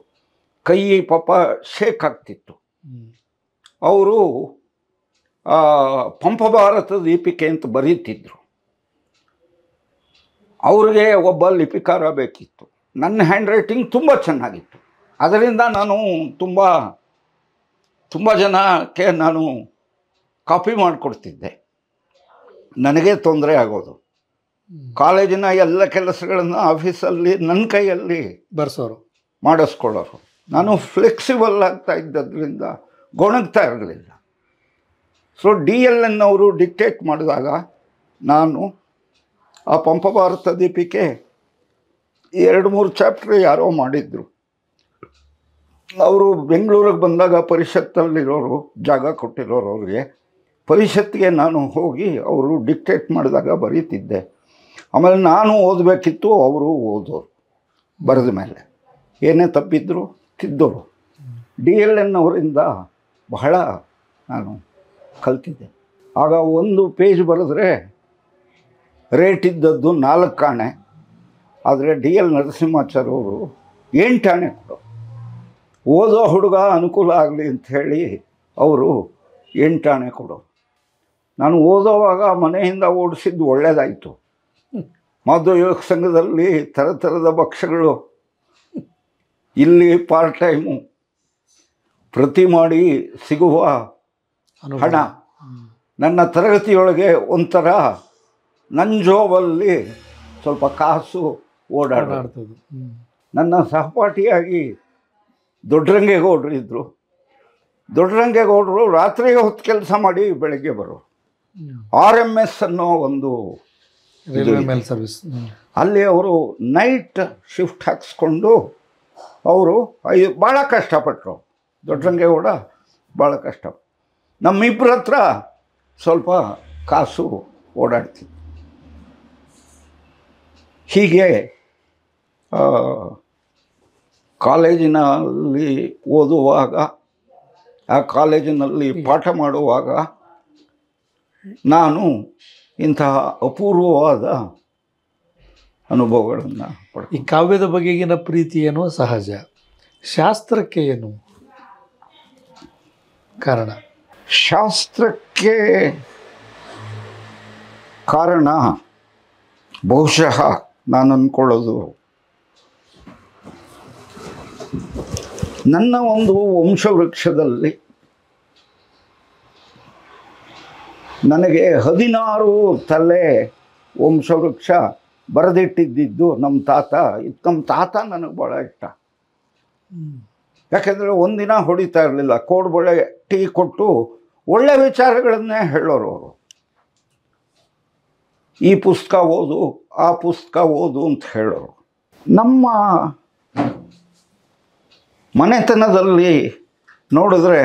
ಕೈ ಪಾಪ ಶೇಕ್ ಆಗ್ತಿತ್ತು ಅವರು ಪಂಪ ಭಾರತ ದೀಪಿಕೆ ಅಂತ ಬರೀತಿದ್ರು ಅವ್ರಿಗೆ ಒಬ್ಬ ಲಿಪಿಕಾರ ಬೇಕಿತ್ತು ನನ್ನ ಹ್ಯಾಂಡ್ ರೈಟಿಂಗ್ ತುಂಬ ಚೆನ್ನಾಗಿತ್ತು ಅದರಿಂದ ನಾನು ತುಂಬ ತುಂಬ ಜನಕ್ಕೆ ನಾನು ಕಾಪಿ ಮಾಡಿಕೊಡ್ತಿದ್ದೆ ನನಗೆ ತೊಂದರೆ ಆಗೋದು ಕಾಲೇಜಿನ ಎಲ್ಲ ಕೆಲಸಗಳನ್ನು ಆಫೀಸಲ್ಲಿ ನನ್ನ ಕೈಯಲ್ಲಿ ಬರ್ಸೋರು ಮಾಡಿಸ್ಕೊಳ್ಳೋರು ನಾನು ಫ್ಲೆಕ್ಸಿಬಲ್ ಆಗ್ತಾ ಇದ್ದದ್ರಿಂದ ಗೊಣಗ್ತಾ ಇರಲಿಲ್ಲ ಸೊ ಡಿ ಎಲ್ ಎನ್ ಅವರು ಡಿಕ್ಟೇಟ್ ಮಾಡಿದಾಗ ನಾನು ಆ ಪಂಪ ಭಾರತ ದೀಪಿಕೆ ಎರಡು ಮೂರು ಚಾಪ್ಟ್ರ್ ಯಾರೋ ಮಾಡಿದರು ಅವರು ಬೆಂಗಳೂರಿಗೆ ಬಂದಾಗ ಪರಿಷತ್ತಲ್ಲಿರೋರು ಜಾಗ ಕೊಟ್ಟಿರೋರು ಅವ್ರಿಗೆ ಪರಿಷತ್ತಿಗೆ ನಾನು ಹೋಗಿ ಅವರು ಡಿಕ್ಟೇಟ್ ಮಾಡಿದಾಗ ಬರೀತಿದ್ದೆ ಆಮೇಲೆ ನಾನು ಓದಬೇಕಿತ್ತು ಅವರು ಓದೋರು ಬರೆದ ಮೇಲೆ ಏನೇ ತಪ್ಪಿದ್ರು ತಿದ್ದೋರು ಡಿ ಎಲ್ ಎನ್ ಅವರಿಂದ ಬಹಳ ನಾನು ಕಲ್ತಿದ್ದೆ ಆಗ ಒಂದು ಪೇಜ್ ಬರೆದ್ರೆ ರೇಟ್ ಇದ್ದದ್ದು ನಾಲ್ಕು ಆಣೆ ಆದರೆ ಡಿ ಎಲ್ ನರಸಿಂಹಾಚಾರ್ಯವರು ಅವರು ಎಂಟು ಆಣೆ ಕೊಡೋರು ಓದೋ ಹುಡುಗ ಅನುಕೂಲ ಆಗಲಿ ಅಂಥೇಳಿ ಅವರು ಎಂಟಾಣೆ ಕೊಡೋರು ನಾನು ಓದೋವಾಗ ಮನೆಯಿಂದ ಓಡಿಸಿದ್ದು ಒಳ್ಳೆಯದಾಯಿತು ಯುವಕ ಸಂಘದಲ್ಲಿ ಥರ ಥರದ ಭಕ್ಷ್ಯಗಳು ಇಲ್ಲಿ ಪಾರ್ಟ್ ಟೈಮು ಪ್ರತಿ ಮಾಡಿ ಸಿಗುವ ಹಣ ನನ್ನ ತರಗತಿಯೊಳಗೆ ಒಂಥರ ನಂಜೋವಲ್ಲಿ ಸ್ವಲ್ಪ ಕಾಸು ಓಡಾಡ್ತದೆ ನನ್ನ ಸಹಪಾಠಿಯಾಗಿ ಗೌಡ್ರು ಇದ್ದರು ದೊಡ್ಡರಂಗೇಗೌಡರು ರಾತ್ರಿಗೆ ಹೊತ್ತು ಕೆಲಸ ಮಾಡಿ ಬೆಳಗ್ಗೆ ಬರು ಆರ್ ಎಮ್ ಎಸ್ ಅನ್ನೋ ಒಂದು ಸರ್ವಿಸ್ ಅಲ್ಲಿ ಅವರು ನೈಟ್ ಶಿಫ್ಟ್ ಹಾಕಿಸ್ಕೊಂಡು ಅವರು ಭಾಳ ಕಷ್ಟಪಟ್ಟರು ದೊಡ್ಡರಂಗೇಗೌಡ ಭಾಳ ಕಷ್ಟ ನಮ್ಮಿಬ್ಬರ ಹತ್ರ ಸ್ವಲ್ಪ ಕಾಸು ಓಡಾಡ್ತೀವಿ ಹೀಗೆ ಕಾಲೇಜಿನಲ್ಲಿ ಓದುವಾಗ ಆ ಕಾಲೇಜಿನಲ್ಲಿ ಪಾಠ ಮಾಡುವಾಗ ನಾನು ಇಂತಹ ಅಪೂರ್ವವಾದ ಅನುಭವಗಳನ್ನು ಪಡೆ ಈ ಕಾವ್ಯದ ಬಗೆಗಿನ ಪ್ರೀತಿ ಏನೋ ಸಹಜ ಶಾಸ್ತ್ರಕ್ಕೆ ಏನು ಕಾರಣ ಶಾಸ್ತ್ರಕ್ಕೆ ಕಾರಣ ಬಹುಶಃ ನಾನು ಅಂದ್ಕೊಳ್ಳೋದು ನನ್ನ ಒಂದು ವಂಶವೃಕ್ಷದಲ್ಲಿ ನನಗೆ ಹದಿನಾರು ತಲೆ ವಂಶವೃಕ್ಷ ಬರೆದಿಟ್ಟಿದ್ದಿದ್ದು ನಮ್ಮ ತಾತ ಇದು ನಮ್ಮ ತಾತ ನನಗೆ ಭಾಳ ಇಷ್ಟ ಯಾಕೆಂದರೆ ಒಂದಿನ ಹೊಡಿತಾ ಇರಲಿಲ್ಲ ಬಳೆ ಟೀ ಕೊಟ್ಟು ಒಳ್ಳೆ ವಿಚಾರಗಳನ್ನೇ ಹೇಳೋರು ಅವರು ಈ ಪುಸ್ತಕ ಓದು ಆ ಪುಸ್ತಕ ಓದು ಅಂತ ಹೇಳೋರು ನಮ್ಮ ಮನೆತನದಲ್ಲಿ ನೋಡಿದ್ರೆ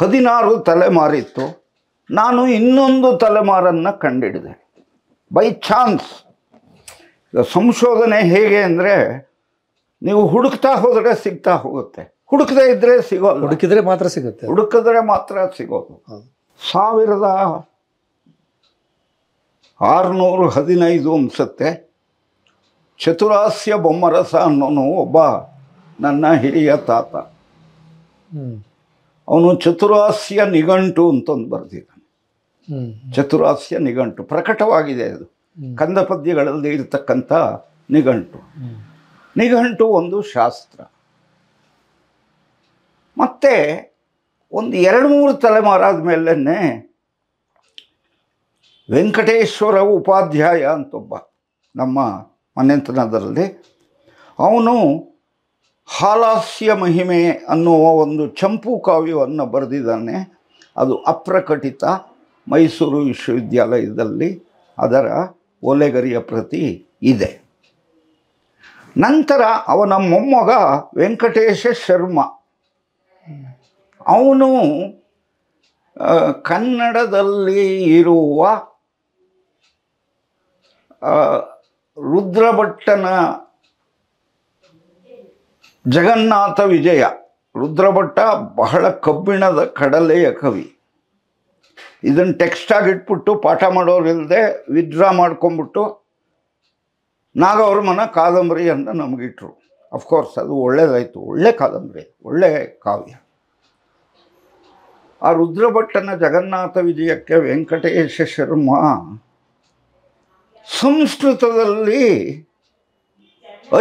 ಹದಿನಾರು ತಲೆಮಾರಿತ್ತು ನಾನು ಇನ್ನೊಂದು ತಲೆಮಾರನ್ನು ಕಂಡಿಡಿದೆ ಬೈ ಚಾನ್ಸ್ ಸಂಶೋಧನೆ ಹೇಗೆ ಅಂದರೆ ನೀವು ಹುಡುಕ್ತಾ ಹೋದರೆ ಸಿಗ್ತಾ ಹೋಗುತ್ತೆ ಹುಡುಕದೇ ಇದ್ದರೆ ಸಿಗೋಲ್ಲ ಹುಡುಕಿದ್ರೆ ಮಾತ್ರ ಸಿಗುತ್ತೆ ಹುಡುಕಿದ್ರೆ ಮಾತ್ರ ಸಿಗೋದು ಸಾವಿರದ ಆರುನೂರು ಹದಿನೈದು ಅನಿಸುತ್ತೆ ಚತುರಾಸ್ಯ ಬೊಮ್ಮರಸ ಅನ್ನೋನು ಒಬ್ಬ ನನ್ನ ಹಿರಿಯ ತಾತ ಅವನು ಚತುರಾಸ್ಯ ನಿಘಂಟು ಒಂದು ಬರೆದಿದ್ದಾನೆ ಚತುರಾಸ್ಯ ನಿಘಂಟು ಪ್ರಕಟವಾಗಿದೆ ಅದು ಕಂದ ಪದ್ಯಗಳಲ್ಲಿ ಇರತಕ್ಕಂಥ ನಿಘಂಟು ನಿಘಂಟು ಒಂದು ಶಾಸ್ತ್ರ ಮತ್ತೆ ಒಂದು ಎರಡು ಮೂರು ತಲೆಮಾರಾದ ಮೇಲೇ ವೆಂಕಟೇಶ್ವರ ಉಪಾಧ್ಯಾಯ ಅಂತೊಬ್ಬ ನಮ್ಮ ಮನೆತನದಲ್ಲಿ ಅವನು ಹಾಲಾಸ್ಯ ಮಹಿಮೆ ಅನ್ನುವ ಒಂದು ಚಂಪು ಕಾವ್ಯವನ್ನು ಬರೆದಿದ್ದಾನೆ ಅದು ಅಪ್ರಕಟಿತ ಮೈಸೂರು ವಿಶ್ವವಿದ್ಯಾಲಯದಲ್ಲಿ ಅದರ ಒಲೆಗರಿಯ ಪ್ರತಿ ಇದೆ ನಂತರ ಅವನ ಮೊಮ್ಮಗ ವೆಂಕಟೇಶ ಶರ್ಮ ಅವನು ಕನ್ನಡದಲ್ಲಿ ಇರುವ ರುದ್ರಭಟ್ಟನ ಜಗನ್ನಾಥ ವಿಜಯ ರುದ್ರಭಟ್ಟ ಬಹಳ ಕಬ್ಬಿಣದ ಕಡಲೆಯ ಕವಿ ಇದನ್ನು ಟೆಕ್ಸ್ಟಾಗಿ ಇಟ್ಬಿಟ್ಟು ಪಾಠ ಮಾಡೋರಿಲ್ಲದೆ ವಿದ್ರಾ ಮಾಡ್ಕೊಂಬಿಟ್ಟು ನಾಗವರ್ಮನ ಮನ ಕಾದಂಬರಿ ಅಂತ ನಮಗಿಟ್ರು ಅಫ್ಕೋರ್ಸ್ ಅದು ಒಳ್ಳೆಯದಾಯಿತು ಒಳ್ಳೆ ಕಾದಂಬರಿ ಒಳ್ಳೆ ಕಾವ್ಯ ಆ ರುದ್ರಭಟ್ಟನ ಜಗನ್ನಾಥ ವಿಜಯಕ್ಕೆ ವೆಂಕಟೇಶ ಶರ್ಮ ಸಂಸ್ಕೃತದಲ್ಲಿ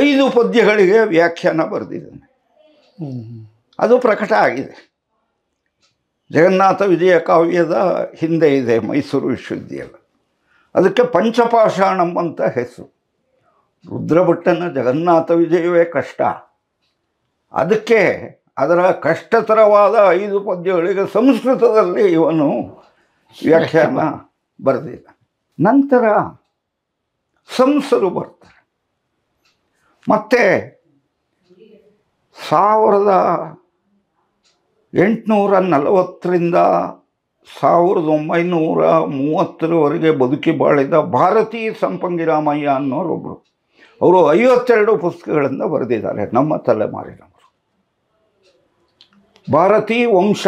ಐದು ಪದ್ಯಗಳಿಗೆ ವ್ಯಾಖ್ಯಾನ ಬರೆದಿದ್ದಾನೆ ಅದು ಪ್ರಕಟ ಆಗಿದೆ ಜಗನ್ನಾಥ ವಿಜಯ ಕಾವ್ಯದ ಹಿಂದೆ ಇದೆ ಮೈಸೂರು ವಿಶ್ವವಿದ್ಯಾಲಯ ಅದಕ್ಕೆ ಪಂಚಪಾಷಾಣಂ ಅಂತ ಹೆಸರು ರುದ್ರಭಟ್ಟನ ಜಗನ್ನಾಥ ವಿಜಯವೇ ಕಷ್ಟ ಅದಕ್ಕೆ ಅದರ ಕಷ್ಟತರವಾದ ಐದು ಪದ್ಯಗಳಿಗೆ ಸಂಸ್ಕೃತದಲ್ಲಿ ಇವನು ವ್ಯಾಖ್ಯಾನ ಬರೆದಿಲ್ಲ ನಂತರ ಸಂಸರು ಬರ್ತಾರೆ ಮತ್ತು ಸಾವಿರದ ಎಂಟುನೂರ ನಲವತ್ತರಿಂದ ಸಾವಿರದ ಒಂಬೈನೂರ ಮೂವತ್ತರವರೆಗೆ ಬದುಕಿ ಬಾಳಿದ ಭಾರತೀ ಸಂಪಂಗಿರಾಮಯ್ಯ ಅನ್ನೋರೊಬ್ಬರು ಅವರು ಐವತ್ತೆರಡು ಪುಸ್ತಕಗಳಿಂದ ಬರೆದಿದ್ದಾರೆ ನಮ್ಮ ತಲೆಮಾರಿನವರು ಭಾರತೀ ವಂಶ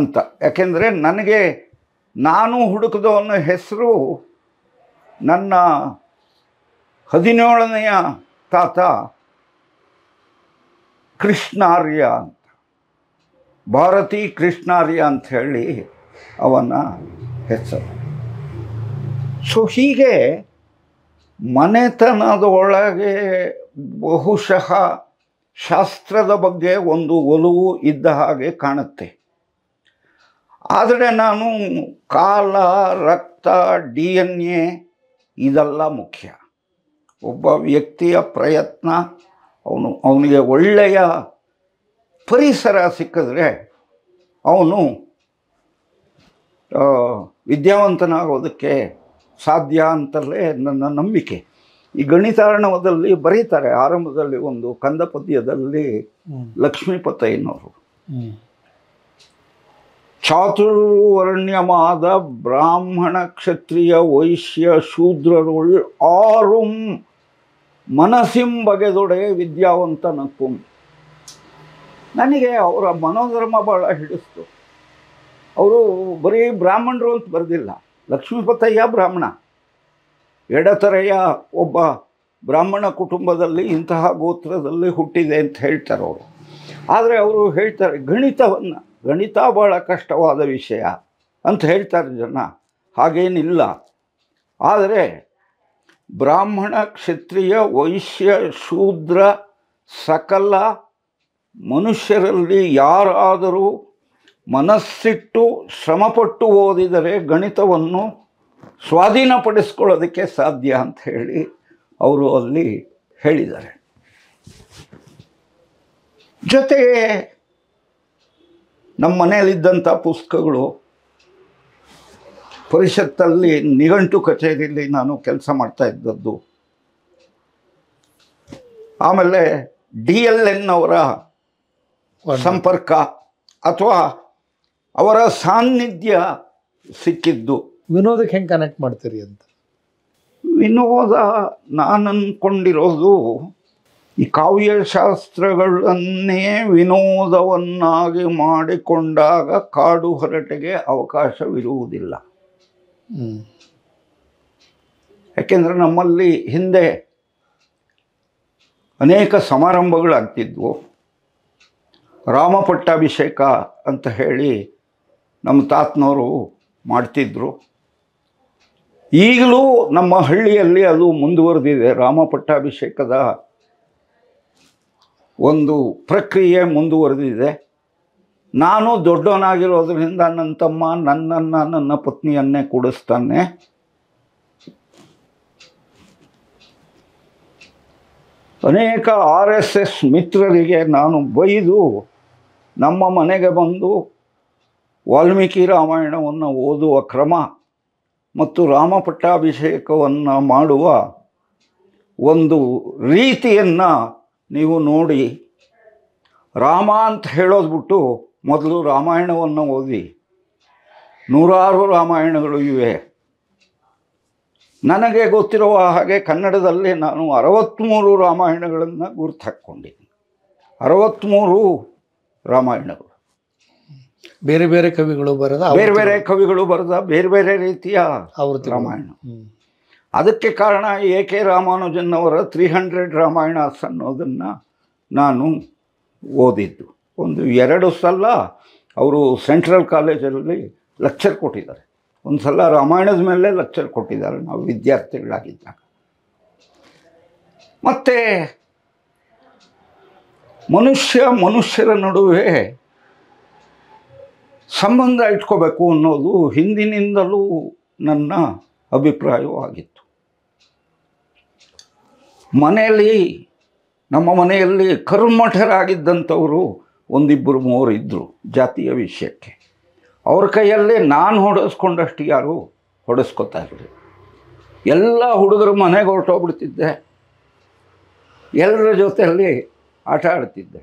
ಅಂತ ಯಾಕೆಂದರೆ ನನಗೆ ನಾನು ಹುಡುಕದವನ ಹೆಸರು ನನ್ನ ಹದಿನೇಳನೆಯ ತಾತ ಕೃಷ್ಣಾರ್ಯ ಅಂತ ಭಾರತಿ ಕೃಷ್ಣಾರ್ಯ ಅಂತ ಹೇಳಿ ಅವನ ಹೆಸರು ಸೊ ಹೀಗೆ ಮನೆತನದೊಳಗೆ ಬಹುಶಃ ಶಾಸ್ತ್ರದ ಬಗ್ಗೆ ಒಂದು ಒಲವು ಇದ್ದ ಹಾಗೆ ಕಾಣುತ್ತೆ ಆದರೆ ನಾನು ಕಾಲ ರಕ್ತ ಡಿ ಎನ್ ಎ ಇದೆಲ್ಲ ಮುಖ್ಯ ಒಬ್ಬ ವ್ಯಕ್ತಿಯ ಪ್ರಯತ್ನ ಅವನು ಅವನಿಗೆ ಒಳ್ಳೆಯ ಪರಿಸರ ಸಿಕ್ಕಿದ್ರೆ ಅವನು ವಿದ್ಯಾವಂತನಾಗೋದಕ್ಕೆ ಸಾಧ್ಯ ಅಂತಲೇ ನನ್ನ ನಂಬಿಕೆ ಈ ಗಣಿತಾರ್ಣವದಲ್ಲಿ ಬರೀತಾರೆ ಆರಂಭದಲ್ಲಿ ಒಂದು ಕಂದ ಪದ್ಯದಲ್ಲಿ ಲಕ್ಷ್ಮೀಪತಯ್ಯನವರು ಚಾತುರ್ವರ್ಣ್ಯಮಾದ ಬ್ರಾಹ್ಮಣ ಕ್ಷತ್ರಿಯ ವೈಶ್ಯ ಶೂದ್ರರು ಆರುಂ ಮನಸ್ಸಿಂಬಗೆದೊಡೆ ವಿದ್ಯಾವಂತನಕ್ಕೂ ನನಗೆ ಅವರ ಮನೋಧರ್ಮ ಭಾಳ ಹಿಡಿಸ್ತು ಅವರು ಬರೀ ಬ್ರಾಹ್ಮಣರು ಅಂತ ಬರೆದಿಲ್ಲ ಲಕ್ಷ್ಮೀಪತಯ್ಯ ಬ್ರಾಹ್ಮಣ ಎಡತರೆಯ ಒಬ್ಬ ಬ್ರಾಹ್ಮಣ ಕುಟುಂಬದಲ್ಲಿ ಇಂತಹ ಗೋತ್ರದಲ್ಲಿ ಹುಟ್ಟಿದೆ ಅಂತ ಹೇಳ್ತಾರೆ ಅವರು ಆದರೆ ಅವರು ಹೇಳ್ತಾರೆ ಗಣಿತವನ್ನು ಗಣಿತ ಭಾಳ ಕಷ್ಟವಾದ ವಿಷಯ ಅಂತ ಹೇಳ್ತಾರೆ ಜನ ಹಾಗೇನಿಲ್ಲ ಆದರೆ ಬ್ರಾಹ್ಮಣ ಕ್ಷತ್ರಿಯ ವೈಶ್ಯ ಶೂದ್ರ ಸಕಲ ಮನುಷ್ಯರಲ್ಲಿ ಯಾರಾದರೂ ಮನಸ್ಸಿಟ್ಟು ಶ್ರಮಪಟ್ಟು ಓದಿದರೆ ಗಣಿತವನ್ನು ಸ್ವಾಧೀನಪಡಿಸ್ಕೊಳ್ಳೋದಕ್ಕೆ ಸಾಧ್ಯ ಅಂತ ಹೇಳಿ ಅವರು ಅಲ್ಲಿ ಹೇಳಿದ್ದಾರೆ ಜೊತೆಗೆ ನಮ್ಮ ಮನೆಯಲ್ಲಿದ್ದಂಥ ಪುಸ್ತಕಗಳು ಪರಿಷತ್ತಲ್ಲಿ ನಿಘಂಟು ಕಚೇರಿಯಲ್ಲಿ ನಾನು ಕೆಲಸ ಮಾಡ್ತಾ ಇದ್ದದ್ದು ಆಮೇಲೆ ಡಿ ಎಲ್ ಎನ್ ಅವರ ಸಂಪರ್ಕ ಅಥವಾ ಅವರ ಸಾನ್ನಿಧ್ಯ ಸಿಕ್ಕಿದ್ದು ವಿನೋದಕ್ಕೆ ಹೆಂಗೆ ಕನೆಕ್ಟ್ ಮಾಡ್ತೀರಿ ಅಂತ ವಿನೋದ ನಾನು ಅಂದ್ಕೊಂಡಿರೋದು ಈ ಕಾವ್ಯಶಾಸ್ತ್ರಗಳನ್ನೇ ವಿನೋದವನ್ನಾಗಿ ಮಾಡಿಕೊಂಡಾಗ ಕಾಡು ಹೊರಟೆಗೆ ಅವಕಾಶವಿರುವುದಿಲ್ಲ ಯಾಕೆಂದರೆ ನಮ್ಮಲ್ಲಿ ಹಿಂದೆ ಅನೇಕ ಸಮಾರಂಭಗಳಾಗ್ತಿದ್ವು ರಾಮಪಟ್ಟಾಭಿಷೇಕ ಅಂತ ಹೇಳಿ ನಮ್ಮ ತಾತನವರು ಮಾಡ್ತಿದ್ದರು ಈಗಲೂ ನಮ್ಮ ಹಳ್ಳಿಯಲ್ಲಿ ಅದು ಮುಂದುವರೆದಿದೆ ರಾಮ ಪಟ್ಟಾಭಿಷೇಕದ ಒಂದು ಪ್ರಕ್ರಿಯೆ ಮುಂದುವರೆದಿದೆ ನಾನು ದೊಡ್ಡವನಾಗಿರೋದ್ರಿಂದ ನನ್ನ ತಮ್ಮ ನನ್ನನ್ನು ನನ್ನ ಪತ್ನಿಯನ್ನೇ ಕೂಡಿಸ್ತಾನೆ ಅನೇಕ ಆರ್ ಎಸ್ ಎಸ್ ಮಿತ್ರರಿಗೆ ನಾನು ಬೈದು ನಮ್ಮ ಮನೆಗೆ ಬಂದು ವಾಲ್ಮೀಕಿ ರಾಮಾಯಣವನ್ನು ಓದುವ ಕ್ರಮ ಮತ್ತು ರಾಮಪಟ್ಟಾಭಿಷೇಕವನ್ನು ಮಾಡುವ ಒಂದು ರೀತಿಯನ್ನು ನೀವು ನೋಡಿ ರಾಮ ಅಂತ ಹೇಳೋದ್ಬಿಟ್ಟು ಮೊದಲು ರಾಮಾಯಣವನ್ನು ಓದಿ ನೂರಾರು ರಾಮಾಯಣಗಳು ಇವೆ ನನಗೆ ಗೊತ್ತಿರುವ ಹಾಗೆ ಕನ್ನಡದಲ್ಲಿ ನಾನು ಅರವತ್ತ್ಮೂರು ರಾಮಾಯಣಗಳನ್ನು ಗುರ್ತು ಹಾಕ್ಕೊಂಡಿದ್ದೀನಿ ಅರವತ್ತ್ಮೂರು ರಾಮಾಯಣಗಳು ಬೇರೆ ಬೇರೆ ಕವಿಗಳು ಬರೆದ ಬೇರೆ ಬೇರೆ ಕವಿಗಳು ಬರೆದ ಬೇರೆ ಬೇರೆ ರೀತಿಯ ಅವ್ರ ರಾಮಾಯಣ ಅದಕ್ಕೆ ಕಾರಣ ಎ ಕೆ ರಾಮಾನುಜನ್ ಅವರ ತ್ರೀ ಹಂಡ್ರೆಡ್ ರಾಮಾಯಣಸ್ ಅನ್ನೋದನ್ನು ನಾನು ಓದಿದ್ದು ಒಂದು ಎರಡು ಸಲ ಅವರು ಸೆಂಟ್ರಲ್ ಕಾಲೇಜಲ್ಲಿ ಲೆಕ್ಚರ್ ಕೊಟ್ಟಿದ್ದಾರೆ ಒಂದು ಸಲ ರಾಮಾಯಣದ ಮೇಲೆ ಲೆಕ್ಚರ್ ಕೊಟ್ಟಿದ್ದಾರೆ ನಾವು ವಿದ್ಯಾರ್ಥಿಗಳಾಗಿದ್ದಾಗ ಮತ್ತು ಮನುಷ್ಯ ಮನುಷ್ಯರ ನಡುವೆ ಸಂಬಂಧ ಇಟ್ಕೋಬೇಕು ಅನ್ನೋದು ಹಿಂದಿನಿಂದಲೂ ನನ್ನ ಅಭಿಪ್ರಾಯವೂ ಆಗಿತ್ತು ಮನೆಯಲ್ಲಿ ನಮ್ಮ ಮನೆಯಲ್ಲಿ ಕರ್ಮಠರಾಗಿದ್ದಂಥವರು ಒಂದಿಬ್ಬರು ಮೂವರು ಇದ್ದರು ಜಾತಿಯ ವಿಷಯಕ್ಕೆ ಅವ್ರ ಕೈಯಲ್ಲೇ ನಾನು ಹೊಡೆಸ್ಕೊಂಡಷ್ಟು ಯಾರು ಹೊಡೆಸ್ಕೊತಾ ಇರಲಿ ಎಲ್ಲ ಹುಡುಗರು ಮನೆಗೆ ಹೊರಟೋಗ್ಬಿಡ್ತಿದ್ದೆ ಎಲ್ಲರ ಜೊತೆಯಲ್ಲಿ ಆಟ ಆಡ್ತಿದ್ದೆ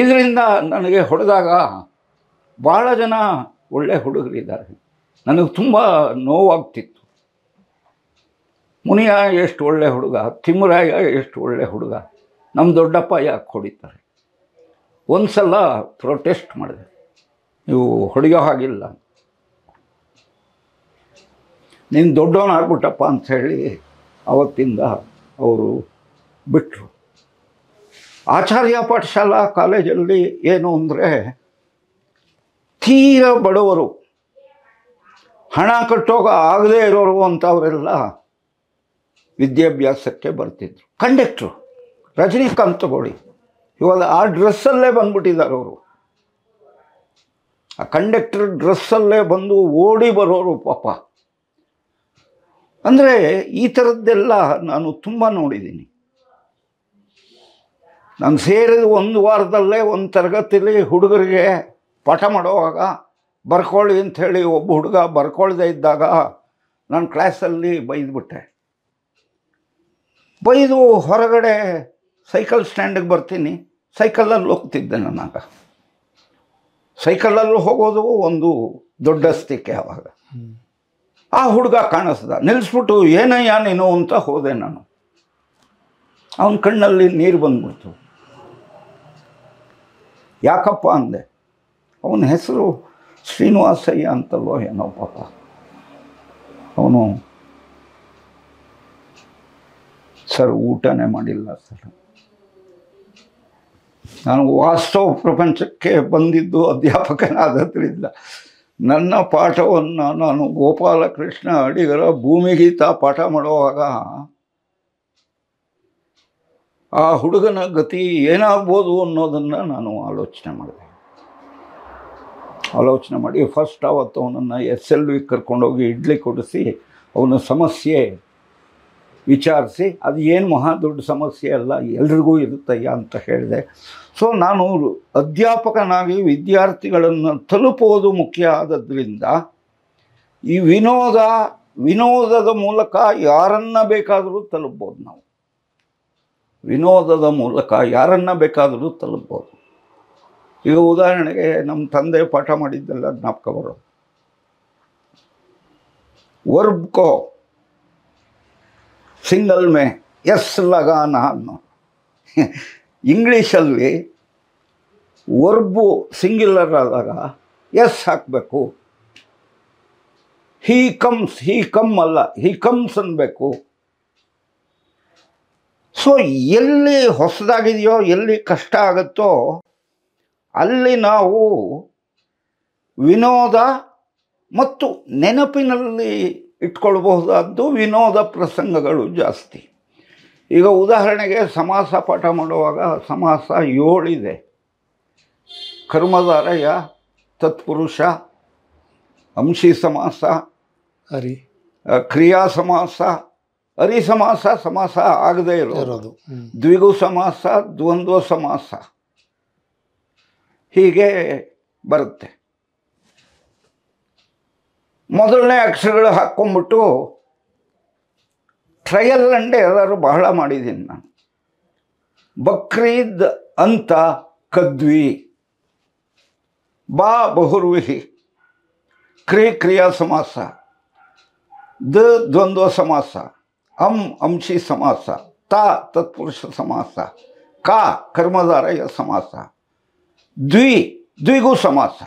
ಇದರಿಂದ ನನಗೆ ಹೊಡೆದಾಗ ಭಾಳ ಜನ ಒಳ್ಳೆ ಹುಡುಗರಿದ್ದಾರೆ ನನಗೆ ತುಂಬ ನೋವಾಗ್ತಿತ್ತು ಮುನಿಯ ಎಷ್ಟು ಒಳ್ಳೆ ಹುಡುಗ ತಿಮ್ಮರಾಯ ಎಷ್ಟು ಒಳ್ಳೆ ಹುಡುಗ ನಮ್ಮ ದೊಡ್ಡಪ್ಪ ಯಾಕೆ ಹೊಡಿತಾರೆ ಒಂದು ಸಲ ಪ್ರೊಟೆಸ್ಟ್ ಮಾಡಿದೆ ನೀವು ಹೊಡೆಯೋ ಹಾಗಿಲ್ಲ ನಿನ್ನ ದೊಡ್ಡವನು ಆಗ್ಬಿಟ್ಟಪ್ಪ ಅಂತ ಹೇಳಿ ಅವತ್ತಿಂದ ಅವರು ಬಿಟ್ಟರು ಆಚಾರ್ಯ ಪಾಠಶಾಲಾ ಕಾಲೇಜಲ್ಲಿ ಏನು ಅಂದರೆ ತೀರ ಬಡವರು ಹಣ ಕಟ್ಟೋಗ ಆಗದೇ ಇರೋರು ಅಂತವರೆಲ್ಲ ವಿದ್ಯಾಭ್ಯಾಸಕ್ಕೆ ಬರ್ತಿದ್ರು ಕಂಡಕ್ಟ್ರು ರಜನಿಕಾಂತ್ ತೊಗೊಳ್ಳಿ ಇವಾಗ ಆ ಡ್ರೆಸ್ಸಲ್ಲೇ ಬಂದ್ಬಿಟ್ಟಿದ್ದಾರೆ ಅವರು ಆ ಕಂಡಕ್ಟರ್ ಡ್ರೆಸ್ಸಲ್ಲೇ ಬಂದು ಓಡಿ ಬರೋರು ಪಾಪ ಅಂದರೆ ಈ ಥರದ್ದೆಲ್ಲ ನಾನು ತುಂಬ ನೋಡಿದ್ದೀನಿ ನಾನು ಸೇರಿದ ಒಂದು ವಾರದಲ್ಲೇ ಒಂದು ತರಗತಿಯಲ್ಲಿ ಹುಡುಗರಿಗೆ ಪಾಠ ಮಾಡುವಾಗ ಬರ್ಕೊಳ್ಳಿ ಅಂಥೇಳಿ ಒಬ್ಬ ಹುಡುಗ ಬರ್ಕೊಳ್ದೇ ಇದ್ದಾಗ ನಾನು ಕ್ಲಾಸಲ್ಲಿ ಬೈದ್ಬಿಟ್ಟೆ ಬೈದು ಹೊರಗಡೆ ಸೈಕಲ್ ಸ್ಟ್ಯಾಂಡಿಗೆ ಬರ್ತೀನಿ ಸೈಕಲಲ್ಲಿ ಹೋಗ್ತಿದ್ದೆ ನಾನಾಗ ಸೈಕಲಲ್ಲಿ ಹೋಗೋದು ಒಂದು ದೊಡ್ಡ ಸ್ಥಿತಿ ಆವಾಗ ಆ ಹುಡುಗ ಕಾಣಿಸ್ದ ನಿಲ್ಲಿಸ್ಬಿಟ್ಟು ಏನಯ್ಯ ನೀನು ಅಂತ ಹೋದೆ ನಾನು ಅವನ ಕಣ್ಣಲ್ಲಿ ನೀರು ಬಂದ್ಬಿಡ್ತು ಯಾಕಪ್ಪ ಅಂದೆ ಅವನ ಹೆಸರು ಶ್ರೀನಿವಾಸಯ್ಯ ಅಂತಲ್ಲೋ ಏನೋ ಪಾಪ ಅವನು ಸರ್ ಊಟನೇ ಮಾಡಿಲ್ಲ ಸರ್ ನಾನು ವಾಸ್ತವ ಪ್ರಪಂಚಕ್ಕೆ ಬಂದಿದ್ದು ಅಧ್ಯಾಪಕನಾದದ್ರಿಂದ ನನ್ನ ಪಾಠವನ್ನು ನಾನು ಗೋಪಾಲಕೃಷ್ಣ ಅಡಿಗರ ಭೂಮಿಗೀತ ಪಾಠ ಮಾಡುವಾಗ ಆ ಹುಡುಗನ ಗತಿ ಏನಾಗ್ಬೋದು ಅನ್ನೋದನ್ನು ನಾನು ಆಲೋಚನೆ ಮಾಡಿದೆ ಆಲೋಚನೆ ಮಾಡಿ ಫಸ್ಟ್ ಅವತ್ತು ಅವನನ್ನು ಎಸ್ ಎಲ್ ವಿ ಕರ್ಕೊಂಡೋಗಿ ಇಡ್ಲಿ ಕೊಡಿಸಿ ಅವನ ಸಮಸ್ಯೆ ವಿಚಾರಿಸಿ ಅದು ಏನು ಮಹಾ ದೊಡ್ಡ ಸಮಸ್ಯೆ ಅಲ್ಲ ಎಲ್ರಿಗೂ ಇರುತ್ತಯ್ಯ ಅಂತ ಹೇಳಿದೆ ಸೊ ನಾನು ಅಧ್ಯಾಪಕನಾಗಿ ವಿದ್ಯಾರ್ಥಿಗಳನ್ನು ತಲುಪೋದು ಮುಖ್ಯ ಆದದ್ರಿಂದ ಈ ವಿನೋದ ವಿನೋದದ ಮೂಲಕ ಯಾರನ್ನ ಬೇಕಾದರೂ ತಲುಪ್ಬೋದು ನಾವು ವಿನೋದದ ಮೂಲಕ ಯಾರನ್ನ ಬೇಕಾದರೂ ತಲುಪ್ಬೋದು ಈಗ ಉದಾಹರಣೆಗೆ ನಮ್ಮ ತಂದೆ ಪಾಠ ಮಾಡಿದ್ದೆಲ್ಲ ಜ್ಞಾಪಕ ಬರೋದು ವರ್ಬ್ಕೋ ಸಿಂಗಲ್ ಮೇ ಎಸ್ ಲಗಾನ ಅನ್ನೋ ಇಂಗ್ಲೀಷಲ್ಲಿ ವರ್ಬು ಸಿಂಗ್ಯುಲರ್ ಆದಾಗ ಎಸ್ ಹಾಕಬೇಕು ಹೀ ಕಮ್ಸ್ ಹೀ ಕಮ್ ಅಲ್ಲ ಹೀ ಕಮ್ಸ್ ಅನ್ನಬೇಕು ಸೊ ಎಲ್ಲಿ ಹೊಸದಾಗಿದೆಯೋ ಎಲ್ಲಿ ಕಷ್ಟ ಆಗುತ್ತೋ ಅಲ್ಲಿ ನಾವು ವಿನೋದ ಮತ್ತು ನೆನಪಿನಲ್ಲಿ ಇಟ್ಕೊಳ್ಬಹುದಾದ್ದು ವಿನೋದ ಪ್ರಸಂಗಗಳು ಜಾಸ್ತಿ ಈಗ ಉದಾಹರಣೆಗೆ ಸಮಾಸ ಪಾಠ ಮಾಡುವಾಗ ಸಮಾಸ ಏಳಿದೆ ಕರ್ಮಧಾರಯ ತತ್ಪುರುಷ ಅಂಶಿ ಸಮಾಸ ಹರಿ ಕ್ರಿಯಾ ಸಮಾಸ ಹರಿ ಸಮಾಸ ಸಮಾಸ ಆಗದೇ ಇರೋದು ದ್ವಿಗು ಸಮಾಸ ದ್ವಂದ್ವ ಸಮಾಸ ಹೀಗೆ ಬರುತ್ತೆ ಮೊದಲನೇ ಅಕ್ಷರಗಳು ಹಾಕ್ಕೊಂಬಿಟ್ಟು ಟ್ರಯಲ್ ಅಂಡೆ ಎಲ್ಲರೂ ಬಹಳ ಮಾಡಿದ್ದೀನಿ ನಾನು ಬಕ್ರೀದ್ ಅಂತ ಕದ್ವಿ ಬಾ ಬಹುರ್ವಿಹಿ ಕ್ರಿ ಕ್ರಿಯಾ ಸಮಾಸ ದ ದ್ವಂದ್ವ ಸಮಾಸ ಅಂ ಅಂಶಿ ಸಮಾಸ ತ ತತ್ಪುರುಷ ಸಮಾಸ ಕ ಕರ್ಮಧಾರಯ ಸಮಾಸ ದ್ವಿ ದ್ವಿಗೂ ಸಮಾಸ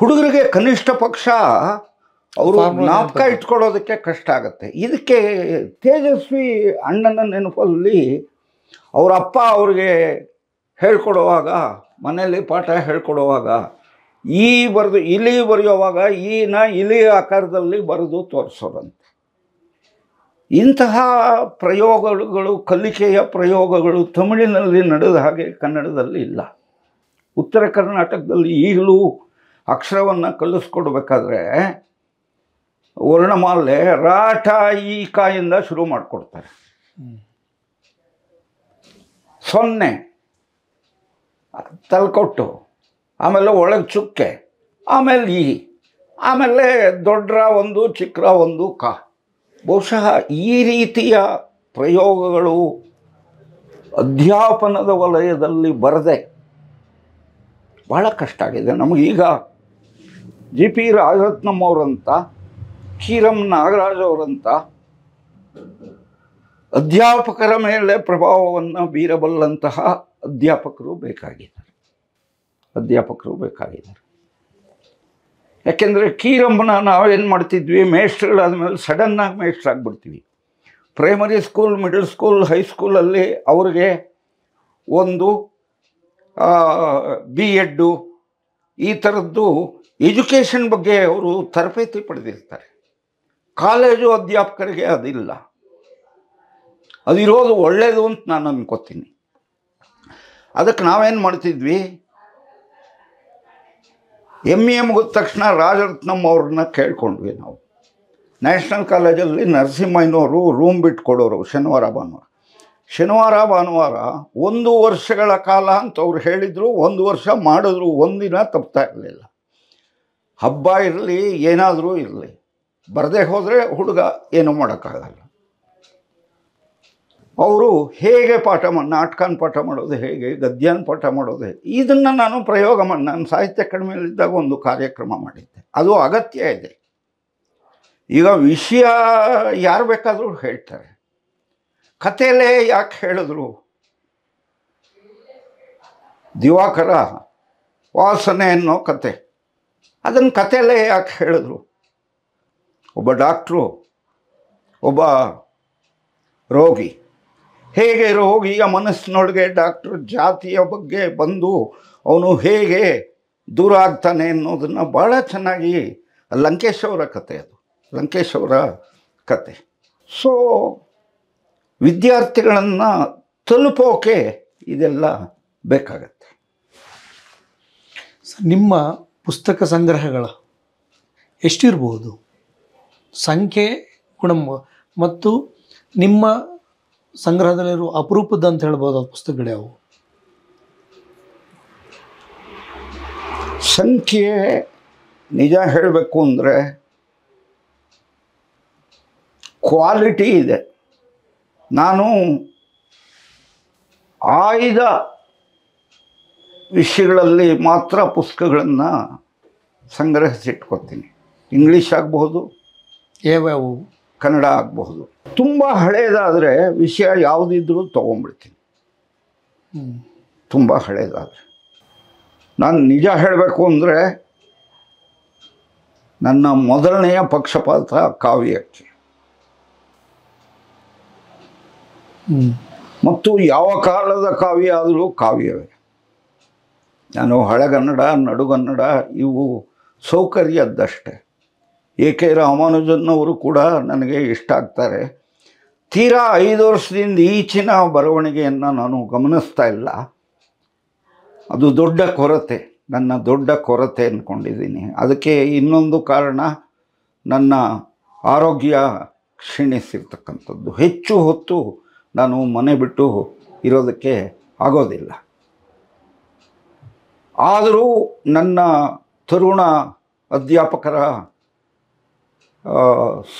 ಹುಡುಗರಿಗೆ ಕನಿಷ್ಠ ಪಕ್ಷ ಅವರು ಜ್ಞಾಪಕ ಇಟ್ಕೊಳ್ಳೋದಕ್ಕೆ ಕಷ್ಟ ಆಗುತ್ತೆ ಇದಕ್ಕೆ ತೇಜಸ್ವಿ ಅಣ್ಣನ ನೆನಪಲ್ಲಿ ಅವರ ಅಪ್ಪ ಅವ್ರಿಗೆ ಹೇಳ್ಕೊಡುವಾಗ ಮನೆಯಲ್ಲಿ ಪಾಠ ಹೇಳ್ಕೊಡುವಾಗ ಈ ಬರೆದು ಇಲಿ ಬರೆಯುವಾಗ ಈನ ಇಲಿ ಆಕಾರದಲ್ಲಿ ಬರೆದು ತೋರಿಸೋದಂತೆ ಇಂತಹ ಪ್ರಯೋಗಗಳು ಕಲಿಕೆಯ ಪ್ರಯೋಗಗಳು ತಮಿಳಿನಲ್ಲಿ ನಡೆದ ಹಾಗೆ ಕನ್ನಡದಲ್ಲಿ ಇಲ್ಲ ಉತ್ತರ ಕರ್ನಾಟಕದಲ್ಲಿ ಈಗಲೂ ಅಕ್ಷರವನ್ನು ಕಲಿಸ್ಕೊಡ್ಬೇಕಾದ್ರೆ ವರ್ಣಮಾಲೆ ರಾಠ ಈ ಕಾಯಿಂದ ಶುರು ಮಾಡಿಕೊಡ್ತಾರೆ ಸೊನ್ನೆ ತಲ್ಕೊಟ್ಟು ಆಮೇಲೆ ಒಳಗೆ ಚುಕ್ಕೆ ಆಮೇಲೆ ಈ ಆಮೇಲೆ ದೊಡ್ಡ ಒಂದು ಚಿಕ್ರ ಒಂದು ಕ ಬಹುಶಃ ಈ ರೀತಿಯ ಪ್ರಯೋಗಗಳು ಅಧ್ಯಾಪನದ ವಲಯದಲ್ಲಿ ಬರದೆ ಭಾಳ ಕಷ್ಟ ಆಗಿದೆ ನಮಗೀಗ ಜಿ ಪಿ ರಾಜರತ್ನಂ ಅವರಂತ ಕೀರಂ ನಾಗರಾಜ್ ಅವರಂತ ಅಧ್ಯಾಪಕರ ಮೇಲೆ ಪ್ರಭಾವವನ್ನು ಬೀರಬಲ್ಲಂತಹ ಅಧ್ಯಾಪಕರು ಬೇಕಾಗಿದ್ದಾರೆ ಅಧ್ಯಾಪಕರು ಬೇಕಾಗಿದ್ದಾರೆ ಯಾಕೆಂದರೆ ಕೀರಮ್ಮನ ನಾವೇನು ಮಾಡ್ತಿದ್ವಿ ಮೇಷ್ಟ್ರುಗಳಾದ ಮೇಲೆ ಸಡನ್ನಾಗಿ ಆಗಿಬಿಡ್ತೀವಿ ಪ್ರೈಮರಿ ಸ್ಕೂಲ್ ಮಿಡಲ್ ಸ್ಕೂಲ್ ಹೈಸ್ಕೂಲಲ್ಲಿ ಅವ್ರಿಗೆ ಒಂದು ಬಿ ಎಡ್ಡು ಈ ಥರದ್ದು ಎಜುಕೇಷನ್ ಬಗ್ಗೆ ಅವರು ತರಬೇತಿ ಪಡೆದಿರ್ತಾರೆ ಕಾಲೇಜು ಅಧ್ಯಾಪಕರಿಗೆ ಅದಿಲ್ಲ ಅದಿರೋದು ಒಳ್ಳೆಯದು ಅಂತ ನಾನು ಅನ್ಕೋತೀನಿ ಅದಕ್ಕೆ ನಾವೇನು ಮಾಡ್ತಿದ್ವಿ ಎಮ್ ಇ ಎಮ್ ಗೊತ್ತ ತಕ್ಷಣ ರಾಜರತ್ನಂ ಅವ್ರನ್ನ ಕೇಳ್ಕೊಂಡ್ವಿ ನಾವು ನ್ಯಾಷನಲ್ ಕಾಲೇಜಲ್ಲಿ ನರಸಿಂಹಯ್ಯನವರು ರೂಮ್ ಬಿಟ್ಟು ಕೊಡೋರು ಶನಿವಾರ ಭಾನುವಾರ ಶನಿವಾರ ಭಾನುವಾರ ಒಂದು ವರ್ಷಗಳ ಕಾಲ ಅಂತ ಅವ್ರು ಹೇಳಿದರು ಒಂದು ವರ್ಷ ಮಾಡಿದ್ರು ಒಂದಿನ ತಪ್ತಾ ಇರಲಿಲ್ಲ ಹಬ್ಬ ಇರಲಿ ಏನಾದರೂ ಇರಲಿ ಬರದೇ ಹೋದರೆ ಹುಡುಗ ಏನೂ ಮಾಡೋಕ್ಕಾಗಲ್ಲ ಅವರು ಹೇಗೆ ಪಾಠ ಮಾಡಿ ನಾಟಕನ ಪಾಠ ಮಾಡೋದು ಹೇಗೆ ಗದ್ಯನ ಪಾಠ ಮಾಡೋದು ಹೇಗೆ ಇದನ್ನು ನಾನು ಪ್ರಯೋಗ ಮಾಡಿ ನಾನು ಸಾಹಿತ್ಯ ಕಡಿಮೆಯಲ್ಲಿದ್ದಾಗ ಒಂದು ಕಾರ್ಯಕ್ರಮ ಮಾಡಿದ್ದೆ ಅದು ಅಗತ್ಯ ಇದೆ ಈಗ ವಿಷಯ ಯಾರು ಬೇಕಾದರೂ ಹೇಳ್ತಾರೆ ಕಥೆಯಲ್ಲೇ ಯಾಕೆ ಹೇಳಿದ್ರು ದಿವಾಕರ ವಾಸನೆ ಅನ್ನೋ ಕತೆ ಅದನ್ನು ಕಥೆಯಲ್ಲೇ ಯಾಕೆ ಹೇಳಿದ್ರು ಒಬ್ಬ ಡಾಕ್ಟ್ರು ಒಬ್ಬ ರೋಗಿ ಹೇಗೆ ರೋಗಿಯ ಮನಸ್ಸಿನೊಳಗೆ ಡಾಕ್ಟ್ರು ಜಾತಿಯ ಬಗ್ಗೆ ಬಂದು ಅವನು ಹೇಗೆ ದೂರ ಆಗ್ತಾನೆ ಅನ್ನೋದನ್ನು ಭಾಳ ಚೆನ್ನಾಗಿ ಲಂಕೇಶ್ ಅವರ ಕತೆ ಅದು ಲಂಕೇಶ್ ಅವರ ಕತೆ ಸೊ ವಿದ್ಯಾರ್ಥಿಗಳನ್ನು ತಲುಪೋಕೆ ಇದೆಲ್ಲ ಬೇಕಾಗತ್ತೆ ನಿಮ್ಮ ಪುಸ್ತಕ ಸಂಗ್ರಹಗಳು ಎಷ್ಟಿರ್ಬೋದು ಸಂಖ್ಯೆ ಗುಣ ಮತ್ತು ನಿಮ್ಮ ಸಂಗ್ರಹದಲ್ಲಿರುವ ಅಪರೂಪದ ಅಂತ ಹೇಳ್ಬೋದು ಪುಸ್ತಕಗಳು ಯಾವುವು ಸಂಖ್ಯೆ ನಿಜ ಹೇಳಬೇಕು ಅಂದರೆ ಕ್ವಾಲಿಟಿ ಇದೆ ನಾನು ಆಯ್ದ ವಿಷಯಗಳಲ್ಲಿ ಮಾತ್ರ ಪುಸ್ತಕಗಳನ್ನು ಸಂಗ್ರಹಿಸಿಟ್ಕೊತೀನಿ ಇಂಗ್ಲೀಷ್ ಆಗಬಹುದು ಯಾವ್ಯಾವು ಕನ್ನಡ ಆಗಬಹುದು ತುಂಬ ಹಳೆಯದಾದರೆ ವಿಷಯ ಯಾವುದಿದ್ರೂ ತೊಗೊಂಡ್ಬಿಡ್ತೀನಿ ತುಂಬ ಹಳೆಯದಾದರೆ ನಾನು ನಿಜ ಹೇಳಬೇಕು ಅಂದರೆ ನನ್ನ ಮೊದಲನೆಯ ಪಕ್ಷಪಾತ ಕಾವ್ಯಕ್ಕೆ ಮತ್ತು ಯಾವ ಕಾಲದ ಕಾವ್ಯ ಆದರೂ ಕಾವ್ಯವೇ ನಾನು ಹಳೆಗನ್ನಡ ನಡುಗನ್ನಡ ಇವು ಸೌಕರ್ಯದ್ದಷ್ಟೆ ಎ ಕೆ ಅವರು ಕೂಡ ನನಗೆ ಇಷ್ಟ ಆಗ್ತಾರೆ ತೀರಾ ಐದು ವರ್ಷದಿಂದ ಈಚಿನ ಬರವಣಿಗೆಯನ್ನು ನಾನು ಗಮನಿಸ್ತಾ ಇಲ್ಲ ಅದು ದೊಡ್ಡ ಕೊರತೆ ನನ್ನ ದೊಡ್ಡ ಕೊರತೆ ಅಂದ್ಕೊಂಡಿದ್ದೀನಿ ಅದಕ್ಕೆ ಇನ್ನೊಂದು ಕಾರಣ ನನ್ನ ಆರೋಗ್ಯ ಕ್ಷೀಣಿಸಿರ್ತಕ್ಕಂಥದ್ದು ಹೆಚ್ಚು ಹೊತ್ತು ನಾನು ಮನೆ ಬಿಟ್ಟು ಇರೋದಕ್ಕೆ ಆಗೋದಿಲ್ಲ ಆದರೂ ನನ್ನ ತರುಣ ಅಧ್ಯಾಪಕರ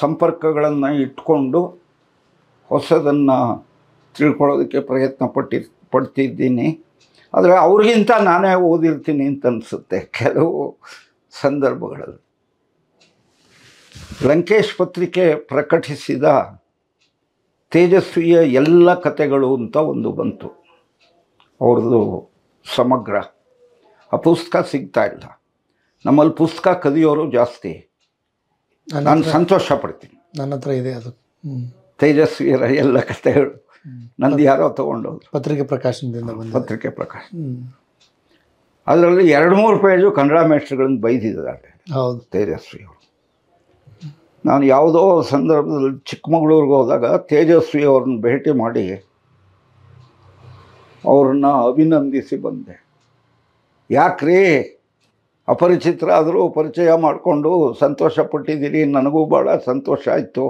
ಸಂಪರ್ಕಗಳನ್ನು ಇಟ್ಕೊಂಡು ಹೊಸದನ್ನು ತಿಳ್ಕೊಳ್ಳೋದಕ್ಕೆ ಪ್ರಯತ್ನ ಪಟ್ಟಿ ಪಡ್ತಿದ್ದೀನಿ ಆದರೆ ಅವ್ರಿಗಿಂತ ನಾನೇ ಓದಿರ್ತೀನಿ ಅಂತ ಅನಿಸುತ್ತೆ ಕೆಲವು ಸಂದರ್ಭಗಳಲ್ಲಿ ಲಂಕೇಶ್ ಪತ್ರಿಕೆ ಪ್ರಕಟಿಸಿದ ತೇಜಸ್ವಿಯ ಎಲ್ಲ ಕಥೆಗಳು ಅಂತ ಒಂದು ಬಂತು ಅವ್ರದ್ದು ಸಮಗ್ರ ಆ ಪುಸ್ತಕ ಸಿಗ್ತಾ ಇಲ್ಲ ನಮ್ಮಲ್ಲಿ ಪುಸ್ತಕ ಕದಿಯೋರು ಜಾಸ್ತಿ ನಾನು ಸಂತೋಷ ಪಡ್ತೀನಿ ನನ್ನ ಹತ್ರ ಇದೆ ಅದು ತೇಜಸ್ವಿಯರ ಎಲ್ಲ ಕಥೆಗಳು ನಂದು ಯಾರೋ ತೊಗೊಂಡೋದ್ರು ಪತ್ರಿಕೆ ಪ್ರಕಾಶನದಿಂದ ಪತ್ರಿಕೆ ಪ್ರಕಾಶ ಅದರಲ್ಲಿ ಎರಡು ಮೂರು ಪೇಜು ಕನ್ನಡ ಮೇಷ್ಟ್ರಗಳನ್ನು ಬೈದಿದ್ದಾರೆ ಹೌದು ತೇಜಸ್ವಿಯವರು ನಾನು ಯಾವುದೋ ಸಂದರ್ಭದಲ್ಲಿ ಚಿಕ್ಕಮಗಳೂರಿಗೆ ಹೋದಾಗ ತೇಜಸ್ವಿ ಭೇಟಿ ಮಾಡಿ ಅವ್ರನ್ನ ಅಭಿನಂದಿಸಿ ಬಂದೆ ಯಾಕ್ರಿ ಅಪರಿಚಿತರಾದರೂ ಪರಿಚಯ ಮಾಡಿಕೊಂಡು ಸಂತೋಷ ಪಟ್ಟಿದ್ದೀರಿ ನನಗೂ ಭಾಳ ಸಂತೋಷ ಆಯಿತು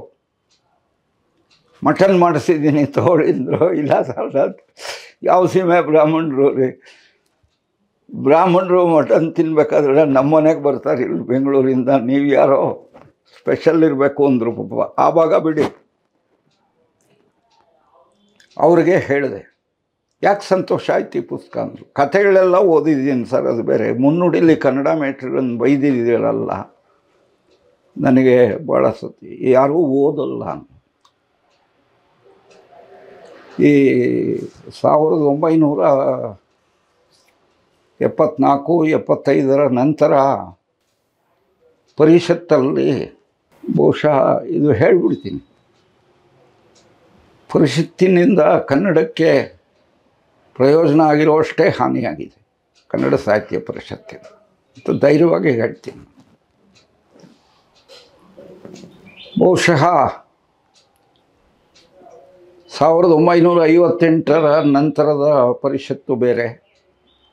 ಮಟನ್ ಮಾಡಿಸಿದ್ದೀನಿ ತೋಳಿದ್ರು ಇಲ್ಲ ಸರ್ ಯಾವ ಸೀಮೆ ಬ್ರಾಹ್ಮಣರು ರೀ ಬ್ರಾಹ್ಮಣರು ಮಟನ್ ತಿನ್ನಬೇಕಾದ್ರೆ ನಮ್ಮ ಮನೆಗೆ ಬರ್ತಾರೆ ಇಲ್ಲಿ ಬೆಂಗಳೂರಿಂದ ನೀವು ಯಾರೋ ಸ್ಪೆಷಲ್ ಇರಬೇಕು ಅಂದರು ಪಪ್ಪ ಆವಾಗ ಬಿಡಿ ಅವ್ರಿಗೆ ಹೇಳಿದೆ ಯಾಕೆ ಸಂತೋಷ ಆಯ್ತು ಈ ಪುಸ್ತಕ ಅಂದರು ಕಥೆಗಳೆಲ್ಲ ಓದಿದ್ದೀನಿ ಸರ್ ಅದು ಬೇರೆ ಮುನ್ನುಡಿಲಿ ಕನ್ನಡ ಮೇಟ್ರನ್ನು ಬೈದಿದ್ದೀರಲ್ಲ ನನಗೆ ಭಾಳ ಸತಿ ಯಾರೂ ಓದಲ್ಲ ಈ ಸಾವಿರದ ಒಂಬೈನೂರ ಎಪ್ಪತ್ನಾಲ್ಕು ಎಪ್ಪತ್ತೈದರ ನಂತರ ಪರಿಷತ್ತಲ್ಲಿ ಬಹುಶಃ ಇದು ಹೇಳಿಬಿಡ್ತೀನಿ ಪರಿಷತ್ತಿನಿಂದ ಕನ್ನಡಕ್ಕೆ ಪ್ರಯೋಜನ ಆಗಿರುವಷ್ಟೇ ಹಾನಿಯಾಗಿದೆ ಕನ್ನಡ ಸಾಹಿತ್ಯ ಪರಿಷತ್ತಿನ ಅಂತ ಧೈರ್ಯವಾಗಿ ಹೇಳ್ತೀನಿ ಬಹುಶಃ ಸಾವಿರದ ಒಂಬೈನೂರ ಐವತ್ತೆಂಟರ ನಂತರದ ಪರಿಷತ್ತು ಬೇರೆ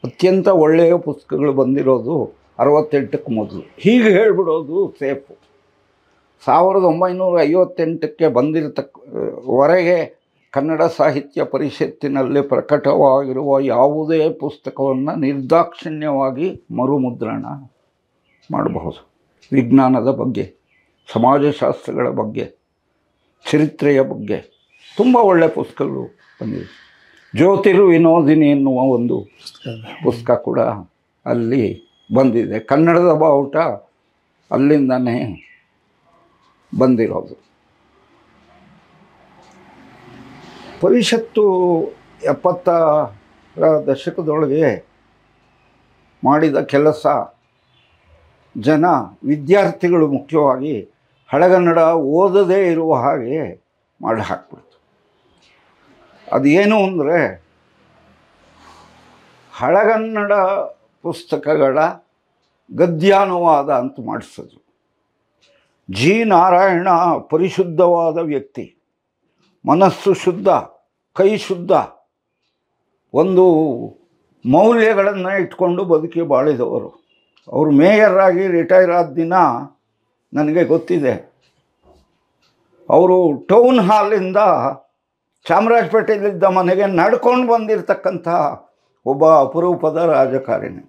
ಅತ್ಯಂತ ಒಳ್ಳೆಯ ಪುಸ್ತಕಗಳು ಬಂದಿರೋದು ಅರವತ್ತೆಂಟಕ್ಕೆ ಮೊದಲು ಹೀಗೆ ಹೇಳ್ಬಿಡೋದು ಸೇಫು ಸಾವಿರದ ಒಂಬೈನೂರ ಐವತ್ತೆಂಟಕ್ಕೆ ಬಂದಿರತಕ್ಕ ವರೆಗೆ ಕನ್ನಡ ಸಾಹಿತ್ಯ ಪರಿಷತ್ತಿನಲ್ಲಿ ಪ್ರಕಟವಾಗಿರುವ ಯಾವುದೇ ಪುಸ್ತಕವನ್ನು ನಿರ್ದಾಕ್ಷಿಣ್ಯವಾಗಿ ಮರುಮುದ್ರಣ ಮಾಡಬಹುದು ವಿಜ್ಞಾನದ ಬಗ್ಗೆ ಸಮಾಜಶಾಸ್ತ್ರಗಳ ಬಗ್ಗೆ ಚರಿತ್ರೆಯ ಬಗ್ಗೆ ತುಂಬ ಒಳ್ಳೆಯ ಪುಸ್ತಕಗಳು ಬಂದಿವೆ ವಿನೋದಿನಿ ಎನ್ನುವ ಒಂದು ಪುಸ್ತಕ ಕೂಡ ಅಲ್ಲಿ ಬಂದಿದೆ ಕನ್ನಡದ ಬಾವುಟ ಅಲ್ಲಿಂದನೇ ಬಂದಿರೋದು ಪರಿಷತ್ತು ಎಪ್ಪತ್ತರ ದಶಕದೊಳಗೆ ಮಾಡಿದ ಕೆಲಸ ಜನ ವಿದ್ಯಾರ್ಥಿಗಳು ಮುಖ್ಯವಾಗಿ ಹಳಗನ್ನಡ ಓದದೇ ಇರುವ ಹಾಗೆ ಮಾಡಿ ಹಾಕ್ಬಿಡ್ತು ಅದೇನು ಅಂದರೆ ಹಳಗನ್ನಡ ಪುಸ್ತಕಗಳ ಗದ್ಯಾನುವಾದ ಅಂತ ಮಾಡಿಸಿದ್ರು ಜಿ ನಾರಾಯಣ ಪರಿಶುದ್ಧವಾದ ವ್ಯಕ್ತಿ ಮನಸ್ಸು ಶುದ್ಧ ಕೈ ಶುದ್ಧ ಒಂದು ಮೌಲ್ಯಗಳನ್ನು ಇಟ್ಕೊಂಡು ಬದುಕಿ ಬಾಳಿದವರು ಅವರು ಮೇಯರಾಗಿ ರಿಟೈರ್ ಆದ ದಿನ ನನಗೆ ಗೊತ್ತಿದೆ ಅವರು ಟೌನ್ ಹಾಲಿಂದ ಚಾಮರಾಜಪೇಟೆಯಲ್ಲಿದ್ದ ಮನೆಗೆ ನಡ್ಕೊಂಡು ಬಂದಿರತಕ್ಕಂಥ ಒಬ್ಬ ಅಪರೂಪದ ರಾಜಕಾರಣಿ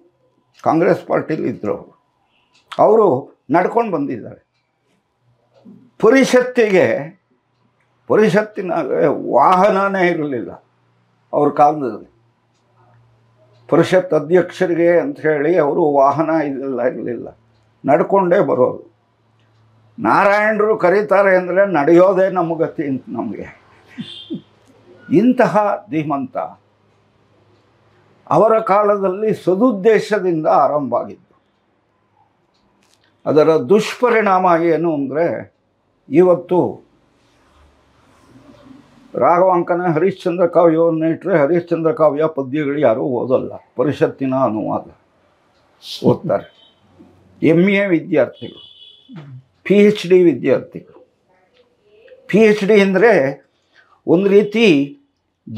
ಕಾಂಗ್ರೆಸ್ ಪಾರ್ಟಿಲಿ ಇದ್ದರು ಅವರು ನಡ್ಕೊಂಡು ಬಂದಿದ್ದಾರೆ ಪರಿಷತ್ತಿಗೆ ಪರಿಷತ್ತಿನಾಗ ವಾಹನನೇ ಇರಲಿಲ್ಲ ಅವ್ರ ಕಾಲದಲ್ಲಿ ಪರಿಷತ್ ಅಧ್ಯಕ್ಷರಿಗೆ ಅಂತ ಹೇಳಿ ಅವರು ವಾಹನ ಇದೆಲ್ಲ ಇರಲಿಲ್ಲ ನಡ್ಕೊಂಡೇ ಬರೋದು ನಾರಾಯಣರು ಕರೀತಾರೆ ಅಂದರೆ ನಡೆಯೋದೇ ನಮ್ಮ ಗತಿ ಅಂತ ನಮಗೆ ಇಂತಹ ಧೀಮಂತ ಅವರ ಕಾಲದಲ್ಲಿ ಸದುದ್ದೇಶದಿಂದ ಆರಂಭ ಆಗಿತ್ತು ಅದರ ದುಷ್ಪರಿಣಾಮ ಏನು ಅಂದರೆ ಇವತ್ತು ರಾಘವಾಂಕನ ಹರಿಶ್ಚಂದ್ರ ಕಾವ್ಯವನ್ನು ಇಟ್ಟರೆ ಹರಿಶ್ಚಂದ್ರ ಕಾವ್ಯ ಪದ್ಯಗಳು ಯಾರೂ ಓದಲ್ಲ ಪರಿಷತ್ತಿನ ಅನುವಾದ ಓದ್ತಾರೆ ಎಮ್ ಎ ವಿದ್ಯಾರ್ಥಿಗಳು ಪಿ ಹೆಚ್ ಡಿ ವಿದ್ಯಾರ್ಥಿಗಳು ಪಿ ಹೆಚ್ ಡಿ ಅಂದರೆ ಒಂದು ರೀತಿ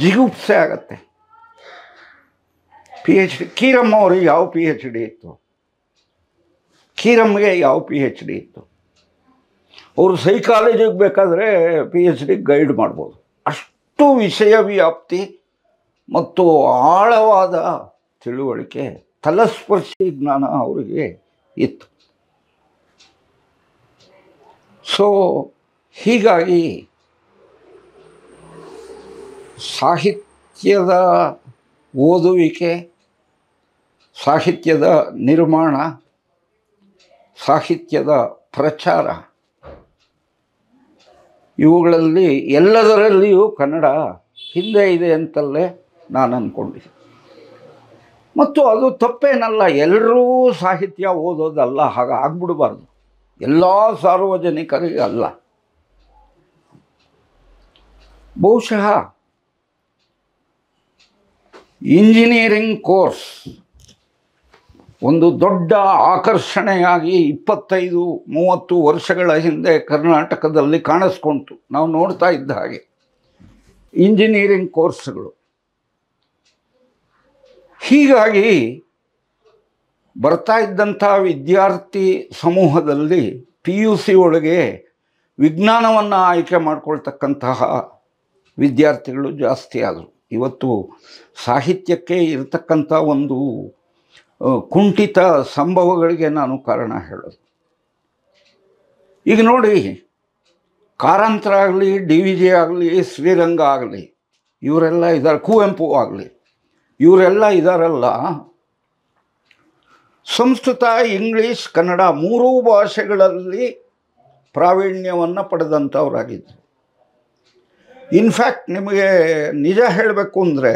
ಜಿಗುಪ್ಸೆ ಆಗತ್ತೆ ಪಿ ಹೆಚ್ ಡಿ ಕೀರಮ್ಮ ಅವ್ರಿಗೆ ಯಾವ ಪಿ ಹೆಚ್ ಡಿ ಇತ್ತು ಕೀರಮ್ಮಗೆ ಯಾವ ಪಿ ಹೆಚ್ ಡಿ ಇತ್ತು ಅವರು ಸೈಕಾಲಜಿಗೆ ಬೇಕಾದರೆ ಪಿ ಹೆಚ್ ಡಿ ಗೈಡ್ ಮಾಡ್ಬೋದು ಅಷ್ಟು ವಿಷಯ ವ್ಯಾಪ್ತಿ ಮತ್ತು ಆಳವಾದ ತಿಳುವಳಿಕೆ ತಲಸ್ಪರ್ಶಿ ಜ್ಞಾನ ಅವರಿಗೆ ಇತ್ತು ಸೊ ಹೀಗಾಗಿ ಸಾಹಿತ್ಯದ ಓದುವಿಕೆ ಸಾಹಿತ್ಯದ ನಿರ್ಮಾಣ ಸಾಹಿತ್ಯದ ಪ್ರಚಾರ ಇವುಗಳಲ್ಲಿ ಎಲ್ಲದರಲ್ಲಿಯೂ ಕನ್ನಡ ಹಿಂದೆ ಇದೆ ಅಂತಲ್ಲೇ ನಾನು ಅಂದ್ಕೊಂಡಿದ್ದೆ ಮತ್ತು ಅದು ತಪ್ಪೇನಲ್ಲ ಎಲ್ಲರೂ ಸಾಹಿತ್ಯ ಓದೋದಲ್ಲ ಹಾಗೆ ಆಗ್ಬಿಡಬಾರ್ದು ಎಲ್ಲ ಸಾರ್ವಜನಿಕರಿಗೆ ಅಲ್ಲ ಬಹುಶಃ ಇಂಜಿನಿಯರಿಂಗ್ ಕೋರ್ಸ್ ಒಂದು ದೊಡ್ಡ ಆಕರ್ಷಣೆಯಾಗಿ ಇಪ್ಪತ್ತೈದು ಮೂವತ್ತು ವರ್ಷಗಳ ಹಿಂದೆ ಕರ್ನಾಟಕದಲ್ಲಿ ಕಾಣಿಸ್ಕೊಂತು ನಾವು ನೋಡ್ತಾ ಇದ್ದ ಹಾಗೆ ಇಂಜಿನಿಯರಿಂಗ್ ಕೋರ್ಸ್ಗಳು ಹೀಗಾಗಿ ಬರ್ತಾ ಇದ್ದಂಥ ವಿದ್ಯಾರ್ಥಿ ಸಮೂಹದಲ್ಲಿ ಪಿ ಯು ಸಿ ಒಳಗೆ ವಿಜ್ಞಾನವನ್ನು ಆಯ್ಕೆ ಮಾಡಿಕೊಳ್ತಕ್ಕಂತಹ ವಿದ್ಯಾರ್ಥಿಗಳು ಜಾಸ್ತಿ ಆದರು ಇವತ್ತು ಸಾಹಿತ್ಯಕ್ಕೆ ಇರತಕ್ಕಂಥ ಒಂದು ಕುಂಠಿತ ಸಂಭವಗಳಿಗೆ ನಾನು ಕಾರಣ ಹೇಳೋದು ಈಗ ನೋಡಿ ಕಾರಂತರ ಆಗಲಿ ಡಿ ವಿ ಜಿ ಆಗಲಿ ಶ್ರೀರಂಗ ಆಗಲಿ ಇವರೆಲ್ಲ ಇದ್ದಾರೆ ಕುವೆಂಪು ಆಗಲಿ ಇವರೆಲ್ಲ ಇದಾರಲ್ಲ ಸಂಸ್ಕೃತ ಇಂಗ್ಲೀಷ್ ಕನ್ನಡ ಮೂರೂ ಭಾಷೆಗಳಲ್ಲಿ ಪ್ರಾವೀಣ್ಯವನ್ನು ಪಡೆದಂಥವರಾಗಿದ್ದರು ಇನ್ಫ್ಯಾಕ್ಟ್ ನಿಮಗೆ ನಿಜ ಹೇಳಬೇಕು ಅಂದರೆ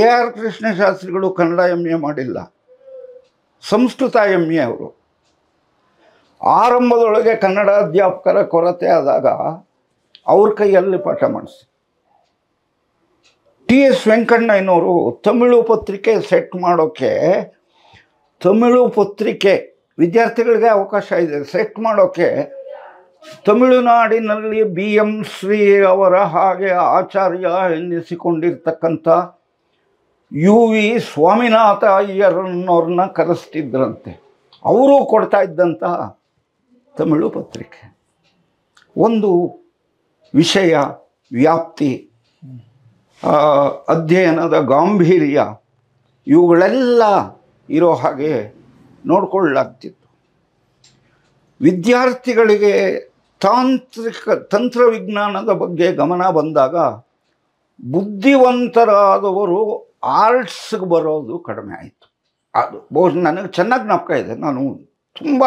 ಎ ಆರ್ ಕೃಷ್ಣಶಾಸ್ತ್ರಿಗಳು ಕನ್ನಡ ಎಮ್ ಎ ಮಾಡಿಲ್ಲ ಸಂಸ್ಕೃತ ಎಮ್ ಎ ಅವರು ಆರಂಭದೊಳಗೆ ಕನ್ನಡ ಅಧ್ಯಾಪಕರ ಕೊರತೆ ಆದಾಗ ಅವ್ರ ಕೈಯಲ್ಲಿ ಪಾಠ ಮಾಡಿಸಿ ಟಿ ಎಸ್ ವೆಂಕಣ್ಣಯ್ಯನವರು ತಮಿಳು ಪತ್ರಿಕೆ ಸೆಟ್ ಮಾಡೋಕ್ಕೆ ತಮಿಳು ಪತ್ರಿಕೆ ವಿದ್ಯಾರ್ಥಿಗಳಿಗೆ ಅವಕಾಶ ಇದೆ ಸೆಟ್ ಮಾಡೋಕ್ಕೆ ತಮಿಳುನಾಡಿನಲ್ಲಿ ಬಿ ಎಂ ಶ್ರೀ ಅವರ ಹಾಗೆ ಆಚಾರ್ಯ ಎನ್ನಿಸಿಕೊಂಡಿರ್ತಕ್ಕಂಥ ಯು ವಿ ಸ್ವಾಮಿನಾಥ ಅಯ್ಯರನ್ನೋರನ್ನ ಕರೆಸ್ತಿದ್ರಂತೆ ಅವರು ಕೊಡ್ತಾ ಇದ್ದಂತಹ ತಮಿಳು ಪತ್ರಿಕೆ ಒಂದು ವಿಷಯ ವ್ಯಾಪ್ತಿ ಅಧ್ಯಯನದ ಗಾಂಭೀರ್ಯ ಇವುಗಳೆಲ್ಲ ಇರೋ ಹಾಗೆ ನೋಡಿಕೊಳ್ಳಲಾಗ್ತಿತ್ತು ವಿದ್ಯಾರ್ಥಿಗಳಿಗೆ ತಾಂತ್ರಿಕ ತಂತ್ರವಿಜ್ಞಾನದ ಬಗ್ಗೆ ಗಮನ ಬಂದಾಗ ಬುದ್ಧಿವಂತರಾದವರು ಆರ್ಟ್ಸ್ಗೆ ಬರೋದು ಕಡಿಮೆ ಆಯಿತು ಅದು ಬಹು ನನಗೆ ಚೆನ್ನಾಗಿ ಜ್ಞಾಪಕ ಇದೆ ನಾನು ತುಂಬ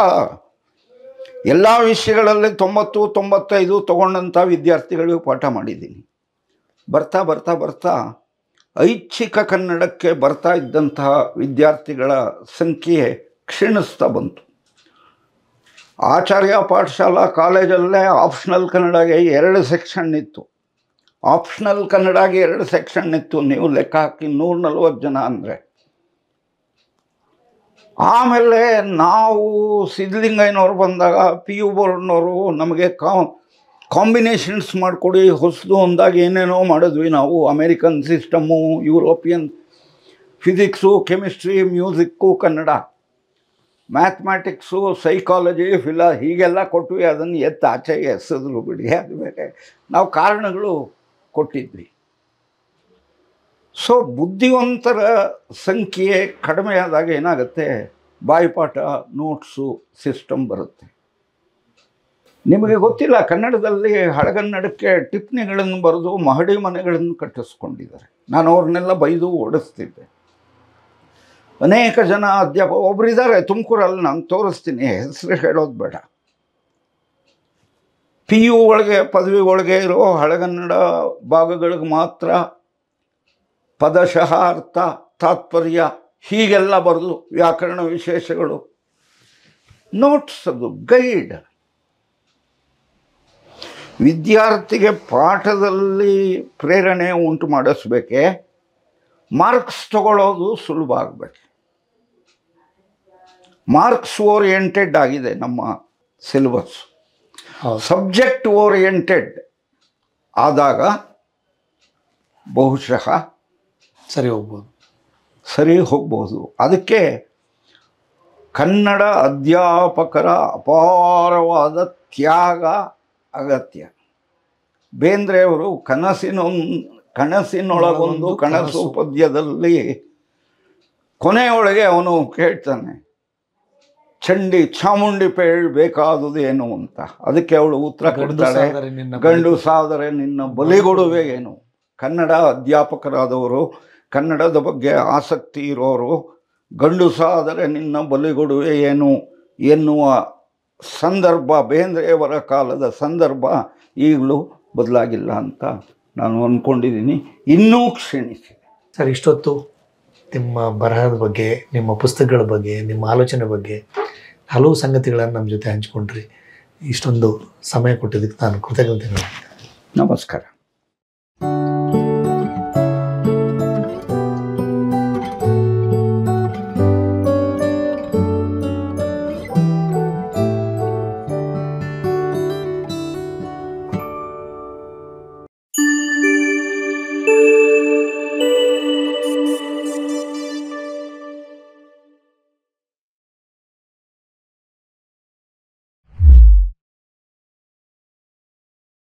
ಎಲ್ಲ ವಿಷಯಗಳಲ್ಲಿ ತೊಂಬತ್ತು ತೊಂಬತ್ತೈದು ತೊಗೊಂಡಂಥ ವಿದ್ಯಾರ್ಥಿಗಳಿಗೆ ಪಾಠ ಮಾಡಿದ್ದೀನಿ ಬರ್ತಾ ಬರ್ತಾ ಬರ್ತಾ ಐಚ್ಛಿಕ ಕನ್ನಡಕ್ಕೆ ಬರ್ತಾ ಇದ್ದಂತಹ ವಿದ್ಯಾರ್ಥಿಗಳ ಸಂಖ್ಯೆ ಕ್ಷೀಣಿಸ್ತಾ ಬಂತು ಆಚಾರ್ಯ ಪಾಠಶಾಲಾ ಕಾಲೇಜಲ್ಲೇ ಆಪ್ಷನಲ್ ಕನ್ನಡಗೆ ಎರಡು ಸೆಕ್ಷನ್ ಇತ್ತು ಆಪ್ಷನಲ್ ಕನ್ನಡಗೆ ಎರಡು ಸೆಕ್ಷನ್ ಇತ್ತು ನೀವು ಲೆಕ್ಕ ಹಾಕಿ ನೂರ ನಲ್ವತ್ತು ಜನ ಅಂದರೆ ಆಮೇಲೆ ನಾವು ಸಿದ್ಧಲಿಂಗಯ್ಯನವರು ಬಂದಾಗ ಪಿ ಯು ಬೋರ್ಡ್ನವರು ನಮಗೆ ಕಾ ಕಾಂಬಿನೇಷನ್ಸ್ ಮಾಡಿಕೊಡಿ ಹೊಸದು ಅಂದಾಗ ಏನೇನೋ ಮಾಡಿದ್ವಿ ನಾವು American system European physics chemistry music Kannada mathematics psychology ಫಿಲಾ ಹೀಗೆಲ್ಲ ಕೊಟ್ಟು ಅದನ್ನು ಎತ್ತ ಆಚೆಗೆ ಎಸೆದ್ರು ಬಿಡಿ ಅದು ನಾವು ಕಾರಣಗಳು ಕೊಟ್ಟಿದ್ವಿ ಸೊ ಬುದ್ಧಿವಂತರ ಸಂಖ್ಯೆ ಕಡಿಮೆ ಆದಾಗ ಏನಾಗುತ್ತೆ ಬಾಯಿಪಾಠ ನೋಟ್ಸು ಸಿಸ್ಟಮ್ ಬರುತ್ತೆ ನಿಮಗೆ ಗೊತ್ತಿಲ್ಲ ಕನ್ನಡದಲ್ಲಿ ಹಳಗನ್ನಡಕ್ಕೆ ಟಿಪ್ಪಣಿಗಳನ್ನು ಬರೆದು ಮಹಡಿ ಮನೆಗಳನ್ನು ಕಟ್ಟಿಸ್ಕೊಂಡಿದ್ದಾರೆ ನಾನು ಅವ್ರನ್ನೆಲ್ಲ ಬೈದು ಓಡಿಸ್ತಿದ್ದೆ ಅನೇಕ ಜನ ಅಧ್ಯಾಪ ಒಬ್ಬರಿದ್ದಾರೆ ತುಮಕೂರಲ್ಲಿ ನಾನು ತೋರಿಸ್ತೀನಿ ಹೆಸರು ಹೇಳೋದು ಬೇಡ ಪಿ ಯು ಒಳಗೆ ಪದವಿ ಒಳಗೆ ಇರೋ ಹಳೆಗನ್ನಡ ಭಾಗಗಳಿಗೆ ಮಾತ್ರ ಪದಶಃ ಅರ್ಥ ತಾತ್ಪರ್ಯ ಹೀಗೆಲ್ಲ ಬರೆದು ವ್ಯಾಕರಣ ವಿಶೇಷಗಳು ನೋಟ್ಸ್ ಅದು ಗೈಡ್ ವಿದ್ಯಾರ್ಥಿಗೆ ಪಾಠದಲ್ಲಿ ಪ್ರೇರಣೆ ಉಂಟು ಮಾಡಿಸ್ಬೇಕೆ ಮಾರ್ಕ್ಸ್ ತಗೊಳ್ಳೋದು ಸುಲಭ ಆಗಬೇಕು ಮಾರ್ಕ್ಸ್ ಓರಿಯೆಂಟೆಡ್ ಆಗಿದೆ ನಮ್ಮ ಸಿಲೆಬಸ್ಸು ಸಬ್ಜೆಕ್ಟ್ ಓರಿಯೆಂಟೆಡ್ ಆದಾಗ ಬಹುಶಃ ಸರಿ ಹೋಗ್ಬೋದು ಸರಿ ಹೋಗ್ಬೋದು ಅದಕ್ಕೆ ಕನ್ನಡ ಅಧ್ಯಾಪಕರ ಅಪಾರವಾದ ತ್ಯಾಗ ಅಗತ್ಯ ಬೇಂದ್ರೆಯವರು ಕನಸಿನೊಂದು ಕನಸಿನೊಳಗೊಂದು ಕನಸು ಪದ್ಯದಲ್ಲಿ ಕೊನೆಯೊಳಗೆ ಅವನು ಕೇಳ್ತಾನೆ ಚಂಡಿ ಚಾಮುಂಡಿ ಬೇಕಾದುದು ಏನು ಅಂತ ಅದಕ್ಕೆ ಅವಳು ಉತ್ತರ ಕೊಡ್ತಾಳೆ ಗಂಡು ಸಾದರೆ ನಿನ್ನ ಬಲಿಗೊಡುವೆ ಏನು ಕನ್ನಡ ಅಧ್ಯಾಪಕರಾದವರು ಕನ್ನಡದ ಬಗ್ಗೆ ಆಸಕ್ತಿ ಇರೋರು ಗಂಡು ಸಾದರೆ ನಿನ್ನ ಬಲಿಗೊಡುವೆ ಏನು ಎನ್ನುವ ಸಂದರ್ಭ ಬೇಂದ್ರೆಯವರ ಕಾಲದ ಸಂದರ್ಭ ಈಗಲೂ ಬದಲಾಗಿಲ್ಲ ಅಂತ ನಾನು ಅಂದ್ಕೊಂಡಿದ್ದೀನಿ ಇನ್ನೂ ಕ್ಷೀಣಿಸಿ ಸರ್ ಇಷ್ಟೊತ್ತು ನಿಮ್ಮ ಬರಹದ ಬಗ್ಗೆ ನಿಮ್ಮ ಪುಸ್ತಕಗಳ ಬಗ್ಗೆ ನಿಮ್ಮ ಆಲೋಚನೆ ಬಗ್ಗೆ ಹಲವು ಸಂಗತಿಗಳನ್ನು ನಮ್ಮ ಜೊತೆ ಹಂಚ್ಕೊಂಡ್ರಿ ಇಷ್ಟೊಂದು ಸಮಯ ಕೊಟ್ಟಿದ್ದಕ್ಕೆ ನಾನು ಕೃತಜ್ಞತೆಗಳು ನಮಸ್ಕಾರ